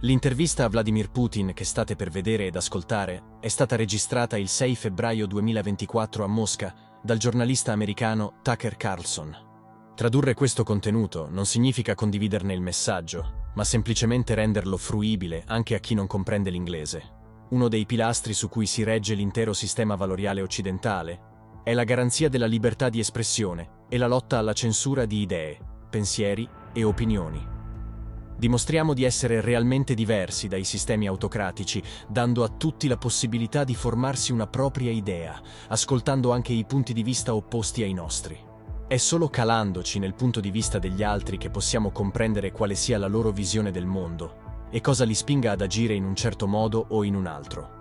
L'intervista a Vladimir Putin che state per vedere ed ascoltare è stata registrata il 6 febbraio 2024 a Mosca dal giornalista americano Tucker Carlson. Tradurre questo contenuto non significa condividerne il messaggio, ma semplicemente renderlo fruibile anche a chi non comprende l'inglese. Uno dei pilastri su cui si regge l'intero sistema valoriale occidentale è la garanzia della libertà di espressione e la lotta alla censura di idee, pensieri e opinioni. Dimostriamo di essere realmente diversi dai sistemi autocratici, dando a tutti la possibilità di formarsi una propria idea, ascoltando anche i punti di vista opposti ai nostri. È solo calandoci nel punto di vista degli altri che possiamo comprendere quale sia la loro visione del mondo e cosa li spinga ad agire in un certo modo o in un altro.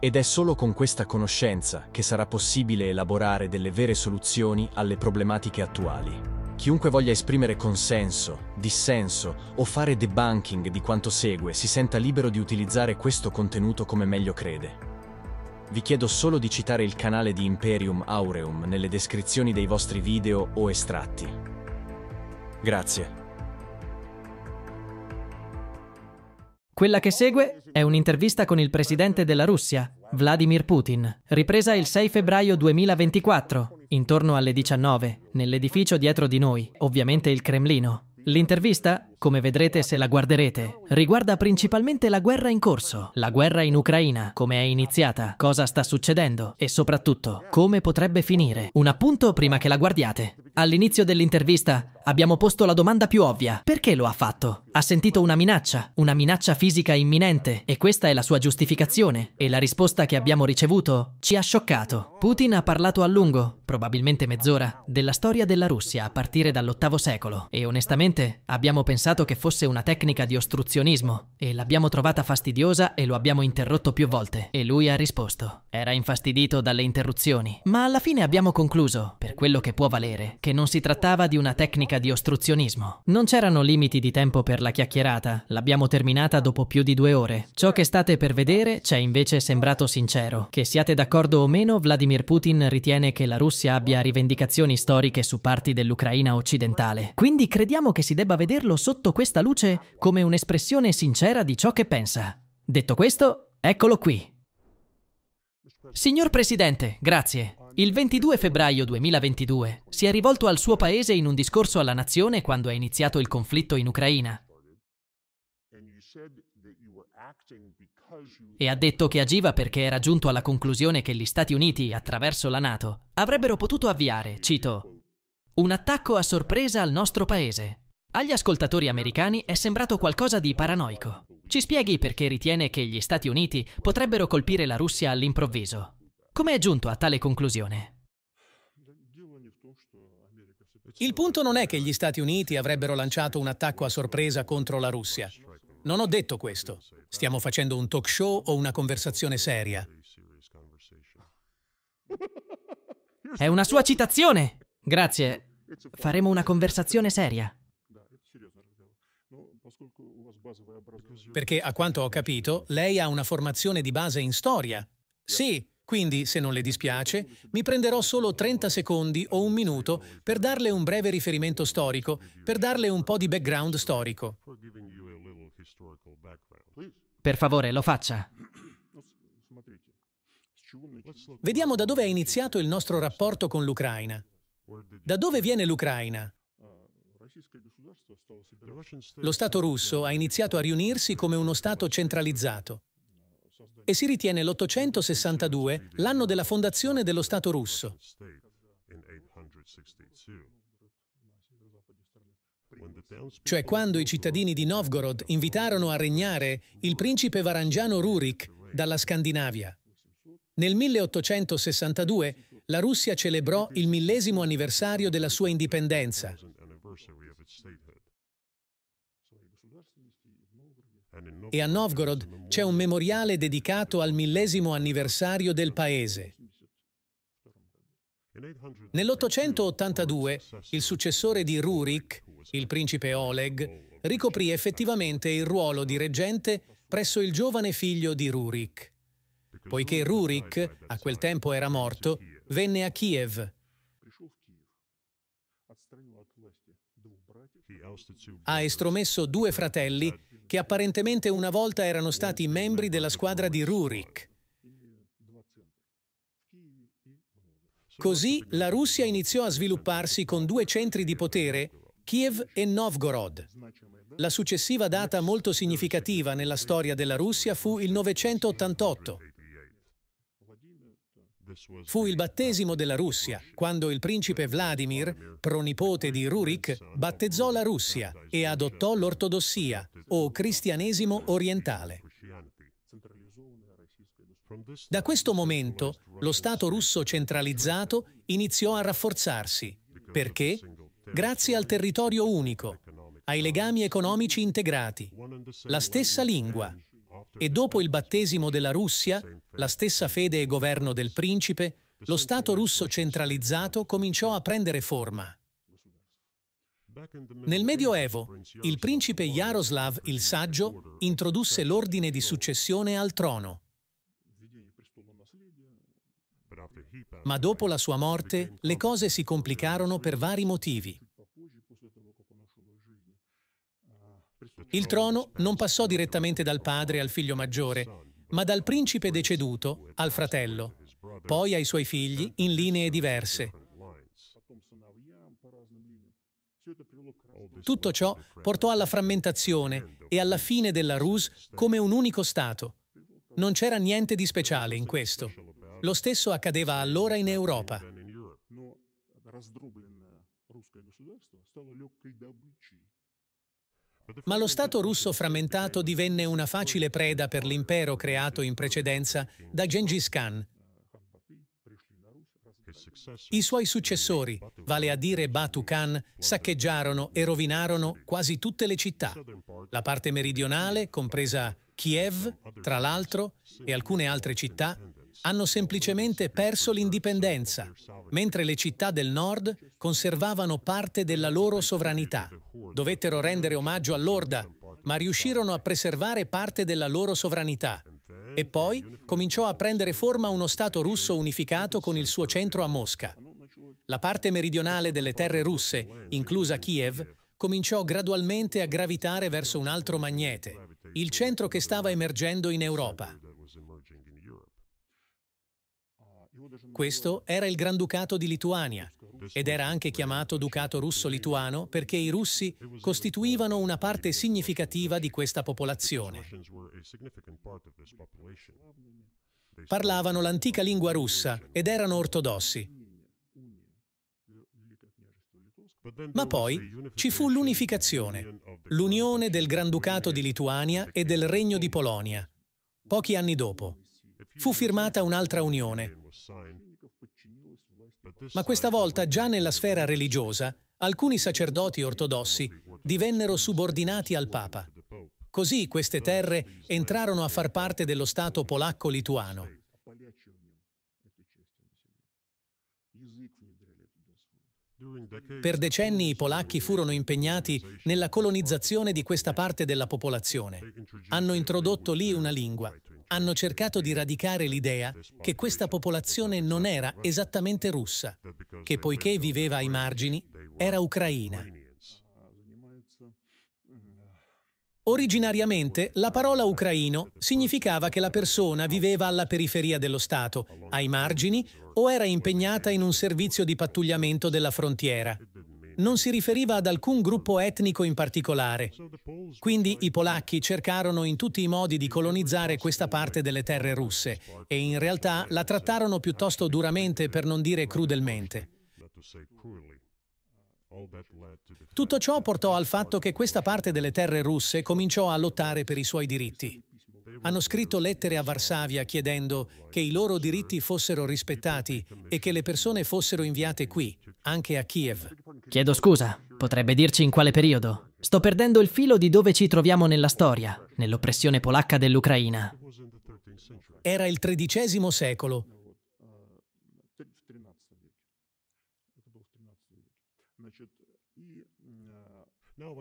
Ed è solo con questa conoscenza che sarà possibile elaborare delle vere soluzioni alle problematiche attuali. Chiunque voglia esprimere consenso, dissenso o fare debunking di quanto segue si senta libero di utilizzare questo contenuto come meglio crede. Vi chiedo solo di citare il canale di Imperium Aureum nelle descrizioni dei vostri video o estratti. Grazie. Quella che segue è un'intervista con il presidente della Russia, Vladimir Putin, ripresa il 6 febbraio 2024 Intorno alle 19, nell'edificio dietro di noi, ovviamente il Cremlino. L'intervista come vedrete se la guarderete, riguarda principalmente la guerra in corso, la guerra in Ucraina, come è iniziata, cosa sta succedendo e soprattutto come potrebbe finire. Un appunto prima che la guardiate. All'inizio dell'intervista abbiamo posto la domanda più ovvia. Perché lo ha fatto? Ha sentito una minaccia, una minaccia fisica imminente e questa è la sua giustificazione e la risposta che abbiamo ricevuto ci ha scioccato. Putin ha parlato a lungo, probabilmente mezz'ora, della storia della Russia a partire dall'ottavo secolo e onestamente abbiamo pensato pensato che fosse una tecnica di ostruzionismo e l'abbiamo trovata fastidiosa e lo abbiamo interrotto più volte. E lui ha risposto. Era infastidito dalle interruzioni. Ma alla fine abbiamo concluso, per quello che può valere, che non si trattava di una tecnica di ostruzionismo. Non c'erano limiti di tempo per la chiacchierata, l'abbiamo terminata dopo più di due ore. Ciò che state per vedere ci è invece sembrato sincero. Che siate d'accordo o meno, Vladimir Putin ritiene che la Russia abbia rivendicazioni storiche su parti dell'Ucraina occidentale. Quindi crediamo che si debba vederlo sotto sotto questa luce come un'espressione sincera di ciò che pensa. Detto questo, eccolo qui. Signor Presidente, grazie. Il 22 febbraio 2022 si è rivolto al suo paese in un discorso alla nazione quando è iniziato il conflitto in Ucraina. E ha detto che agiva perché era giunto alla conclusione che gli Stati Uniti, attraverso la Nato, avrebbero potuto avviare, cito, un attacco a sorpresa al nostro paese, agli ascoltatori americani è sembrato qualcosa di paranoico. Ci spieghi perché ritiene che gli Stati Uniti potrebbero colpire la Russia all'improvviso. Come è giunto a tale conclusione? Il punto non è che gli Stati Uniti avrebbero lanciato un attacco a sorpresa contro la Russia. Non ho detto questo. Stiamo facendo un talk show o una conversazione seria. È una sua citazione. Grazie. Faremo una conversazione seria. Perché a quanto ho capito, lei ha una formazione di base in storia. Sì, quindi, se non le dispiace, mi prenderò solo 30 secondi o un minuto per darle un breve riferimento storico, per darle un po' di background storico. Per favore, lo faccia. Vediamo da dove è iniziato il nostro rapporto con l'Ucraina. Da dove viene l'Ucraina? Lo Stato russo ha iniziato a riunirsi come uno Stato centralizzato e si ritiene l'862 l'anno della fondazione dello Stato russo. Cioè quando i cittadini di Novgorod invitarono a regnare il principe Varangiano Rurik dalla Scandinavia. Nel 1862 la Russia celebrò il millesimo anniversario della sua indipendenza e a Novgorod c'è un memoriale dedicato al millesimo anniversario del paese. Nell'882 il successore di Rurik, il principe Oleg, ricoprì effettivamente il ruolo di reggente presso il giovane figlio di Rurik. Poiché Rurik a quel tempo era morto, venne a Kiev. Ha estromesso due fratelli che apparentemente una volta erano stati membri della squadra di Rurik. Così la Russia iniziò a svilupparsi con due centri di potere, Kiev e Novgorod. La successiva data molto significativa nella storia della Russia fu il 988, Fu il battesimo della Russia, quando il principe Vladimir, pronipote di Rurik, battezzò la Russia e adottò l'ortodossia, o cristianesimo orientale. Da questo momento lo Stato russo centralizzato iniziò a rafforzarsi, perché? Grazie al territorio unico, ai legami economici integrati, la stessa lingua, e dopo il battesimo della Russia, la stessa fede e governo del principe, lo Stato russo centralizzato cominciò a prendere forma. Nel Medioevo, il principe Jaroslav il Saggio introdusse l'ordine di successione al trono. Ma dopo la sua morte le cose si complicarono per vari motivi. Il trono non passò direttamente dal padre al figlio maggiore, ma dal principe deceduto al fratello, poi ai suoi figli in linee diverse. Tutto ciò portò alla frammentazione e alla fine della Rus come un unico Stato. Non c'era niente di speciale in questo. Lo stesso accadeva allora in Europa ma lo Stato russo frammentato divenne una facile preda per l'impero creato in precedenza da Gengis Khan. I suoi successori, vale a dire Batu Khan, saccheggiarono e rovinarono quasi tutte le città, la parte meridionale, compresa Kiev, tra l'altro, e alcune altre città, hanno semplicemente perso l'indipendenza, mentre le città del nord conservavano parte della loro sovranità. Dovettero rendere omaggio all'orda, ma riuscirono a preservare parte della loro sovranità. E poi cominciò a prendere forma uno Stato russo unificato con il suo centro a Mosca. La parte meridionale delle terre russe, inclusa Kiev, cominciò gradualmente a gravitare verso un altro magnete, il centro che stava emergendo in Europa. Questo era il Granducato di Lituania ed era anche chiamato Ducato russo-lituano perché i russi costituivano una parte significativa di questa popolazione. Parlavano l'antica lingua russa ed erano ortodossi. Ma poi ci fu l'unificazione, l'unione del Granducato di Lituania e del Regno di Polonia, pochi anni dopo fu firmata un'altra unione. Ma questa volta, già nella sfera religiosa, alcuni sacerdoti ortodossi divennero subordinati al Papa. Così queste terre entrarono a far parte dello Stato polacco-lituano. Per decenni i polacchi furono impegnati nella colonizzazione di questa parte della popolazione. Hanno introdotto lì una lingua, hanno cercato di radicare l'idea che questa popolazione non era esattamente russa, che poiché viveva ai margini era ucraina. Originariamente la parola ucraino significava che la persona viveva alla periferia dello Stato, ai margini o era impegnata in un servizio di pattugliamento della frontiera non si riferiva ad alcun gruppo etnico in particolare. Quindi i polacchi cercarono in tutti i modi di colonizzare questa parte delle terre russe e in realtà la trattarono piuttosto duramente per non dire crudelmente. Tutto ciò portò al fatto che questa parte delle terre russe cominciò a lottare per i suoi diritti hanno scritto lettere a Varsavia chiedendo che i loro diritti fossero rispettati e che le persone fossero inviate qui, anche a Kiev. Chiedo scusa, potrebbe dirci in quale periodo? Sto perdendo il filo di dove ci troviamo nella storia, nell'oppressione polacca dell'Ucraina. Era il XIII secolo.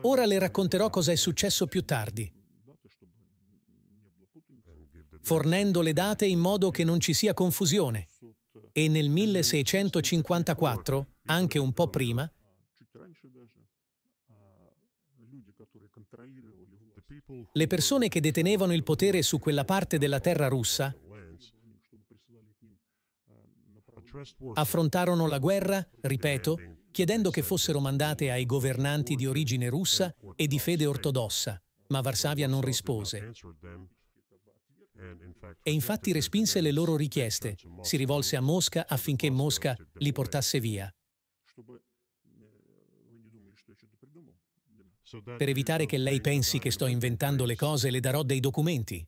Ora le racconterò cosa è successo più tardi fornendo le date in modo che non ci sia confusione. E nel 1654, anche un po' prima, le persone che detenevano il potere su quella parte della terra russa affrontarono la guerra, ripeto, chiedendo che fossero mandate ai governanti di origine russa e di fede ortodossa, ma Varsavia non rispose. E infatti respinse le loro richieste, si rivolse a Mosca affinché Mosca li portasse via. Per evitare che lei pensi che sto inventando le cose, le darò dei documenti.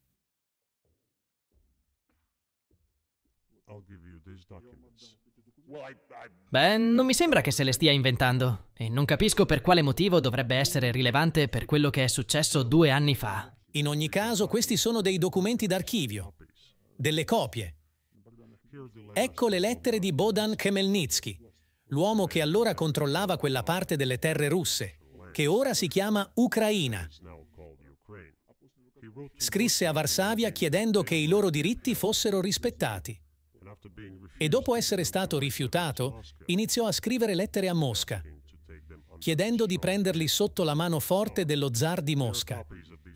Beh, non mi sembra che se le stia inventando e non capisco per quale motivo dovrebbe essere rilevante per quello che è successo due anni fa. In ogni caso, questi sono dei documenti d'archivio, delle copie. Ecco le lettere di Bodan Khmelnytsky, l'uomo che allora controllava quella parte delle terre russe, che ora si chiama Ucraina. Scrisse a Varsavia chiedendo che i loro diritti fossero rispettati. E dopo essere stato rifiutato, iniziò a scrivere lettere a Mosca, chiedendo di prenderli sotto la mano forte dello zar di Mosca,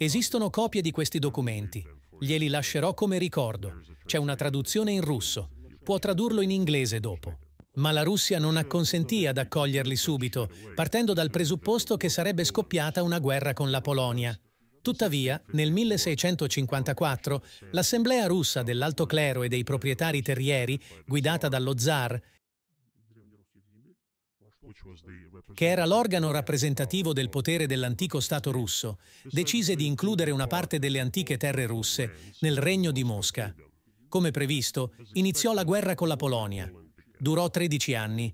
Esistono copie di questi documenti. Glieli lascerò come ricordo. C'è una traduzione in russo. Può tradurlo in inglese dopo. Ma la Russia non acconsentì ad accoglierli subito, partendo dal presupposto che sarebbe scoppiata una guerra con la Polonia. Tuttavia, nel 1654, l'Assemblea russa dell'alto clero e dei proprietari terrieri, guidata dallo zar, che era l'organo rappresentativo del potere dell'antico Stato russo, decise di includere una parte delle antiche terre russe nel regno di Mosca. Come previsto, iniziò la guerra con la Polonia. Durò 13 anni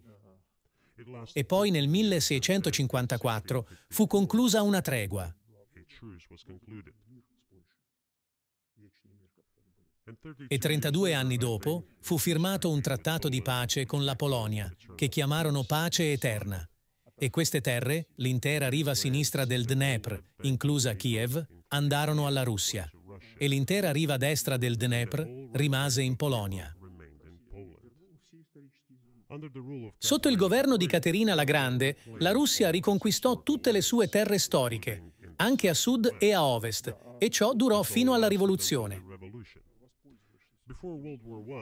e poi nel 1654 fu conclusa una tregua. E 32 anni dopo fu firmato un trattato di pace con la Polonia, che chiamarono pace eterna e queste terre, l'intera riva sinistra del Dnepr, inclusa Kiev, andarono alla Russia e l'intera riva destra del Dnepr rimase in Polonia. Sotto il governo di Caterina la Grande, la Russia riconquistò tutte le sue terre storiche, anche a sud e a ovest, e ciò durò fino alla rivoluzione.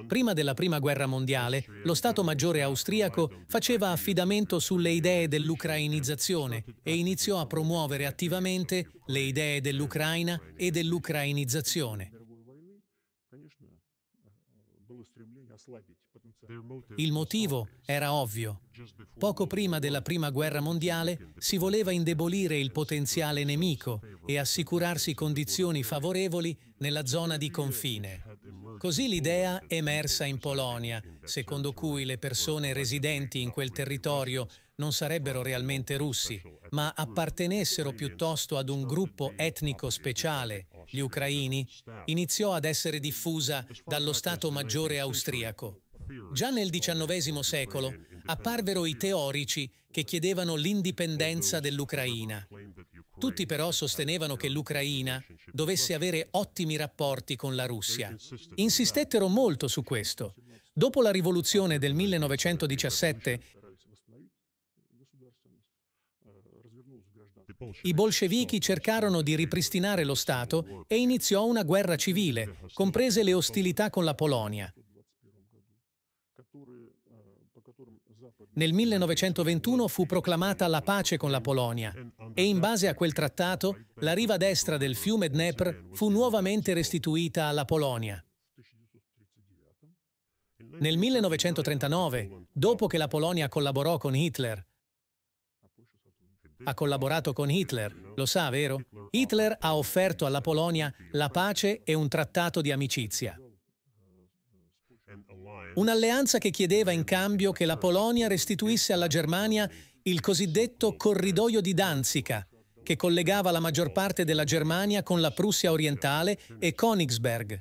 Prima della Prima Guerra Mondiale, lo Stato Maggiore austriaco faceva affidamento sulle idee dell'ucrainizzazione e iniziò a promuovere attivamente le idee dell'Ucraina e dell'ucrainizzazione. Il motivo era ovvio. Poco prima della Prima Guerra Mondiale si voleva indebolire il potenziale nemico e assicurarsi condizioni favorevoli nella zona di confine. Così l'idea emersa in Polonia, secondo cui le persone residenti in quel territorio non sarebbero realmente russi, ma appartenessero piuttosto ad un gruppo etnico speciale, gli ucraini, iniziò ad essere diffusa dallo Stato Maggiore austriaco. Già nel XIX secolo apparvero i teorici che chiedevano l'indipendenza dell'Ucraina. Tutti però sostenevano che l'Ucraina dovesse avere ottimi rapporti con la Russia. Insistettero molto su questo. Dopo la rivoluzione del 1917, i bolscevichi cercarono di ripristinare lo Stato e iniziò una guerra civile, comprese le ostilità con la Polonia. Nel 1921 fu proclamata la pace con la Polonia e in base a quel trattato la riva destra del fiume Dnepr fu nuovamente restituita alla Polonia. Nel 1939, dopo che la Polonia collaborò con Hitler, ha collaborato con Hitler, lo sa, vero? Hitler ha offerto alla Polonia la pace e un trattato di amicizia. Un'alleanza che chiedeva in cambio che la Polonia restituisse alla Germania il cosiddetto corridoio di Danzica, che collegava la maggior parte della Germania con la Prussia orientale e Königsberg.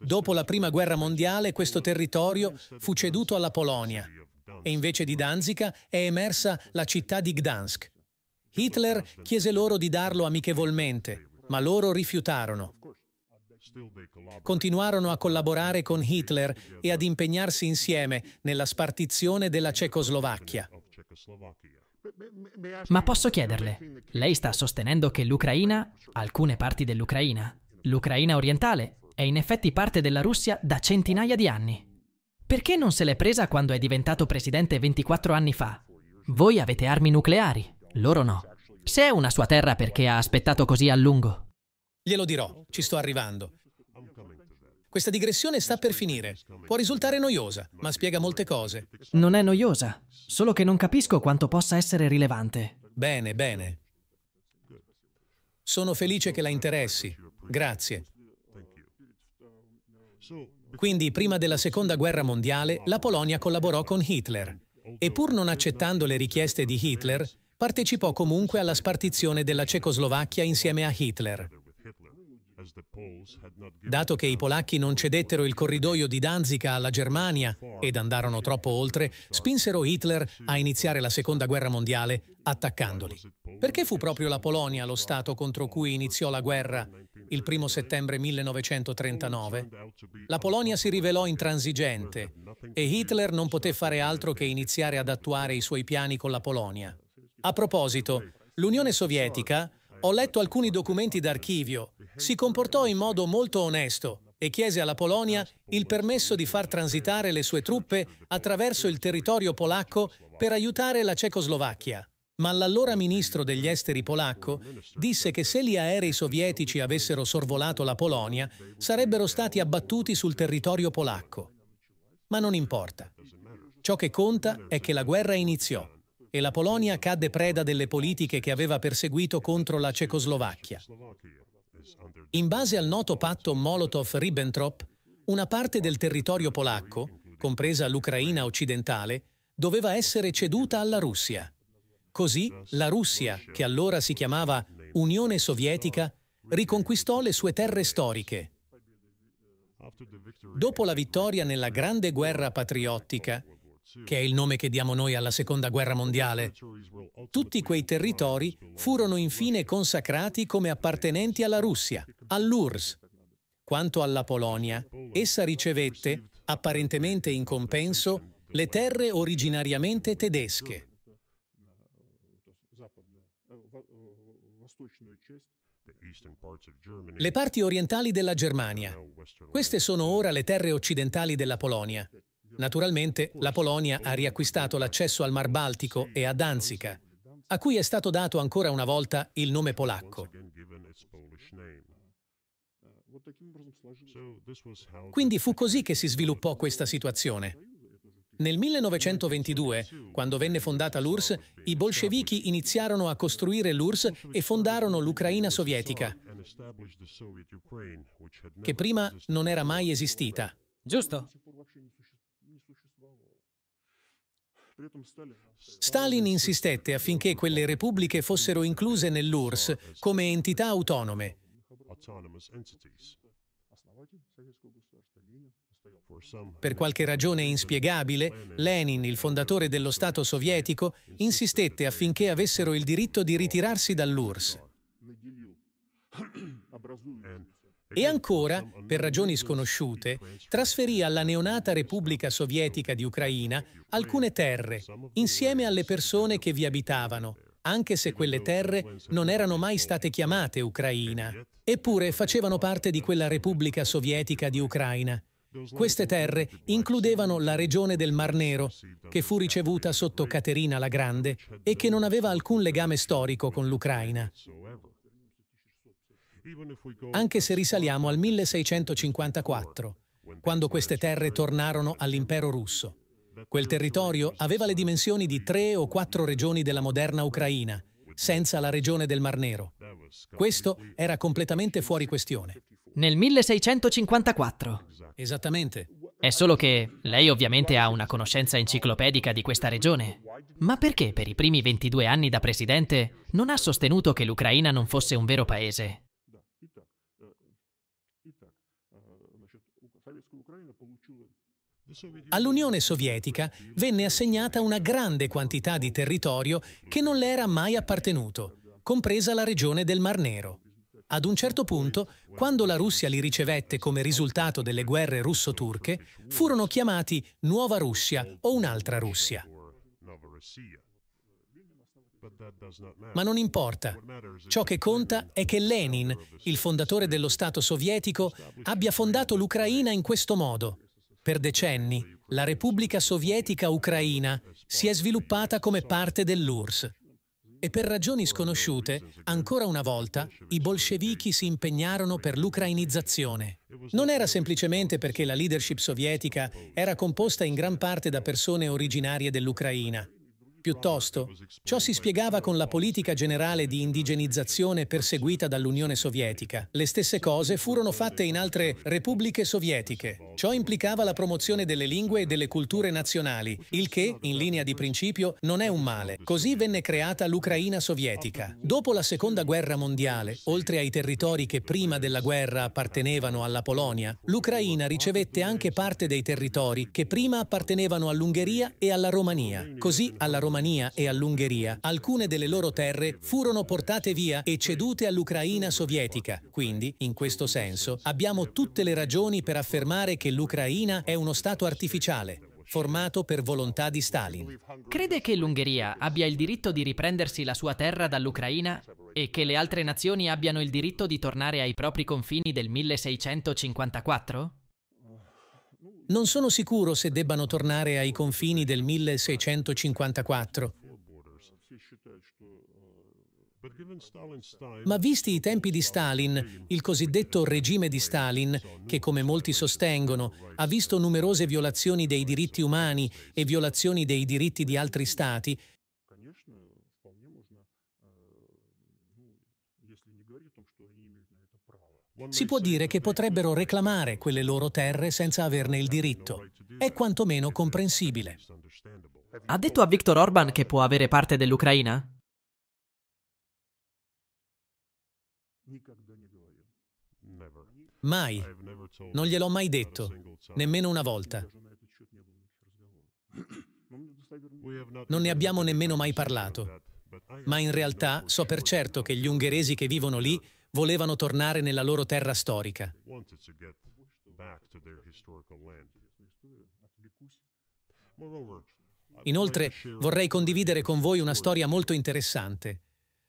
Dopo la Prima Guerra Mondiale questo territorio fu ceduto alla Polonia e invece di Danzica è emersa la città di Gdansk. Hitler chiese loro di darlo amichevolmente, ma loro rifiutarono. Continuarono a collaborare con Hitler e ad impegnarsi insieme nella spartizione della Cecoslovacchia. Ma posso chiederle, lei sta sostenendo che l'Ucraina, alcune parti dell'Ucraina, l'Ucraina orientale, è in effetti parte della Russia da centinaia di anni. Perché non se l'è presa quando è diventato presidente 24 anni fa? Voi avete armi nucleari. Loro no. Se è una sua terra perché ha aspettato così a lungo. Glielo dirò, ci sto arrivando. Questa digressione sta per finire. Può risultare noiosa, ma spiega molte cose. Non è noiosa, solo che non capisco quanto possa essere rilevante. Bene, bene. Sono felice che la interessi. Grazie. Quindi, prima della Seconda Guerra Mondiale, la Polonia collaborò con Hitler. E pur non accettando le richieste di Hitler, partecipò comunque alla spartizione della Cecoslovacchia insieme a Hitler. Dato che i polacchi non cedettero il corridoio di Danzica alla Germania ed andarono troppo oltre, spinsero Hitler a iniziare la seconda guerra mondiale attaccandoli. Perché fu proprio la Polonia lo Stato contro cui iniziò la guerra il 1 settembre 1939? La Polonia si rivelò intransigente e Hitler non poté fare altro che iniziare ad attuare i suoi piani con la Polonia. A proposito, l'Unione Sovietica, ho letto alcuni documenti d'archivio, si comportò in modo molto onesto e chiese alla Polonia il permesso di far transitare le sue truppe attraverso il territorio polacco per aiutare la Cecoslovacchia. Ma l'allora ministro degli esteri polacco disse che se gli aerei sovietici avessero sorvolato la Polonia, sarebbero stati abbattuti sul territorio polacco. Ma non importa. Ciò che conta è che la guerra iniziò e la Polonia cadde preda delle politiche che aveva perseguito contro la Cecoslovacchia. In base al noto patto Molotov-Ribbentrop, una parte del territorio polacco, compresa l'Ucraina occidentale, doveva essere ceduta alla Russia. Così la Russia, che allora si chiamava Unione Sovietica, riconquistò le sue terre storiche. Dopo la vittoria nella Grande Guerra Patriottica, che è il nome che diamo noi alla Seconda Guerra Mondiale. Tutti quei territori furono infine consacrati come appartenenti alla Russia, all'URSS. Quanto alla Polonia, essa ricevette, apparentemente in compenso, le terre originariamente tedesche. Le parti orientali della Germania. Queste sono ora le terre occidentali della Polonia. Naturalmente la Polonia ha riacquistato l'accesso al Mar Baltico e a Danzica, a cui è stato dato ancora una volta il nome polacco. Quindi fu così che si sviluppò questa situazione. Nel 1922, quando venne fondata l'URSS, i bolscevichi iniziarono a costruire l'URSS e fondarono l'Ucraina sovietica, che prima non era mai esistita. Giusto? Stalin insistette affinché quelle repubbliche fossero incluse nell'URSS come entità autonome. Per qualche ragione inspiegabile, Lenin, il fondatore dello Stato sovietico, insistette affinché avessero il diritto di ritirarsi dall'URSS. E ancora, per ragioni sconosciute, trasferì alla neonata Repubblica Sovietica di Ucraina alcune terre, insieme alle persone che vi abitavano, anche se quelle terre non erano mai state chiamate Ucraina. Eppure facevano parte di quella Repubblica Sovietica di Ucraina. Queste terre includevano la regione del Mar Nero, che fu ricevuta sotto Caterina la Grande e che non aveva alcun legame storico con l'Ucraina anche se risaliamo al 1654, quando queste terre tornarono all'impero russo. Quel territorio aveva le dimensioni di tre o quattro regioni della moderna Ucraina, senza la regione del Mar Nero. Questo era completamente fuori questione. Nel 1654. Esattamente. È solo che lei ovviamente ha una conoscenza enciclopedica di questa regione. Ma perché per i primi 22 anni da presidente non ha sostenuto che l'Ucraina non fosse un vero paese? All'Unione Sovietica venne assegnata una grande quantità di territorio che non le era mai appartenuto, compresa la regione del Mar Nero. Ad un certo punto, quando la Russia li ricevette come risultato delle guerre russo-turche, furono chiamati Nuova Russia o un'altra Russia. Ma non importa. Ciò che conta è che Lenin, il fondatore dello Stato sovietico, abbia fondato l'Ucraina in questo modo, per decenni la Repubblica Sovietica Ucraina si è sviluppata come parte dell'URSS e per ragioni sconosciute, ancora una volta, i bolscevichi si impegnarono per l'ucrainizzazione. Non era semplicemente perché la leadership sovietica era composta in gran parte da persone originarie dell'Ucraina, Piuttosto, ciò si spiegava con la politica generale di indigenizzazione perseguita dall'Unione Sovietica. Le stesse cose furono fatte in altre repubbliche sovietiche. Ciò implicava la promozione delle lingue e delle culture nazionali, il che, in linea di principio, non è un male. Così venne creata l'Ucraina sovietica. Dopo la Seconda Guerra Mondiale, oltre ai territori che prima della guerra appartenevano alla Polonia, l'Ucraina ricevette anche parte dei territori che prima appartenevano all'Ungheria e alla Romania. Così alla Romania Romania e all'Ungheria, alcune delle loro terre furono portate via e cedute all'Ucraina sovietica. Quindi, in questo senso, abbiamo tutte le ragioni per affermare che l'Ucraina è uno Stato artificiale, formato per volontà di Stalin. Crede che l'Ungheria abbia il diritto di riprendersi la sua terra dall'Ucraina e che le altre nazioni abbiano il diritto di tornare ai propri confini del 1654? Non sono sicuro se debbano tornare ai confini del 1654. Ma visti i tempi di Stalin, il cosiddetto regime di Stalin, che come molti sostengono ha visto numerose violazioni dei diritti umani e violazioni dei diritti di altri stati, si può dire che potrebbero reclamare quelle loro terre senza averne il diritto. È quantomeno comprensibile. Ha detto a Viktor Orban che può avere parte dell'Ucraina? Mai. Non gliel'ho mai detto, nemmeno una volta. Non ne abbiamo nemmeno mai parlato. Ma in realtà so per certo che gli ungheresi che vivono lì volevano tornare nella loro terra storica. Inoltre vorrei condividere con voi una storia molto interessante.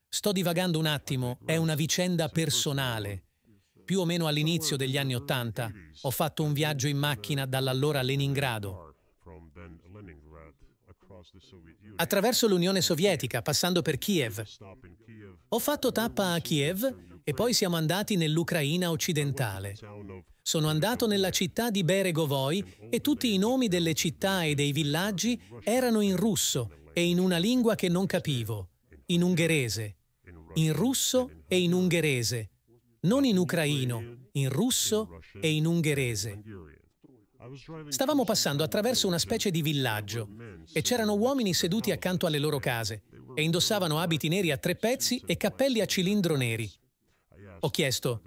Sto divagando un attimo, è una vicenda personale. Più o meno all'inizio degli anni Ottanta ho fatto un viaggio in macchina dall'allora Leningrado. Attraverso l'Unione Sovietica, passando per Kiev. Ho fatto tappa a Kiev e poi siamo andati nell'Ucraina occidentale. Sono andato nella città di Beregovoi e tutti i nomi delle città e dei villaggi erano in russo e in una lingua che non capivo, in ungherese. In russo e in ungherese. Non in ucraino, in russo e in ungherese. Stavamo passando attraverso una specie di villaggio e c'erano uomini seduti accanto alle loro case e indossavano abiti neri a tre pezzi e cappelli a cilindro neri. Ho chiesto,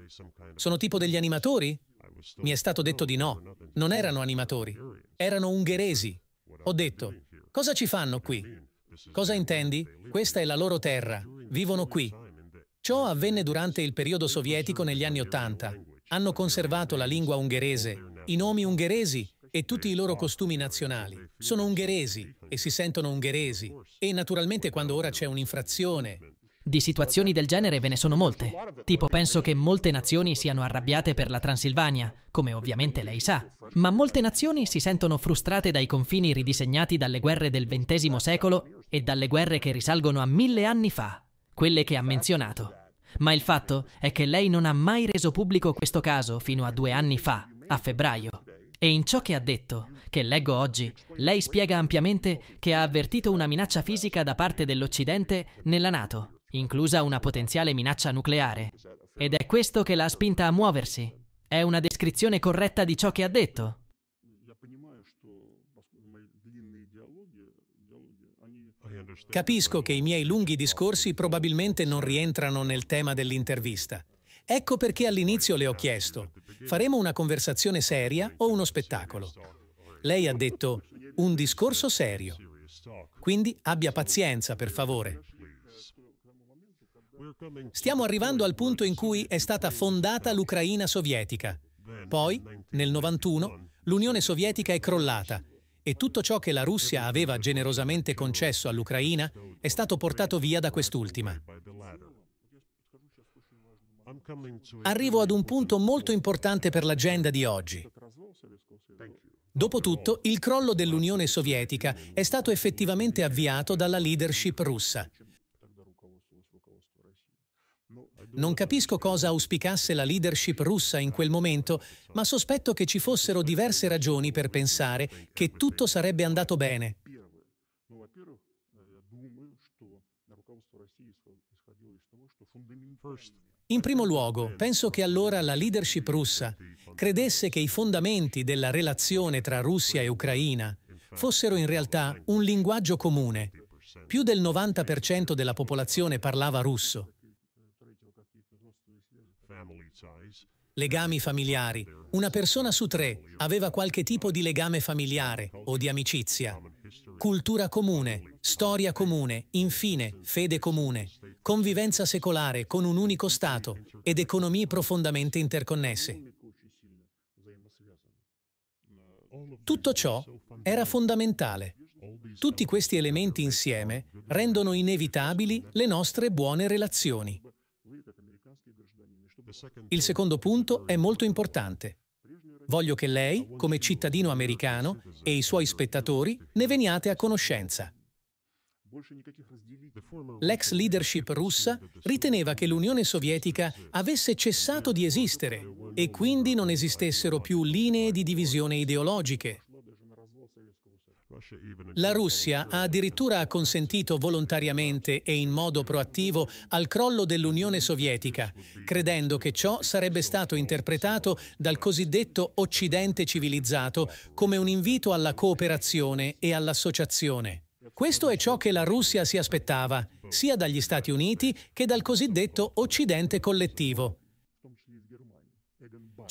sono tipo degli animatori? Mi è stato detto di no, non erano animatori, erano ungheresi. Ho detto, cosa ci fanno qui? Cosa intendi? Questa è la loro terra, vivono qui. Ciò avvenne durante il periodo sovietico negli anni Ottanta. Hanno conservato la lingua ungherese, i nomi ungheresi e tutti i loro costumi nazionali. Sono ungheresi e si sentono ungheresi. E naturalmente quando ora c'è un'infrazione di situazioni del genere ve ne sono molte. Tipo penso che molte nazioni siano arrabbiate per la Transilvania, come ovviamente lei sa, ma molte nazioni si sentono frustrate dai confini ridisegnati dalle guerre del XX secolo e dalle guerre che risalgono a mille anni fa, quelle che ha menzionato. Ma il fatto è che lei non ha mai reso pubblico questo caso fino a due anni fa, a febbraio. E in ciò che ha detto, che leggo oggi, lei spiega ampiamente che ha avvertito una minaccia fisica da parte dell'Occidente nella Nato inclusa una potenziale minaccia nucleare. Ed è questo che l'ha spinta a muoversi. È una descrizione corretta di ciò che ha detto. Capisco che i miei lunghi discorsi probabilmente non rientrano nel tema dell'intervista. Ecco perché all'inizio le ho chiesto, faremo una conversazione seria o uno spettacolo? Lei ha detto, un discorso serio. Quindi abbia pazienza, per favore. Stiamo arrivando al punto in cui è stata fondata l'Ucraina sovietica. Poi, nel 91, l'Unione Sovietica è crollata e tutto ciò che la Russia aveva generosamente concesso all'Ucraina è stato portato via da quest'ultima. Arrivo ad un punto molto importante per l'agenda di oggi. Dopotutto, il crollo dell'Unione Sovietica è stato effettivamente avviato dalla leadership russa. Non capisco cosa auspicasse la leadership russa in quel momento, ma sospetto che ci fossero diverse ragioni per pensare che tutto sarebbe andato bene. In primo luogo, penso che allora la leadership russa credesse che i fondamenti della relazione tra Russia e Ucraina fossero in realtà un linguaggio comune. Più del 90% della popolazione parlava russo Legami familiari. Una persona su tre aveva qualche tipo di legame familiare o di amicizia. Cultura comune, storia comune, infine fede comune, convivenza secolare con un unico Stato ed economie profondamente interconnesse. Tutto ciò era fondamentale. Tutti questi elementi insieme rendono inevitabili le nostre buone relazioni. Il secondo punto è molto importante. Voglio che lei, come cittadino americano, e i suoi spettatori ne veniate a conoscenza. L'ex leadership russa riteneva che l'Unione Sovietica avesse cessato di esistere e quindi non esistessero più linee di divisione ideologiche, la Russia ha addirittura consentito volontariamente e in modo proattivo al crollo dell'Unione Sovietica, credendo che ciò sarebbe stato interpretato dal cosiddetto Occidente civilizzato come un invito alla cooperazione e all'associazione. Questo è ciò che la Russia si aspettava, sia dagli Stati Uniti che dal cosiddetto Occidente collettivo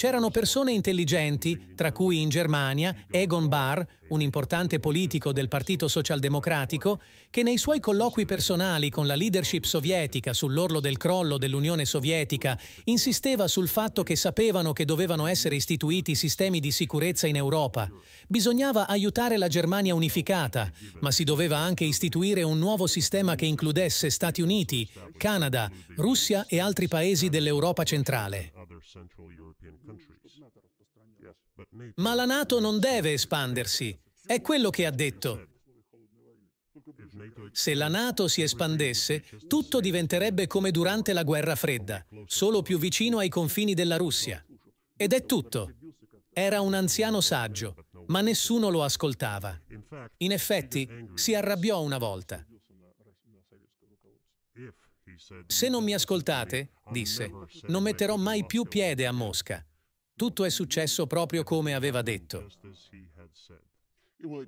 c'erano persone intelligenti, tra cui in Germania Egon Barr, un importante politico del Partito Socialdemocratico, che nei suoi colloqui personali con la leadership sovietica sull'orlo del crollo dell'Unione Sovietica insisteva sul fatto che sapevano che dovevano essere istituiti sistemi di sicurezza in Europa. Bisognava aiutare la Germania unificata, ma si doveva anche istituire un nuovo sistema che includesse Stati Uniti, Canada, Russia e altri paesi dell'Europa centrale. Ma la Nato non deve espandersi, è quello che ha detto. Se la Nato si espandesse, tutto diventerebbe come durante la guerra fredda, solo più vicino ai confini della Russia. Ed è tutto. Era un anziano saggio, ma nessuno lo ascoltava. In effetti, si arrabbiò una volta. Se non mi ascoltate, disse, non metterò mai più piede a Mosca. Tutto è successo proprio come aveva detto.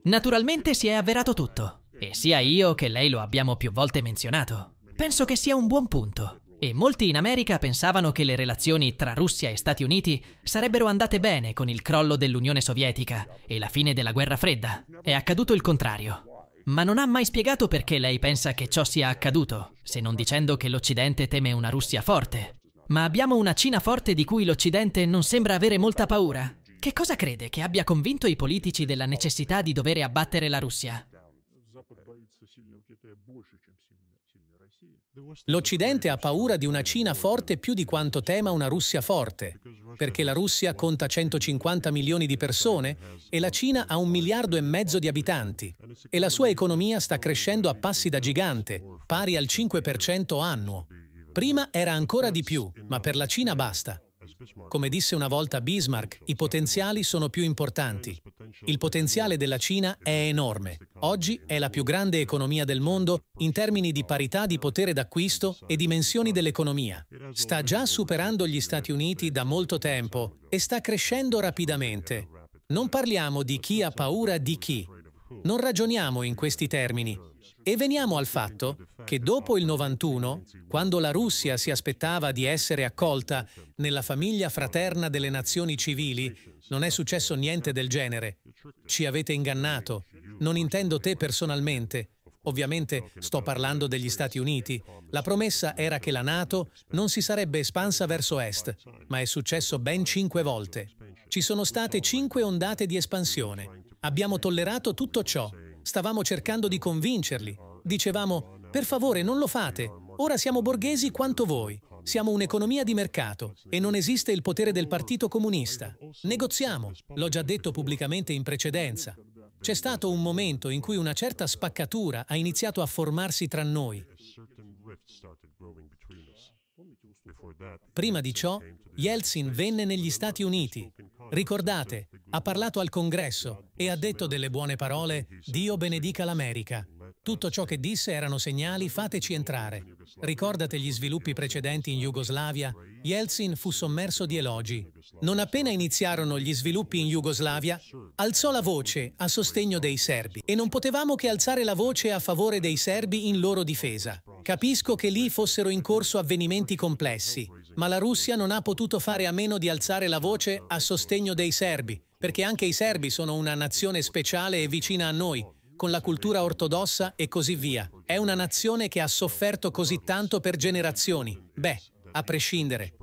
Naturalmente si è avverato tutto, e sia io che lei lo abbiamo più volte menzionato. Penso che sia un buon punto. E molti in America pensavano che le relazioni tra Russia e Stati Uniti sarebbero andate bene con il crollo dell'Unione Sovietica e la fine della guerra fredda. È accaduto il contrario. Ma non ha mai spiegato perché lei pensa che ciò sia accaduto, se non dicendo che l'Occidente teme una Russia forte, ma abbiamo una Cina forte di cui l'Occidente non sembra avere molta paura. Che cosa crede che abbia convinto i politici della necessità di dover abbattere la Russia? L'Occidente ha paura di una Cina forte più di quanto tema una Russia forte, perché la Russia conta 150 milioni di persone e la Cina ha un miliardo e mezzo di abitanti e la sua economia sta crescendo a passi da gigante, pari al 5% annuo. Prima era ancora di più, ma per la Cina basta. Come disse una volta Bismarck, i potenziali sono più importanti. Il potenziale della Cina è enorme. Oggi è la più grande economia del mondo in termini di parità di potere d'acquisto e dimensioni dell'economia. Sta già superando gli Stati Uniti da molto tempo e sta crescendo rapidamente. Non parliamo di chi ha paura di chi. Non ragioniamo in questi termini, e veniamo al fatto che dopo il 91, quando la Russia si aspettava di essere accolta nella famiglia fraterna delle nazioni civili, non è successo niente del genere. Ci avete ingannato. Non intendo te personalmente. Ovviamente sto parlando degli Stati Uniti. La promessa era che la Nato non si sarebbe espansa verso est, ma è successo ben cinque volte. Ci sono state cinque ondate di espansione. Abbiamo tollerato tutto ciò Stavamo cercando di convincerli. Dicevamo, per favore non lo fate, ora siamo borghesi quanto voi, siamo un'economia di mercato e non esiste il potere del Partito Comunista. Negoziamo, l'ho già detto pubblicamente in precedenza. C'è stato un momento in cui una certa spaccatura ha iniziato a formarsi tra noi. Prima di ciò, Yeltsin venne negli Stati Uniti Ricordate, ha parlato al congresso e ha detto delle buone parole, Dio benedica l'America. Tutto ciò che disse erano segnali, fateci entrare. Ricordate gli sviluppi precedenti in Jugoslavia, Yeltsin fu sommerso di elogi. Non appena iniziarono gli sviluppi in Jugoslavia, alzò la voce a sostegno dei serbi e non potevamo che alzare la voce a favore dei serbi in loro difesa. Capisco che lì fossero in corso avvenimenti complessi, ma la Russia non ha potuto fare a meno di alzare la voce a sostegno dei serbi, perché anche i serbi sono una nazione speciale e vicina a noi, con la cultura ortodossa e così via. È una nazione che ha sofferto così tanto per generazioni. Beh, a prescindere.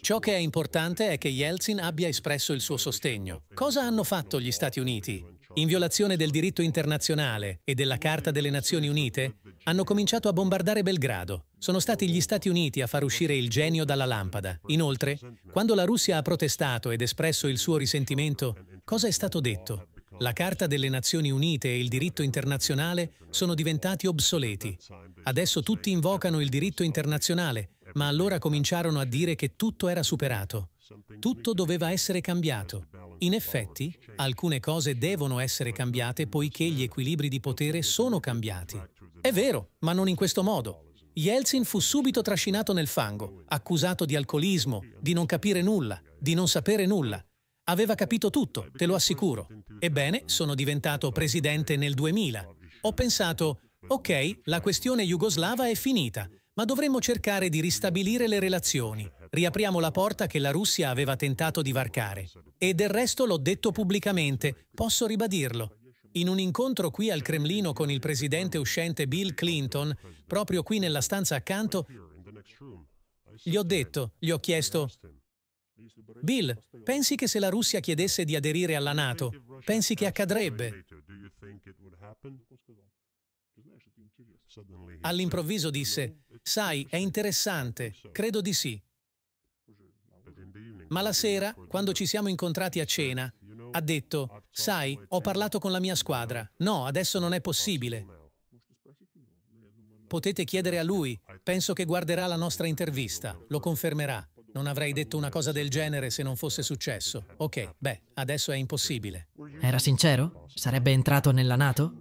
Ciò che è importante è che Yeltsin abbia espresso il suo sostegno. Cosa hanno fatto gli Stati Uniti? in violazione del diritto internazionale e della Carta delle Nazioni Unite, hanno cominciato a bombardare Belgrado. Sono stati gli Stati Uniti a far uscire il genio dalla lampada. Inoltre, quando la Russia ha protestato ed espresso il suo risentimento, cosa è stato detto? La Carta delle Nazioni Unite e il diritto internazionale sono diventati obsoleti. Adesso tutti invocano il diritto internazionale, ma allora cominciarono a dire che tutto era superato. Tutto doveva essere cambiato. In effetti, alcune cose devono essere cambiate poiché gli equilibri di potere sono cambiati. È vero, ma non in questo modo. Yeltsin fu subito trascinato nel fango, accusato di alcolismo, di non capire nulla, di non sapere nulla. Aveva capito tutto, te lo assicuro. Ebbene, sono diventato presidente nel 2000. Ho pensato, ok, la questione jugoslava è finita, ma dovremmo cercare di ristabilire le relazioni, riapriamo la porta che la Russia aveva tentato di varcare. E del resto l'ho detto pubblicamente, posso ribadirlo. In un incontro qui al Cremlino con il presidente uscente Bill Clinton, proprio qui nella stanza accanto, gli ho detto, gli ho chiesto, Bill, pensi che se la Russia chiedesse di aderire alla Nato, pensi che accadrebbe? All'improvviso disse, sai, è interessante, credo di sì. Ma la sera, quando ci siamo incontrati a cena, ha detto, sai, ho parlato con la mia squadra. No, adesso non è possibile. Potete chiedere a lui, penso che guarderà la nostra intervista, lo confermerà. Non avrei detto una cosa del genere se non fosse successo. Ok, beh, adesso è impossibile. Era sincero? Sarebbe entrato nella Nato?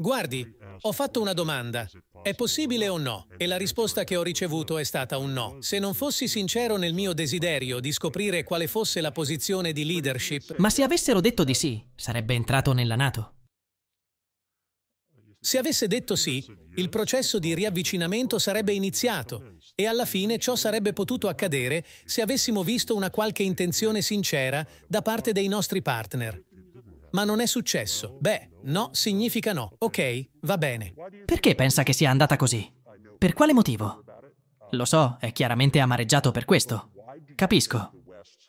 guardi, ho fatto una domanda, è possibile o no? E la risposta che ho ricevuto è stata un no. Se non fossi sincero nel mio desiderio di scoprire quale fosse la posizione di leadership... Ma se avessero detto di sì, sarebbe entrato nella Nato. Se avesse detto sì, il processo di riavvicinamento sarebbe iniziato e alla fine ciò sarebbe potuto accadere se avessimo visto una qualche intenzione sincera da parte dei nostri partner ma non è successo. Beh, no significa no. Ok, va bene. Perché pensa che sia andata così? Per quale motivo? Lo so, è chiaramente amareggiato per questo. Capisco.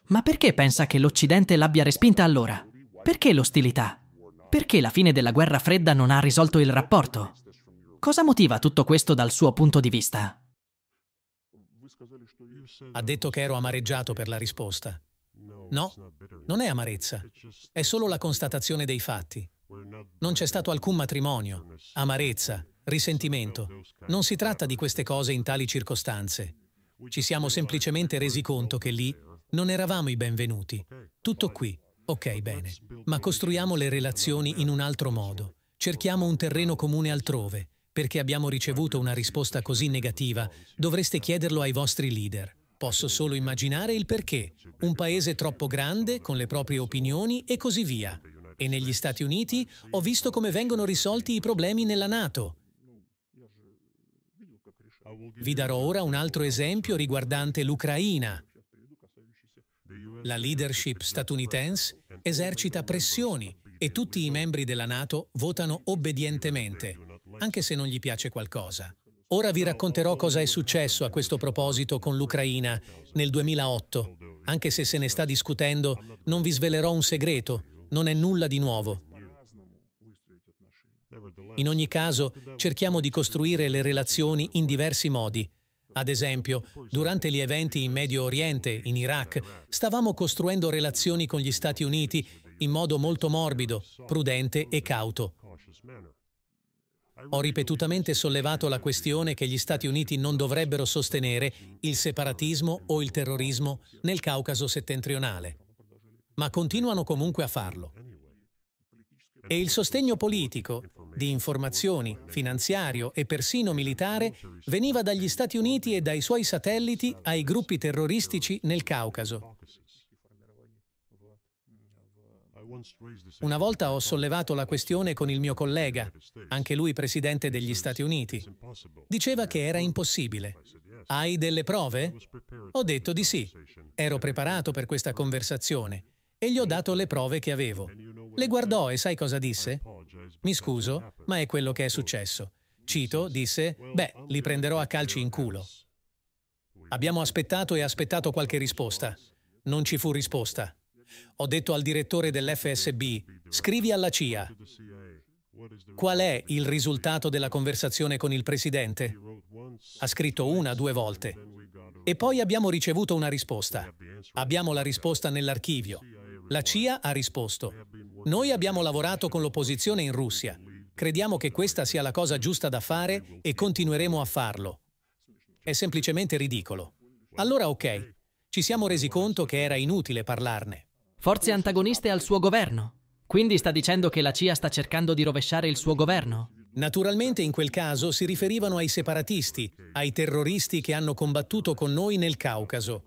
Ma perché pensa che l'Occidente l'abbia respinta allora? Perché l'ostilità? Perché la fine della guerra fredda non ha risolto il rapporto? Cosa motiva tutto questo dal suo punto di vista? Ha detto che ero amareggiato per la risposta. No, non è amarezza, è solo la constatazione dei fatti. Non c'è stato alcun matrimonio, amarezza, risentimento. Non si tratta di queste cose in tali circostanze. Ci siamo semplicemente resi conto che lì non eravamo i benvenuti. Tutto qui. Ok, bene. Ma costruiamo le relazioni in un altro modo. Cerchiamo un terreno comune altrove. Perché abbiamo ricevuto una risposta così negativa, dovreste chiederlo ai vostri leader. Posso solo immaginare il perché. Un paese troppo grande, con le proprie opinioni e così via. E negli Stati Uniti ho visto come vengono risolti i problemi nella Nato. Vi darò ora un altro esempio riguardante l'Ucraina. La leadership statunitense esercita pressioni e tutti i membri della Nato votano obbedientemente, anche se non gli piace qualcosa. Ora vi racconterò cosa è successo a questo proposito con l'Ucraina nel 2008. Anche se se ne sta discutendo, non vi svelerò un segreto, non è nulla di nuovo. In ogni caso, cerchiamo di costruire le relazioni in diversi modi. Ad esempio, durante gli eventi in Medio Oriente, in Iraq, stavamo costruendo relazioni con gli Stati Uniti in modo molto morbido, prudente e cauto. Ho ripetutamente sollevato la questione che gli Stati Uniti non dovrebbero sostenere il separatismo o il terrorismo nel Caucaso settentrionale, ma continuano comunque a farlo. E il sostegno politico, di informazioni, finanziario e persino militare veniva dagli Stati Uniti e dai suoi satelliti ai gruppi terroristici nel Caucaso, Una volta ho sollevato la questione con il mio collega, anche lui presidente degli Stati Uniti. Diceva che era impossibile. Hai delle prove? Ho detto di sì. Ero preparato per questa conversazione e gli ho dato le prove che avevo. Le guardò e sai cosa disse? Mi scuso, ma è quello che è successo. Cito disse, beh, li prenderò a calci in culo. Abbiamo aspettato e aspettato qualche risposta. Non ci fu risposta. Ho detto al direttore dell'FSB, scrivi alla CIA. Qual è il risultato della conversazione con il presidente? Ha scritto una, due volte. E poi abbiamo ricevuto una risposta. Abbiamo la risposta nell'archivio. La CIA ha risposto. Noi abbiamo lavorato con l'opposizione in Russia. Crediamo che questa sia la cosa giusta da fare e continueremo a farlo. È semplicemente ridicolo. Allora ok, ci siamo resi conto che era inutile parlarne forze antagoniste al suo governo. Quindi sta dicendo che la CIA sta cercando di rovesciare il suo governo? Naturalmente in quel caso si riferivano ai separatisti, ai terroristi che hanno combattuto con noi nel Caucaso.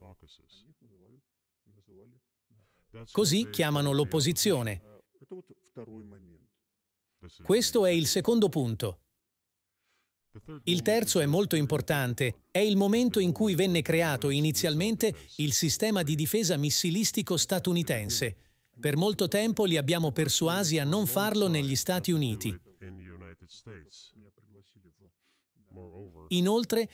Così chiamano l'opposizione. Questo è il secondo punto. Il terzo è molto importante, è il momento in cui venne creato inizialmente il sistema di difesa missilistico statunitense. Per molto tempo li abbiamo persuasi a non farlo negli Stati Uniti. Inoltre,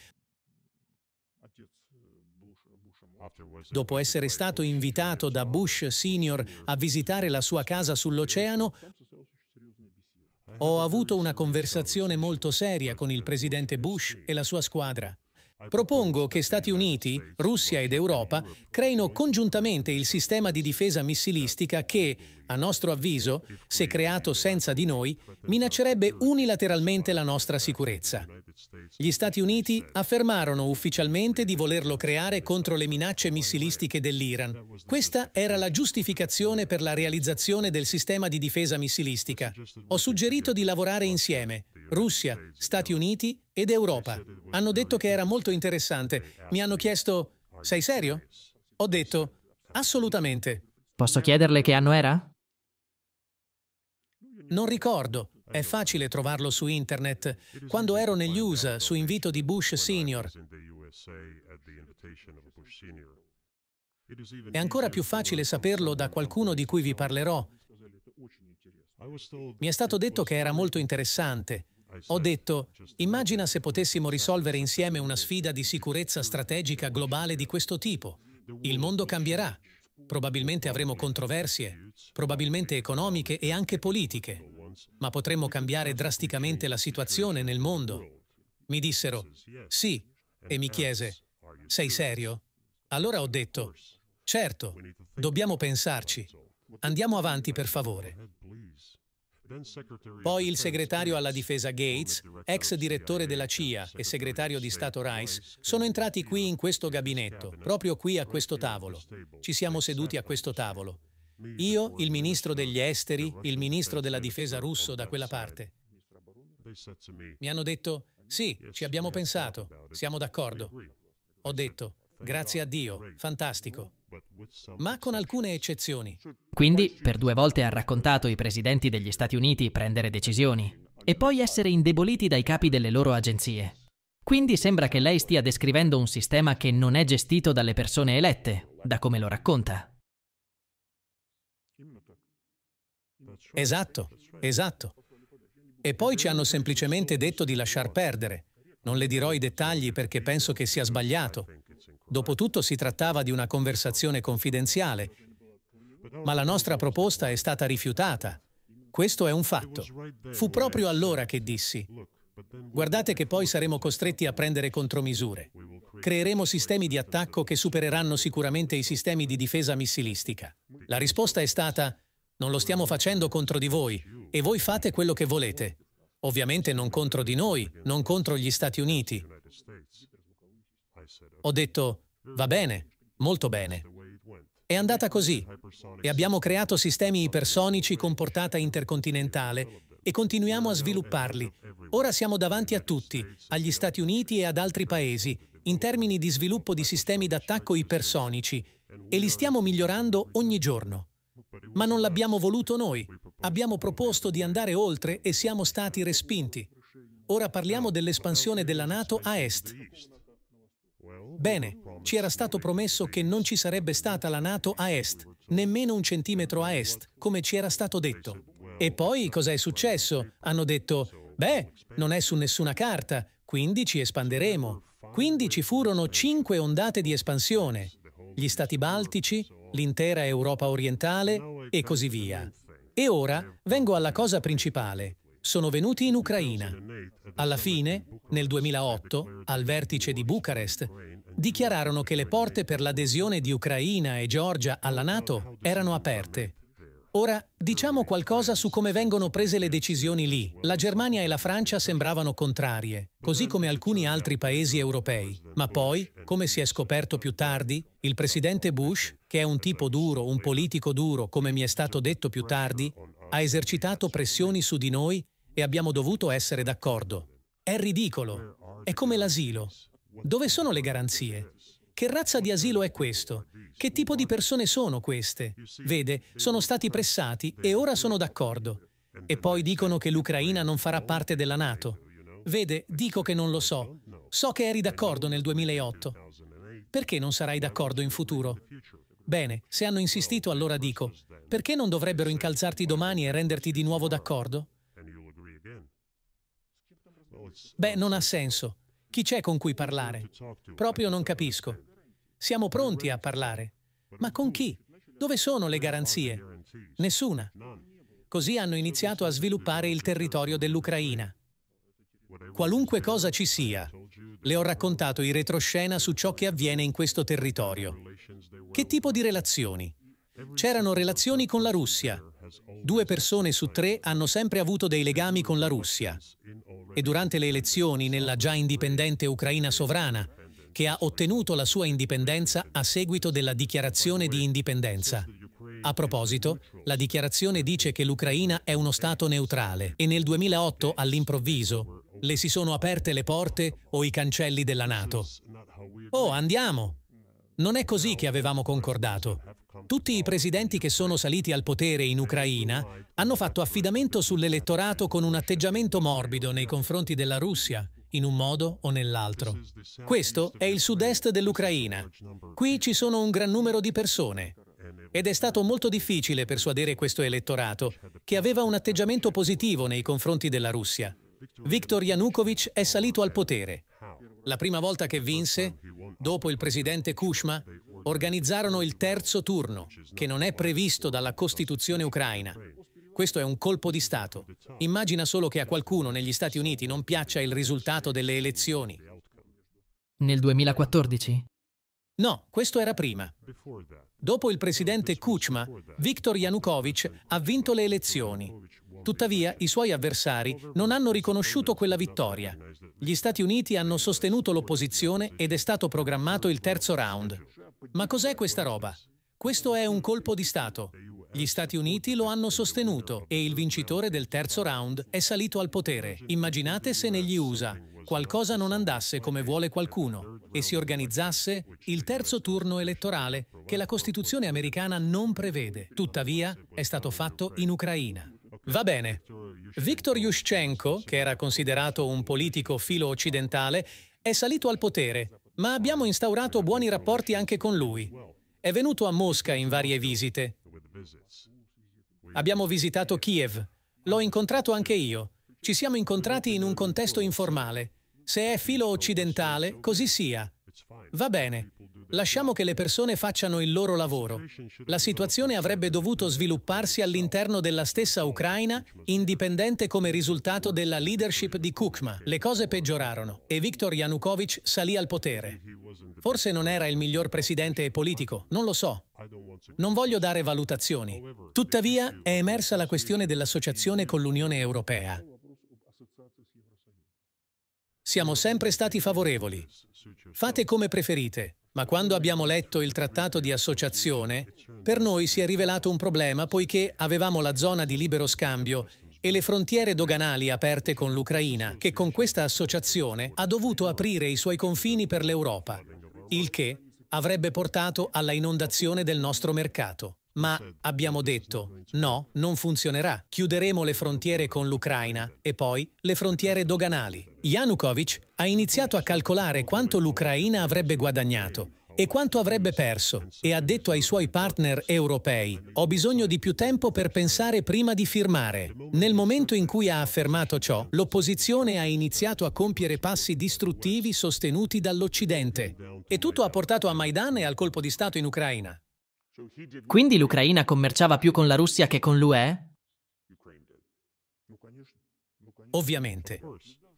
dopo essere stato invitato da Bush Sr. a visitare la sua casa sull'oceano, ho avuto una conversazione molto seria con il presidente Bush e la sua squadra. Propongo che Stati Uniti, Russia ed Europa creino congiuntamente il sistema di difesa missilistica che, a nostro avviso, se creato senza di noi, minaccerebbe unilateralmente la nostra sicurezza. Gli Stati Uniti affermarono ufficialmente di volerlo creare contro le minacce missilistiche dell'Iran. Questa era la giustificazione per la realizzazione del sistema di difesa missilistica. Ho suggerito di lavorare insieme, Russia, Stati Uniti ed Europa. Hanno detto che era molto interessante. Mi hanno chiesto, sei serio? Ho detto, assolutamente. Posso chiederle che anno era? Non ricordo. È facile trovarlo su internet. Quando ero negli USA, su invito di Bush Senior. è ancora più facile saperlo da qualcuno di cui vi parlerò. Mi è stato detto che era molto interessante. Ho detto, immagina se potessimo risolvere insieme una sfida di sicurezza strategica globale di questo tipo. Il mondo cambierà. Probabilmente avremo controversie, probabilmente economiche e anche politiche, ma potremmo cambiare drasticamente la situazione nel mondo. Mi dissero, sì, e mi chiese, sei serio? Allora ho detto, certo, dobbiamo pensarci. Andiamo avanti per favore. Poi il segretario alla difesa Gates, ex direttore della CIA e segretario di Stato Rice, sono entrati qui in questo gabinetto, proprio qui a questo tavolo. Ci siamo seduti a questo tavolo. Io, il ministro degli esteri, il ministro della difesa russo da quella parte. Mi hanno detto, sì, ci abbiamo pensato, siamo d'accordo. Ho detto, grazie a Dio, fantastico ma con alcune eccezioni. Quindi, per due volte ha raccontato i presidenti degli Stati Uniti prendere decisioni e poi essere indeboliti dai capi delle loro agenzie. Quindi sembra che lei stia descrivendo un sistema che non è gestito dalle persone elette, da come lo racconta. Esatto, esatto. E poi ci hanno semplicemente detto di lasciar perdere. Non le dirò i dettagli perché penso che sia sbagliato, Dopotutto si trattava di una conversazione confidenziale, ma la nostra proposta è stata rifiutata. Questo è un fatto. Fu proprio allora che dissi, guardate che poi saremo costretti a prendere contromisure. Creeremo sistemi di attacco che supereranno sicuramente i sistemi di difesa missilistica. La risposta è stata, non lo stiamo facendo contro di voi, e voi fate quello che volete. Ovviamente non contro di noi, non contro gli Stati Uniti. Ho detto, va bene, molto bene. È andata così e abbiamo creato sistemi ipersonici con portata intercontinentale e continuiamo a svilupparli. Ora siamo davanti a tutti, agli Stati Uniti e ad altri paesi, in termini di sviluppo di sistemi d'attacco ipersonici e li stiamo migliorando ogni giorno. Ma non l'abbiamo voluto noi. Abbiamo proposto di andare oltre e siamo stati respinti. Ora parliamo dell'espansione della Nato a est. Bene, ci era stato promesso che non ci sarebbe stata la Nato a est, nemmeno un centimetro a est, come ci era stato detto. E poi cosa è successo? Hanno detto, beh, non è su nessuna carta, quindi ci espanderemo. Quindi ci furono cinque ondate di espansione, gli Stati Baltici, l'intera Europa orientale e così via. E ora vengo alla cosa principale. Sono venuti in Ucraina. Alla fine, nel 2008, al vertice di Bucarest, dichiararono che le porte per l'adesione di Ucraina e Georgia alla Nato erano aperte. Ora, diciamo qualcosa su come vengono prese le decisioni lì. La Germania e la Francia sembravano contrarie, così come alcuni altri paesi europei. Ma poi, come si è scoperto più tardi, il presidente Bush, che è un tipo duro, un politico duro, come mi è stato detto più tardi, ha esercitato pressioni su di noi e abbiamo dovuto essere d'accordo. È ridicolo. È come l'asilo. Dove sono le garanzie? Che razza di asilo è questo? Che tipo di persone sono queste? Vede, sono stati pressati e ora sono d'accordo. E poi dicono che l'Ucraina non farà parte della Nato. Vede, dico che non lo so. So che eri d'accordo nel 2008. Perché non sarai d'accordo in futuro? Bene, se hanno insistito allora dico, perché non dovrebbero incalzarti domani e renderti di nuovo d'accordo? Beh, non ha senso. Chi c'è con cui parlare? Proprio non capisco. Siamo pronti a parlare. Ma con chi? Dove sono le garanzie? Nessuna. Così hanno iniziato a sviluppare il territorio dell'Ucraina. Qualunque cosa ci sia, le ho raccontato in retroscena su ciò che avviene in questo territorio. Che tipo di relazioni? C'erano relazioni con la Russia, Due persone su tre hanno sempre avuto dei legami con la Russia e durante le elezioni nella già indipendente Ucraina sovrana, che ha ottenuto la sua indipendenza a seguito della dichiarazione di indipendenza. A proposito, la dichiarazione dice che l'Ucraina è uno Stato neutrale e nel 2008, all'improvviso, le si sono aperte le porte o i cancelli della Nato. Oh, andiamo! Non è così che avevamo concordato. Tutti i presidenti che sono saliti al potere in Ucraina hanno fatto affidamento sull'elettorato con un atteggiamento morbido nei confronti della Russia, in un modo o nell'altro. Questo è il sud-est dell'Ucraina. Qui ci sono un gran numero di persone. Ed è stato molto difficile persuadere questo elettorato, che aveva un atteggiamento positivo nei confronti della Russia. Viktor Yanukovych è salito al potere. La prima volta che vinse, dopo il presidente Kushma, organizzarono il terzo turno, che non è previsto dalla Costituzione ucraina. Questo è un colpo di Stato. Immagina solo che a qualcuno negli Stati Uniti non piaccia il risultato delle elezioni. Nel 2014? No, questo era prima. Dopo il presidente Kuchma, Viktor Yanukovych ha vinto le elezioni. Tuttavia, i suoi avversari non hanno riconosciuto quella vittoria. Gli Stati Uniti hanno sostenuto l'opposizione ed è stato programmato il terzo round. Ma cos'è questa roba? Questo è un colpo di Stato. Gli Stati Uniti lo hanno sostenuto e il vincitore del terzo round è salito al potere. Immaginate se negli USA qualcosa non andasse come vuole qualcuno e si organizzasse il terzo turno elettorale che la Costituzione americana non prevede. Tuttavia è stato fatto in Ucraina. Va bene. Viktor Yushchenko, che era considerato un politico filo occidentale, è salito al potere ma abbiamo instaurato buoni rapporti anche con lui. È venuto a Mosca in varie visite. Abbiamo visitato Kiev. L'ho incontrato anche io. Ci siamo incontrati in un contesto informale. Se è filo occidentale, così sia. Va bene. Lasciamo che le persone facciano il loro lavoro. La situazione avrebbe dovuto svilupparsi all'interno della stessa Ucraina, indipendente come risultato della leadership di Kukma. Le cose peggiorarono e Viktor Yanukovych salì al potere. Forse non era il miglior presidente e politico, non lo so. Non voglio dare valutazioni. Tuttavia è emersa la questione dell'associazione con l'Unione Europea. Siamo sempre stati favorevoli. Fate come preferite, ma quando abbiamo letto il trattato di associazione, per noi si è rivelato un problema poiché avevamo la zona di libero scambio e le frontiere doganali aperte con l'Ucraina, che con questa associazione ha dovuto aprire i suoi confini per l'Europa, il che avrebbe portato alla inondazione del nostro mercato. Ma abbiamo detto, no, non funzionerà. Chiuderemo le frontiere con l'Ucraina e poi le frontiere doganali. Yanukovych ha iniziato a calcolare quanto l'Ucraina avrebbe guadagnato e quanto avrebbe perso e ha detto ai suoi partner europei, ho bisogno di più tempo per pensare prima di firmare. Nel momento in cui ha affermato ciò, l'opposizione ha iniziato a compiere passi distruttivi sostenuti dall'Occidente. E tutto ha portato a Maidan e al colpo di Stato in Ucraina. Quindi l'Ucraina commerciava più con la Russia che con l'UE? Ovviamente.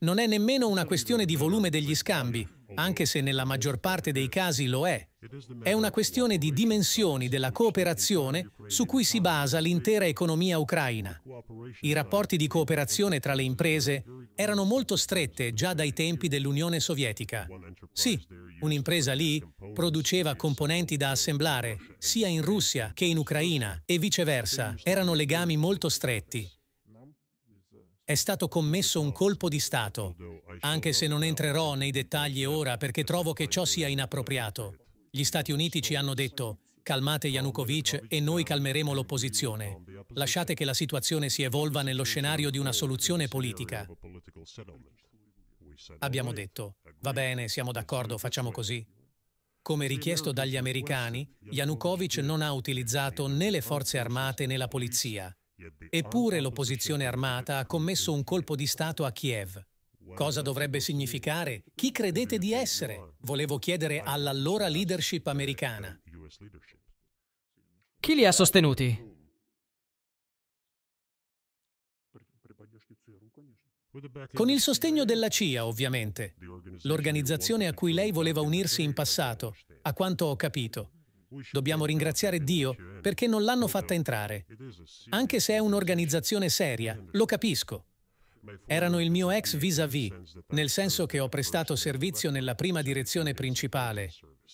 Non è nemmeno una questione di volume degli scambi, anche se nella maggior parte dei casi lo è. È una questione di dimensioni della cooperazione su cui si basa l'intera economia ucraina. I rapporti di cooperazione tra le imprese erano molto strette già dai tempi dell'Unione Sovietica. Sì, un'impresa lì produceva componenti da assemblare sia in Russia che in Ucraina e viceversa, erano legami molto stretti. È stato commesso un colpo di Stato, anche se non entrerò nei dettagli ora perché trovo che ciò sia inappropriato. Gli Stati Uniti ci hanno detto calmate Yanukovych e noi calmeremo l'opposizione. Lasciate che la situazione si evolva nello scenario di una soluzione politica. Abbiamo detto, va bene, siamo d'accordo, facciamo così. Come richiesto dagli americani, Yanukovych non ha utilizzato né le forze armate né la polizia. Eppure l'opposizione armata ha commesso un colpo di Stato a Kiev. Cosa dovrebbe significare? Chi credete di essere? Volevo chiedere all'allora leadership americana. Chi li ha sostenuti? Con il sostegno della CIA, ovviamente, l'organizzazione a cui lei voleva unirsi in passato, a quanto ho capito. Dobbiamo ringraziare Dio perché non l'hanno fatta entrare. Anche se è un'organizzazione seria, lo capisco erano il mio ex vis-à-vis, nel senso che ho prestato servizio nella prima direzione principale,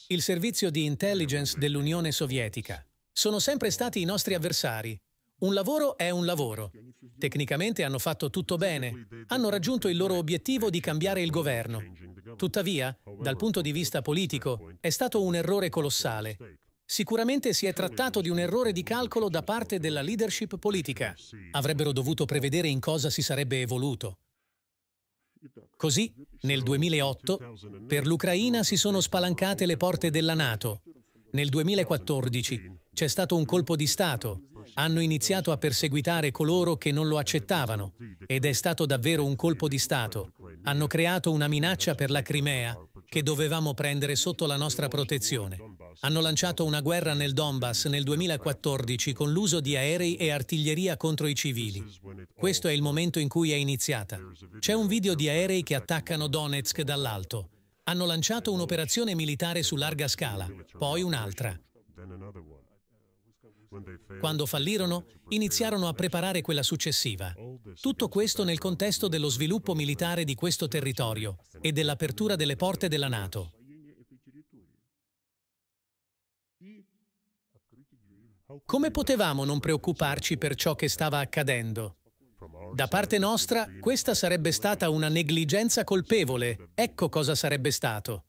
il servizio di intelligence dell'Unione Sovietica. Sono sempre stati i nostri avversari. Un lavoro è un lavoro. Tecnicamente hanno fatto tutto bene, hanno raggiunto il loro obiettivo di cambiare il governo. Tuttavia, dal punto di vista politico, è stato un errore colossale, Sicuramente si è trattato di un errore di calcolo da parte della leadership politica. Avrebbero dovuto prevedere in cosa si sarebbe evoluto. Così, nel 2008, per l'Ucraina si sono spalancate le porte della Nato. Nel 2014 c'è stato un colpo di Stato. Hanno iniziato a perseguitare coloro che non lo accettavano. Ed è stato davvero un colpo di Stato. Hanno creato una minaccia per la Crimea che dovevamo prendere sotto la nostra protezione. Hanno lanciato una guerra nel Donbass nel 2014 con l'uso di aerei e artiglieria contro i civili. Questo è il momento in cui è iniziata. C'è un video di aerei che attaccano Donetsk dall'alto. Hanno lanciato un'operazione militare su larga scala, poi un'altra. Quando fallirono, iniziarono a preparare quella successiva. Tutto questo nel contesto dello sviluppo militare di questo territorio e dell'apertura delle porte della Nato. Come potevamo non preoccuparci per ciò che stava accadendo? Da parte nostra, questa sarebbe stata una negligenza colpevole. Ecco cosa sarebbe stato.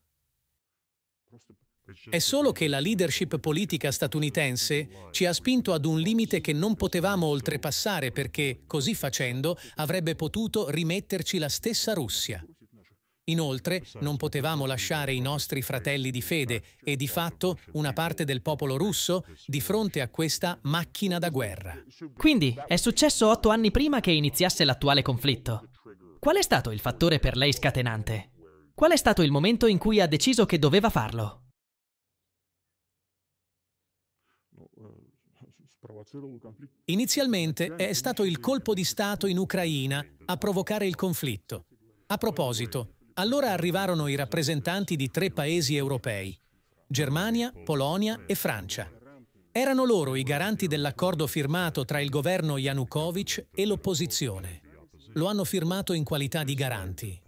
È solo che la leadership politica statunitense ci ha spinto ad un limite che non potevamo oltrepassare perché, così facendo, avrebbe potuto rimetterci la stessa Russia. Inoltre, non potevamo lasciare i nostri fratelli di fede e di fatto una parte del popolo russo di fronte a questa macchina da guerra. Quindi, è successo otto anni prima che iniziasse l'attuale conflitto. Qual è stato il fattore per lei scatenante? Qual è stato il momento in cui ha deciso che doveva farlo? Inizialmente cioè, è stato il colpo di Stato in Ucraina a provocare il conflitto. A proposito, allora arrivarono i rappresentanti di tre paesi europei, Germania, Polonia e Francia. Erano loro i garanti dell'accordo firmato tra il governo Yanukovych e l'opposizione. Lo hanno firmato in qualità di garanti.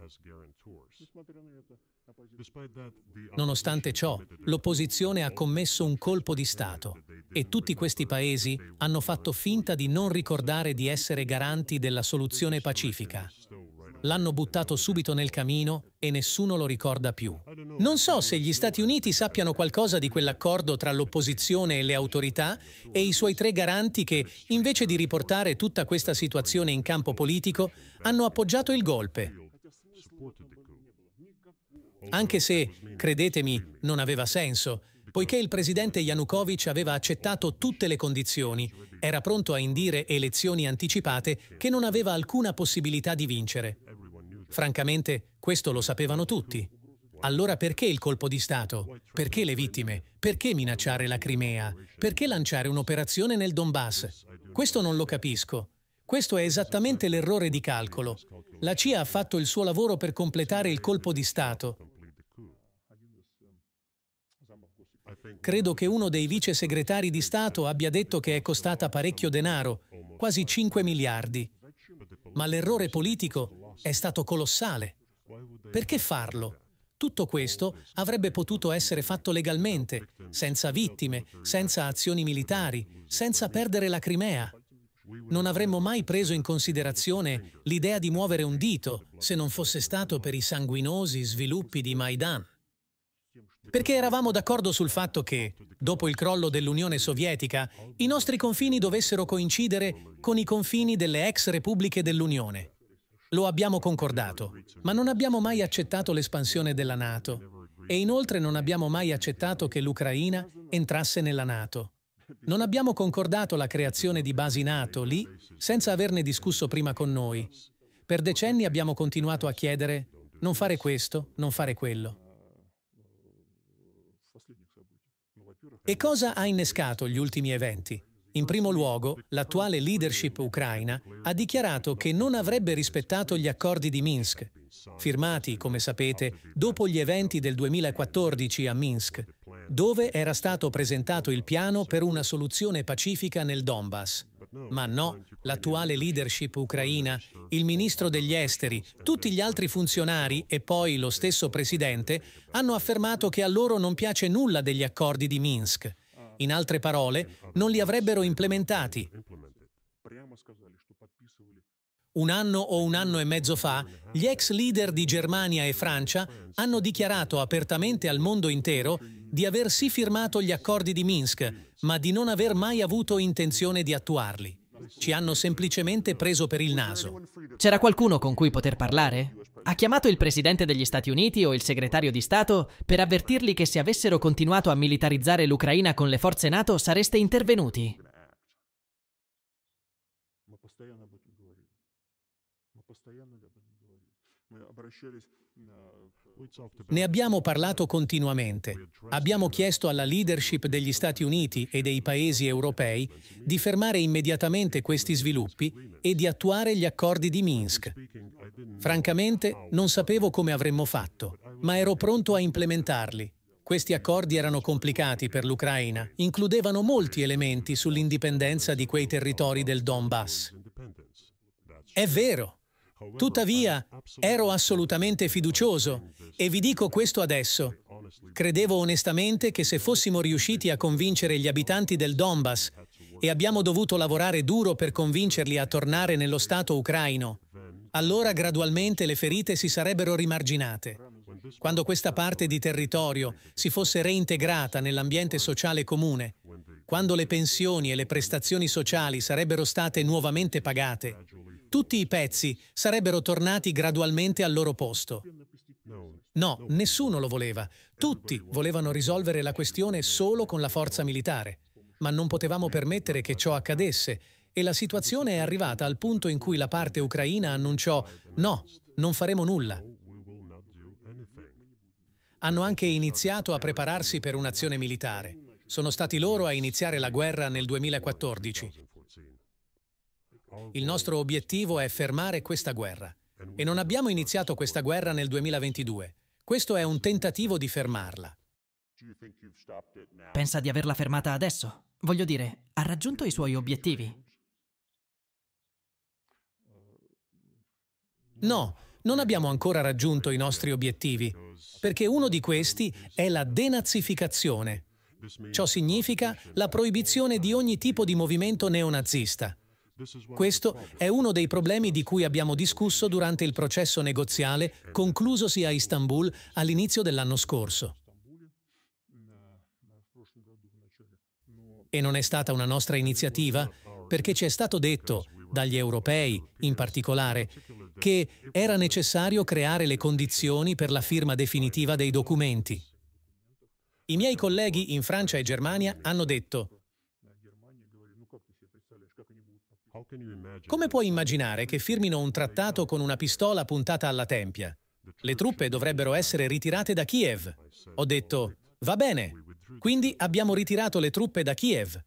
Nonostante ciò, l'opposizione ha commesso un colpo di Stato. E tutti questi paesi hanno fatto finta di non ricordare di essere garanti della soluzione pacifica. L'hanno buttato subito nel camino e nessuno lo ricorda più. Non so se gli Stati Uniti sappiano qualcosa di quell'accordo tra l'opposizione e le autorità e i suoi tre garanti che, invece di riportare tutta questa situazione in campo politico, hanno appoggiato il golpe. Anche se, credetemi, non aveva senso, Poiché il presidente Yanukovych aveva accettato tutte le condizioni, era pronto a indire elezioni anticipate che non aveva alcuna possibilità di vincere. Francamente, questo lo sapevano tutti. Allora perché il colpo di Stato? Perché le vittime? Perché minacciare la Crimea? Perché lanciare un'operazione nel Donbass? Questo non lo capisco. Questo è esattamente l'errore di calcolo. La CIA ha fatto il suo lavoro per completare il colpo di Stato, Credo che uno dei vice segretari di Stato abbia detto che è costata parecchio denaro, quasi 5 miliardi. Ma l'errore politico è stato colossale. Perché farlo? Tutto questo avrebbe potuto essere fatto legalmente, senza vittime, senza azioni militari, senza perdere la Crimea. Non avremmo mai preso in considerazione l'idea di muovere un dito se non fosse stato per i sanguinosi sviluppi di Maidan perché eravamo d'accordo sul fatto che, dopo il crollo dell'Unione Sovietica, i nostri confini dovessero coincidere con i confini delle ex repubbliche dell'Unione. Lo abbiamo concordato, ma non abbiamo mai accettato l'espansione della Nato e inoltre non abbiamo mai accettato che l'Ucraina entrasse nella Nato. Non abbiamo concordato la creazione di basi Nato lì senza averne discusso prima con noi. Per decenni abbiamo continuato a chiedere non fare questo, non fare quello. E cosa ha innescato gli ultimi eventi? In primo luogo, l'attuale leadership ucraina ha dichiarato che non avrebbe rispettato gli accordi di Minsk, firmati, come sapete, dopo gli eventi del 2014 a Minsk, dove era stato presentato il piano per una soluzione pacifica nel Donbass. Ma no, l'attuale leadership ucraina, il ministro degli esteri, tutti gli altri funzionari e poi lo stesso presidente hanno affermato che a loro non piace nulla degli accordi di Minsk in altre parole, non li avrebbero implementati. Un anno o un anno e mezzo fa, gli ex leader di Germania e Francia hanno dichiarato apertamente al mondo intero di aver sì firmato gli accordi di Minsk, ma di non aver mai avuto intenzione di attuarli. Ci hanno semplicemente preso per il naso. C'era qualcuno con cui poter parlare? Ha chiamato il presidente degli Stati Uniti o il segretario di Stato per avvertirli che se avessero continuato a militarizzare l'Ucraina con le forze NATO sareste intervenuti. Мы обращались ne abbiamo parlato continuamente. Abbiamo chiesto alla leadership degli Stati Uniti e dei paesi europei di fermare immediatamente questi sviluppi e di attuare gli accordi di Minsk. Francamente, non sapevo come avremmo fatto, ma ero pronto a implementarli. Questi accordi erano complicati per l'Ucraina, includevano molti elementi sull'indipendenza di quei territori del Donbass. È vero, Tuttavia, ero assolutamente fiducioso e vi dico questo adesso. Credevo onestamente che se fossimo riusciti a convincere gli abitanti del Donbass e abbiamo dovuto lavorare duro per convincerli a tornare nello Stato ucraino, allora gradualmente le ferite si sarebbero rimarginate. Quando questa parte di territorio si fosse reintegrata nell'ambiente sociale comune, quando le pensioni e le prestazioni sociali sarebbero state nuovamente pagate, tutti i pezzi sarebbero tornati gradualmente al loro posto. No, nessuno lo voleva. Tutti volevano risolvere la questione solo con la forza militare. Ma non potevamo permettere che ciò accadesse e la situazione è arrivata al punto in cui la parte ucraina annunciò no, non faremo nulla. Hanno anche iniziato a prepararsi per un'azione militare. Sono stati loro a iniziare la guerra nel 2014. Il nostro obiettivo è fermare questa guerra. E non abbiamo iniziato questa guerra nel 2022. Questo è un tentativo di fermarla. Pensa di averla fermata adesso? Voglio dire, ha raggiunto i suoi obiettivi? No, non abbiamo ancora raggiunto i nostri obiettivi, perché uno di questi è la denazificazione. Ciò significa la proibizione di ogni tipo di movimento neonazista. Questo è uno dei problemi di cui abbiamo discusso durante il processo negoziale conclusosi a Istanbul all'inizio dell'anno scorso. E non è stata una nostra iniziativa perché ci è stato detto dagli europei in particolare, che era necessario creare le condizioni per la firma definitiva dei documenti. I miei colleghi in Francia e Germania hanno detto Come puoi immaginare che firmino un trattato con una pistola puntata alla tempia? Le truppe dovrebbero essere ritirate da Kiev. Ho detto, va bene. Quindi abbiamo ritirato le truppe da Kiev.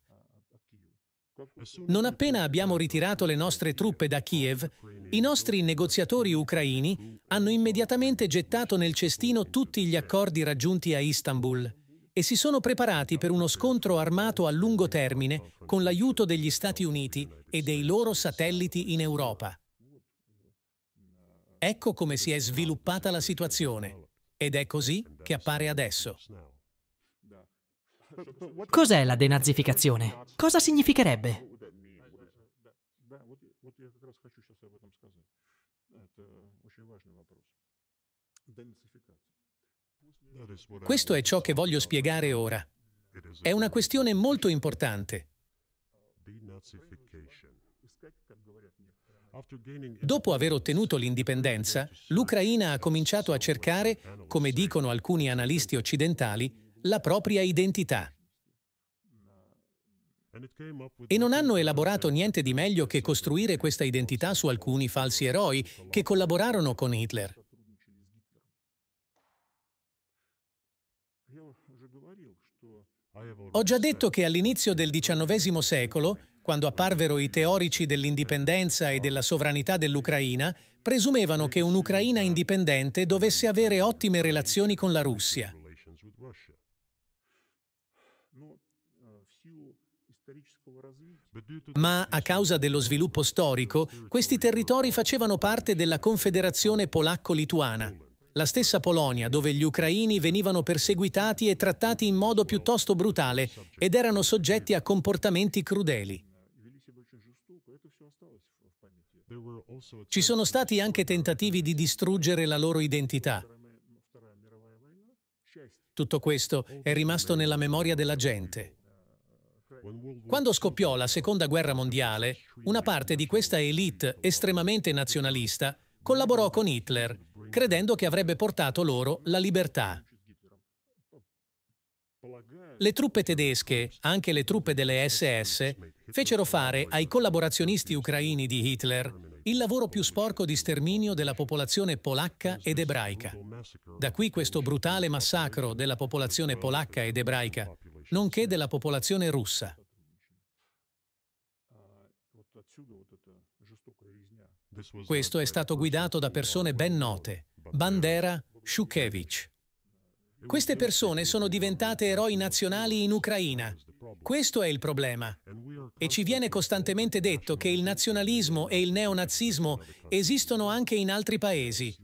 Non appena abbiamo ritirato le nostre truppe da Kiev, i nostri negoziatori ucraini hanno immediatamente gettato nel cestino tutti gli accordi raggiunti a Istanbul e si sono preparati per uno scontro armato a lungo termine con l'aiuto degli Stati Uniti e dei loro satelliti in Europa. Ecco come si è sviluppata la situazione ed è così che appare adesso. Cos'è la denazificazione? Cosa significherebbe? Questo è ciò che voglio spiegare ora. È una questione molto importante. Dopo aver ottenuto l'indipendenza, l'Ucraina ha cominciato a cercare, come dicono alcuni analisti occidentali, la propria identità. E non hanno elaborato niente di meglio che costruire questa identità su alcuni falsi eroi che collaborarono con Hitler. Ho già detto che all'inizio del XIX secolo quando apparvero i teorici dell'indipendenza e della sovranità dell'Ucraina, presumevano che un'Ucraina indipendente dovesse avere ottime relazioni con la Russia. Ma a causa dello sviluppo storico, questi territori facevano parte della Confederazione Polacco-Lituana, la stessa Polonia dove gli ucraini venivano perseguitati e trattati in modo piuttosto brutale ed erano soggetti a comportamenti crudeli. Ci sono stati anche tentativi di distruggere la loro identità. Tutto questo è rimasto nella memoria della gente. Quando scoppiò la Seconda Guerra Mondiale, una parte di questa elite estremamente nazionalista collaborò con Hitler, credendo che avrebbe portato loro la libertà. Le truppe tedesche, anche le truppe delle SS, fecero fare ai collaborazionisti ucraini di Hitler il lavoro più sporco di sterminio della popolazione polacca ed ebraica. Da qui questo brutale massacro della popolazione polacca ed ebraica, nonché della popolazione russa. Questo è stato guidato da persone ben note, Bandera, Shukevich. Queste persone sono diventate eroi nazionali in Ucraina questo è il problema. E ci viene costantemente detto che il nazionalismo e il neonazismo esistono anche in altri paesi.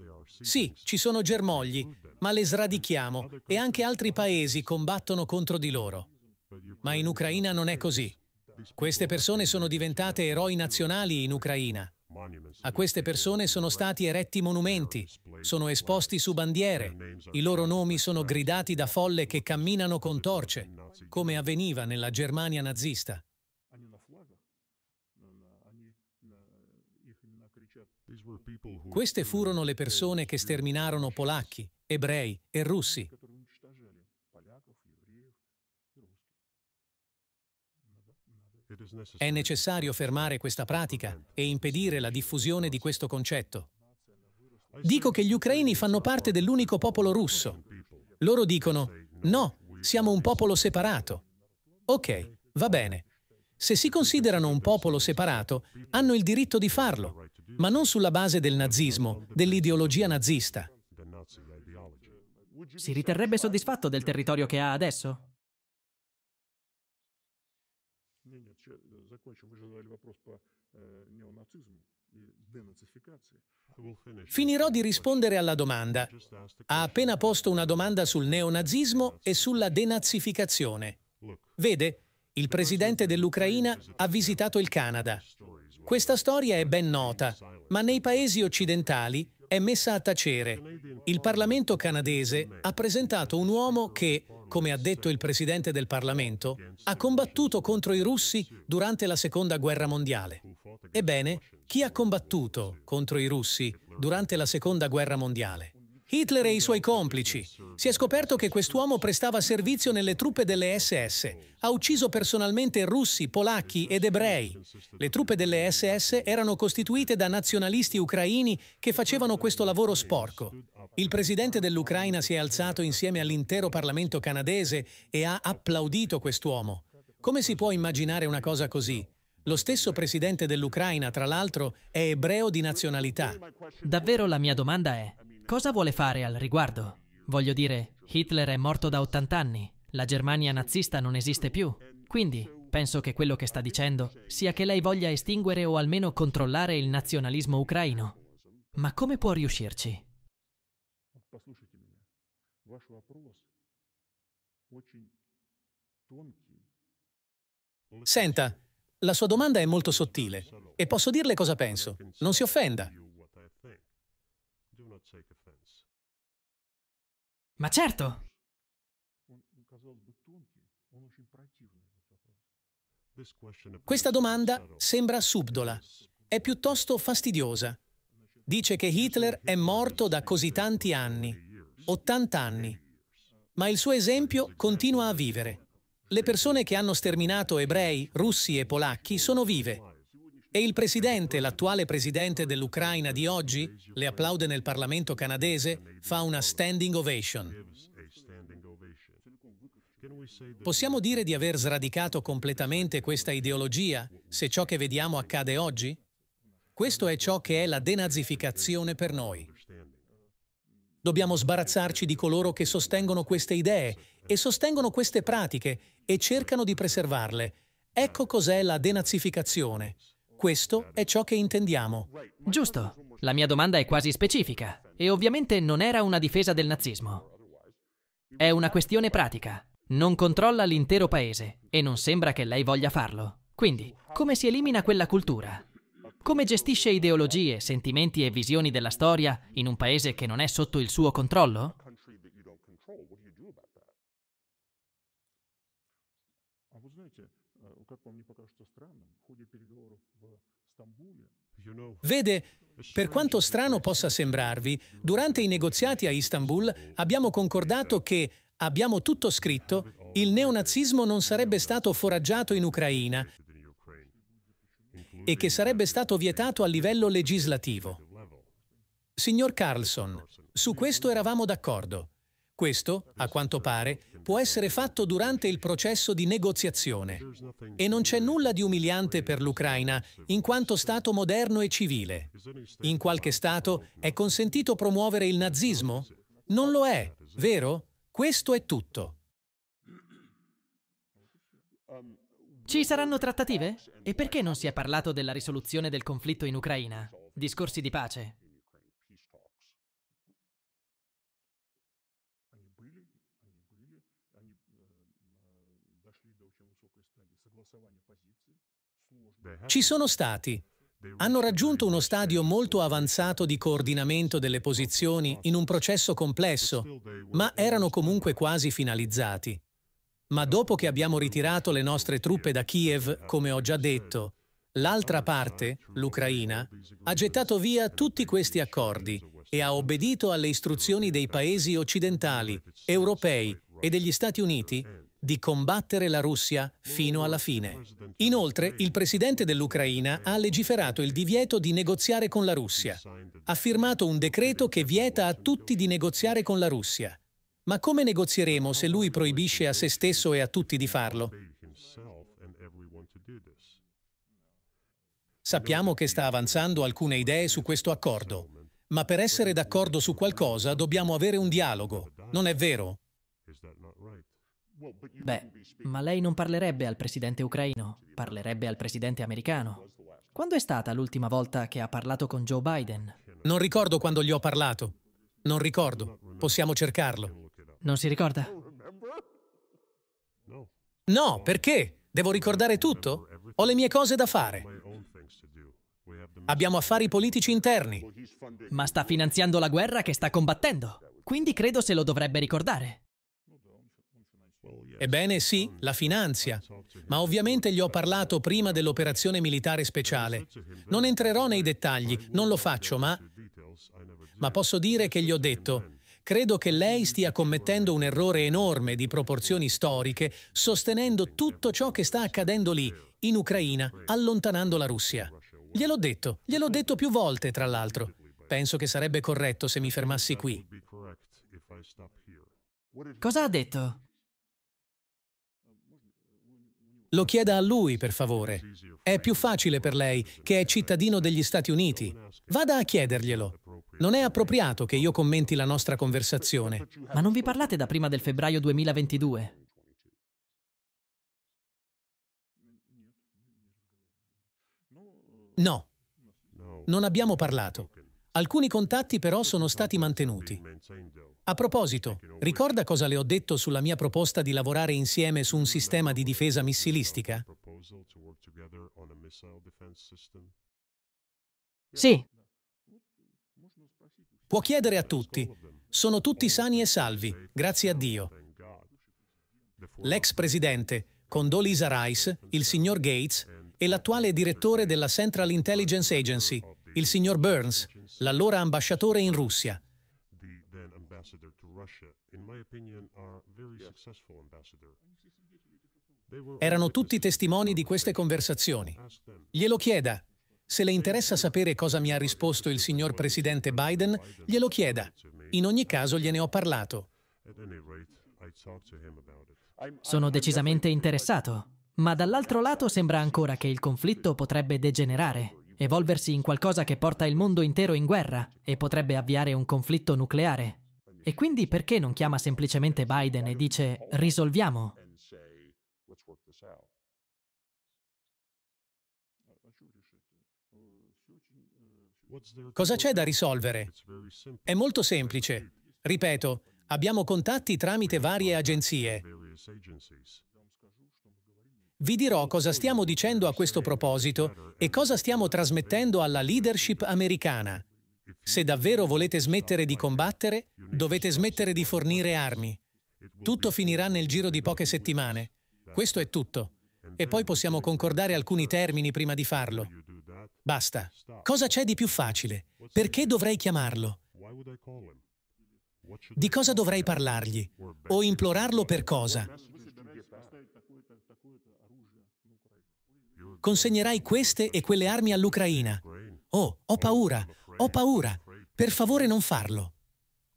Sì, ci sono germogli, ma le sradichiamo e anche altri paesi combattono contro di loro. Ma in Ucraina non è così. Queste persone sono diventate eroi nazionali in Ucraina. A queste persone sono stati eretti monumenti, sono esposti su bandiere, i loro nomi sono gridati da folle che camminano con torce, come avveniva nella Germania nazista. Queste furono le persone che sterminarono polacchi, ebrei e russi, È necessario fermare questa pratica e impedire la diffusione di questo concetto. Dico che gli ucraini fanno parte dell'unico popolo russo. Loro dicono, no, siamo un popolo separato. Ok, va bene. Se si considerano un popolo separato, hanno il diritto di farlo, ma non sulla base del nazismo, dell'ideologia nazista. Si riterrebbe soddisfatto del territorio che ha adesso? Э, Finirò di rispondere alla domanda. Ha appena posto una domanda sul neonazismo e sulla denazificazione. Vede, il presidente dell'Ucraina ha visitato il Canada. Questa storia è ben nota, ma nei paesi occidentali è messa a tacere. Il Parlamento canadese ha presentato un uomo che, come ha detto il Presidente del Parlamento, ha combattuto contro i russi durante la Seconda Guerra Mondiale. Ebbene, chi ha combattuto contro i russi durante la Seconda Guerra Mondiale? Hitler e i suoi complici. Si è scoperto che quest'uomo prestava servizio nelle truppe delle SS. Ha ucciso personalmente russi, polacchi ed ebrei. Le truppe delle SS erano costituite da nazionalisti ucraini che facevano questo lavoro sporco. Il presidente dell'Ucraina si è alzato insieme all'intero Parlamento canadese e ha applaudito quest'uomo. Come si può immaginare una cosa così? Lo stesso presidente dell'Ucraina, tra l'altro, è ebreo di nazionalità. Davvero la mia domanda è, Cosa vuole fare al riguardo? Voglio dire, Hitler è morto da 80 anni, la Germania nazista non esiste più, quindi penso che quello che sta dicendo sia che lei voglia estinguere o almeno controllare il nazionalismo ucraino. Ma come può riuscirci? Senta, la sua domanda è molto sottile e posso dirle cosa penso. Non si offenda. Ma certo! Questa domanda sembra subdola, è piuttosto fastidiosa. Dice che Hitler è morto da così tanti anni, 80 anni, ma il suo esempio continua a vivere. Le persone che hanno sterminato ebrei, russi e polacchi sono vive e il presidente, l'attuale presidente dell'Ucraina di oggi, le applaude nel Parlamento canadese, fa una standing ovation. Possiamo dire di aver sradicato completamente questa ideologia se ciò che vediamo accade oggi? Questo è ciò che è la denazificazione per noi. Dobbiamo sbarazzarci di coloro che sostengono queste idee e sostengono queste pratiche e cercano di preservarle. Ecco cos'è la denazificazione. Questo è ciò che intendiamo. Giusto. La mia domanda è quasi specifica e ovviamente non era una difesa del nazismo. È una questione pratica. Non controlla l'intero paese e non sembra che lei voglia farlo. Quindi, come si elimina quella cultura? Come gestisce ideologie, sentimenti e visioni della storia in un paese che non è sotto il suo controllo? Vede, per quanto strano possa sembrarvi, durante i negoziati a Istanbul abbiamo concordato che abbiamo tutto scritto, il neonazismo non sarebbe stato foraggiato in Ucraina e che sarebbe stato vietato a livello legislativo. Signor Carlson, su questo eravamo d'accordo. Questo, a quanto pare, può essere fatto durante il processo di negoziazione. E non c'è nulla di umiliante per l'Ucraina, in quanto Stato moderno e civile. In qualche Stato è consentito promuovere il nazismo? Non lo è, vero? Questo è tutto. Ci saranno trattative? E perché non si è parlato della risoluzione del conflitto in Ucraina? Discorsi di pace, Ci sono stati. Hanno raggiunto uno stadio molto avanzato di coordinamento delle posizioni in un processo complesso, ma erano comunque quasi finalizzati. Ma dopo che abbiamo ritirato le nostre truppe da Kiev, come ho già detto, l'altra parte, l'Ucraina, ha gettato via tutti questi accordi e ha obbedito alle istruzioni dei paesi occidentali, europei e degli Stati Uniti di combattere la Russia fino alla fine. Inoltre, il presidente dell'Ucraina ha legiferato il divieto di negoziare con la Russia. Ha firmato un decreto che vieta a tutti di negoziare con la Russia. Ma come negozieremo se lui proibisce a se stesso e a tutti di farlo? Sappiamo che sta avanzando alcune idee su questo accordo, ma per essere d'accordo su qualcosa dobbiamo avere un dialogo, non è vero? Beh, ma lei non parlerebbe al presidente ucraino, parlerebbe al presidente americano. Quando è stata l'ultima volta che ha parlato con Joe Biden? Non ricordo quando gli ho parlato. Non ricordo. Possiamo cercarlo. Non si ricorda? Oh, no, perché? Devo ricordare tutto? Ho le mie cose da fare. Abbiamo affari politici interni. Ma sta finanziando la guerra che sta combattendo. Quindi credo se lo dovrebbe ricordare. Ebbene sì, la finanzia. Ma ovviamente gli ho parlato prima dell'operazione militare speciale. Non entrerò nei dettagli, non lo faccio, ma... Ma posso dire che gli ho detto, credo che lei stia commettendo un errore enorme di proporzioni storiche, sostenendo tutto ciò che sta accadendo lì, in Ucraina, allontanando la Russia. Gliel'ho detto, gliel'ho detto più volte, tra l'altro. Penso che sarebbe corretto se mi fermassi qui. Cosa ha detto? Lo chieda a lui, per favore. È più facile per lei, che è cittadino degli Stati Uniti. Vada a chiederglielo. Non è appropriato che io commenti la nostra conversazione. Ma non vi parlate da prima del febbraio 2022? No, non abbiamo parlato. Alcuni contatti però sono stati mantenuti. A proposito, ricorda cosa le ho detto sulla mia proposta di lavorare insieme su un sistema di difesa missilistica? Sì. Può chiedere a tutti. Sono tutti sani e salvi, grazie a Dio. L'ex presidente, Condoleezza Rice, il signor Gates e l'attuale direttore della Central Intelligence Agency, il signor Burns, l'allora ambasciatore in Russia ambassador to Russia, in my opinion, are very successful ambassador. Erano tutti testimoni di queste conversazioni. Glielo chieda. Se le interessa sapere cosa mi ha risposto il signor presidente Biden, glielo chieda. In ogni caso gliene ho parlato. Sono decisamente interessato, ma dall'altro lato sembra ancora che il conflitto potrebbe degenerare, evolversi in qualcosa che porta il mondo intero in guerra e potrebbe avviare un conflitto nucleare. E quindi perché non chiama semplicemente Biden e dice risolviamo? Cosa c'è da risolvere? È molto semplice. Ripeto, abbiamo contatti tramite varie agenzie. Vi dirò cosa stiamo dicendo a questo proposito e cosa stiamo trasmettendo alla leadership americana. Se davvero volete smettere di combattere, dovete smettere di fornire armi. Tutto finirà nel giro di poche settimane. Questo è tutto. E poi possiamo concordare alcuni termini prima di farlo. Basta. Cosa c'è di più facile? Perché dovrei chiamarlo? Di cosa dovrei parlargli? O implorarlo per cosa? Consegnerai queste e quelle armi all'Ucraina. Oh, ho paura, ho paura. Per favore non farlo.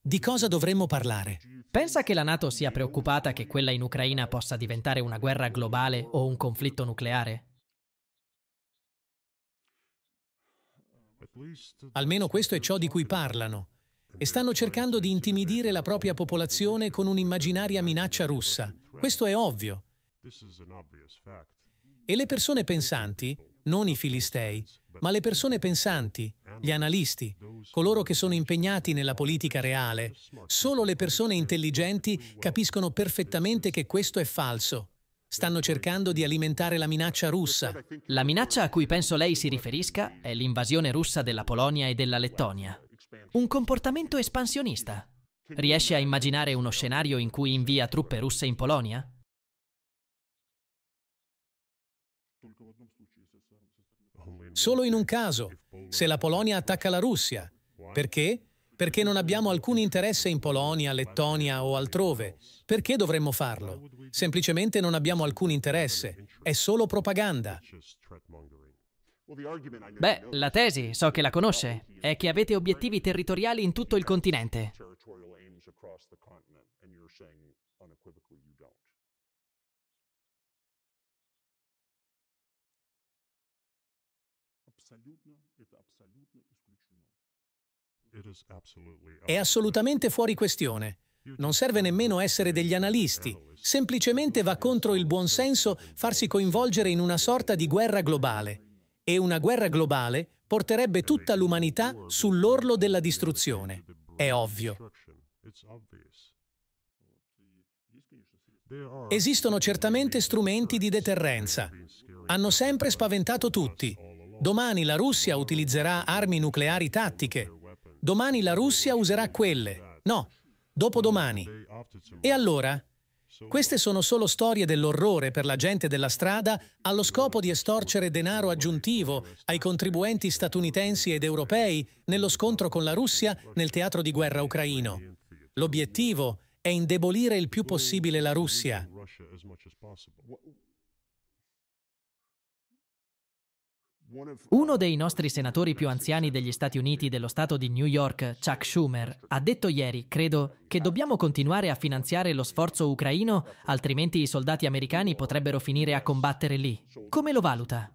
Di cosa dovremmo parlare? Pensa che la Nato sia preoccupata che quella in Ucraina possa diventare una guerra globale o un conflitto nucleare? Almeno questo è ciò di cui parlano. E stanno cercando di intimidire la propria popolazione con un'immaginaria minaccia russa. Questo è ovvio. E le persone pensanti non i filistei, ma le persone pensanti, gli analisti, coloro che sono impegnati nella politica reale. Solo le persone intelligenti capiscono perfettamente che questo è falso. Stanno cercando di alimentare la minaccia russa. La minaccia a cui penso lei si riferisca è l'invasione russa della Polonia e della Lettonia. Un comportamento espansionista. Riesce a immaginare uno scenario in cui invia truppe russe in Polonia? solo in un caso, se la Polonia attacca la Russia. Perché? Perché non abbiamo alcun interesse in Polonia, Lettonia o altrove. Perché dovremmo farlo? Semplicemente non abbiamo alcun interesse, è solo propaganda. Beh, la tesi, so che la conosce, è che avete obiettivi territoriali in tutto il continente. È assolutamente fuori questione. Non serve nemmeno essere degli analisti. Semplicemente va contro il buonsenso farsi coinvolgere in una sorta di guerra globale. E una guerra globale porterebbe tutta l'umanità sull'orlo della distruzione. È ovvio. Esistono certamente strumenti di deterrenza. Hanno sempre spaventato tutti. Domani la Russia utilizzerà armi nucleari tattiche. Domani la Russia userà quelle. No, dopodomani. E allora? Queste sono solo storie dell'orrore per la gente della strada allo scopo di estorcere denaro aggiuntivo ai contribuenti statunitensi ed europei nello scontro con la Russia nel teatro di guerra ucraino. L'obiettivo è indebolire il più possibile la Russia. Uno dei nostri senatori più anziani degli Stati Uniti dello Stato di New York, Chuck Schumer, ha detto ieri, credo, che dobbiamo continuare a finanziare lo sforzo ucraino, altrimenti i soldati americani potrebbero finire a combattere lì. Come lo valuta?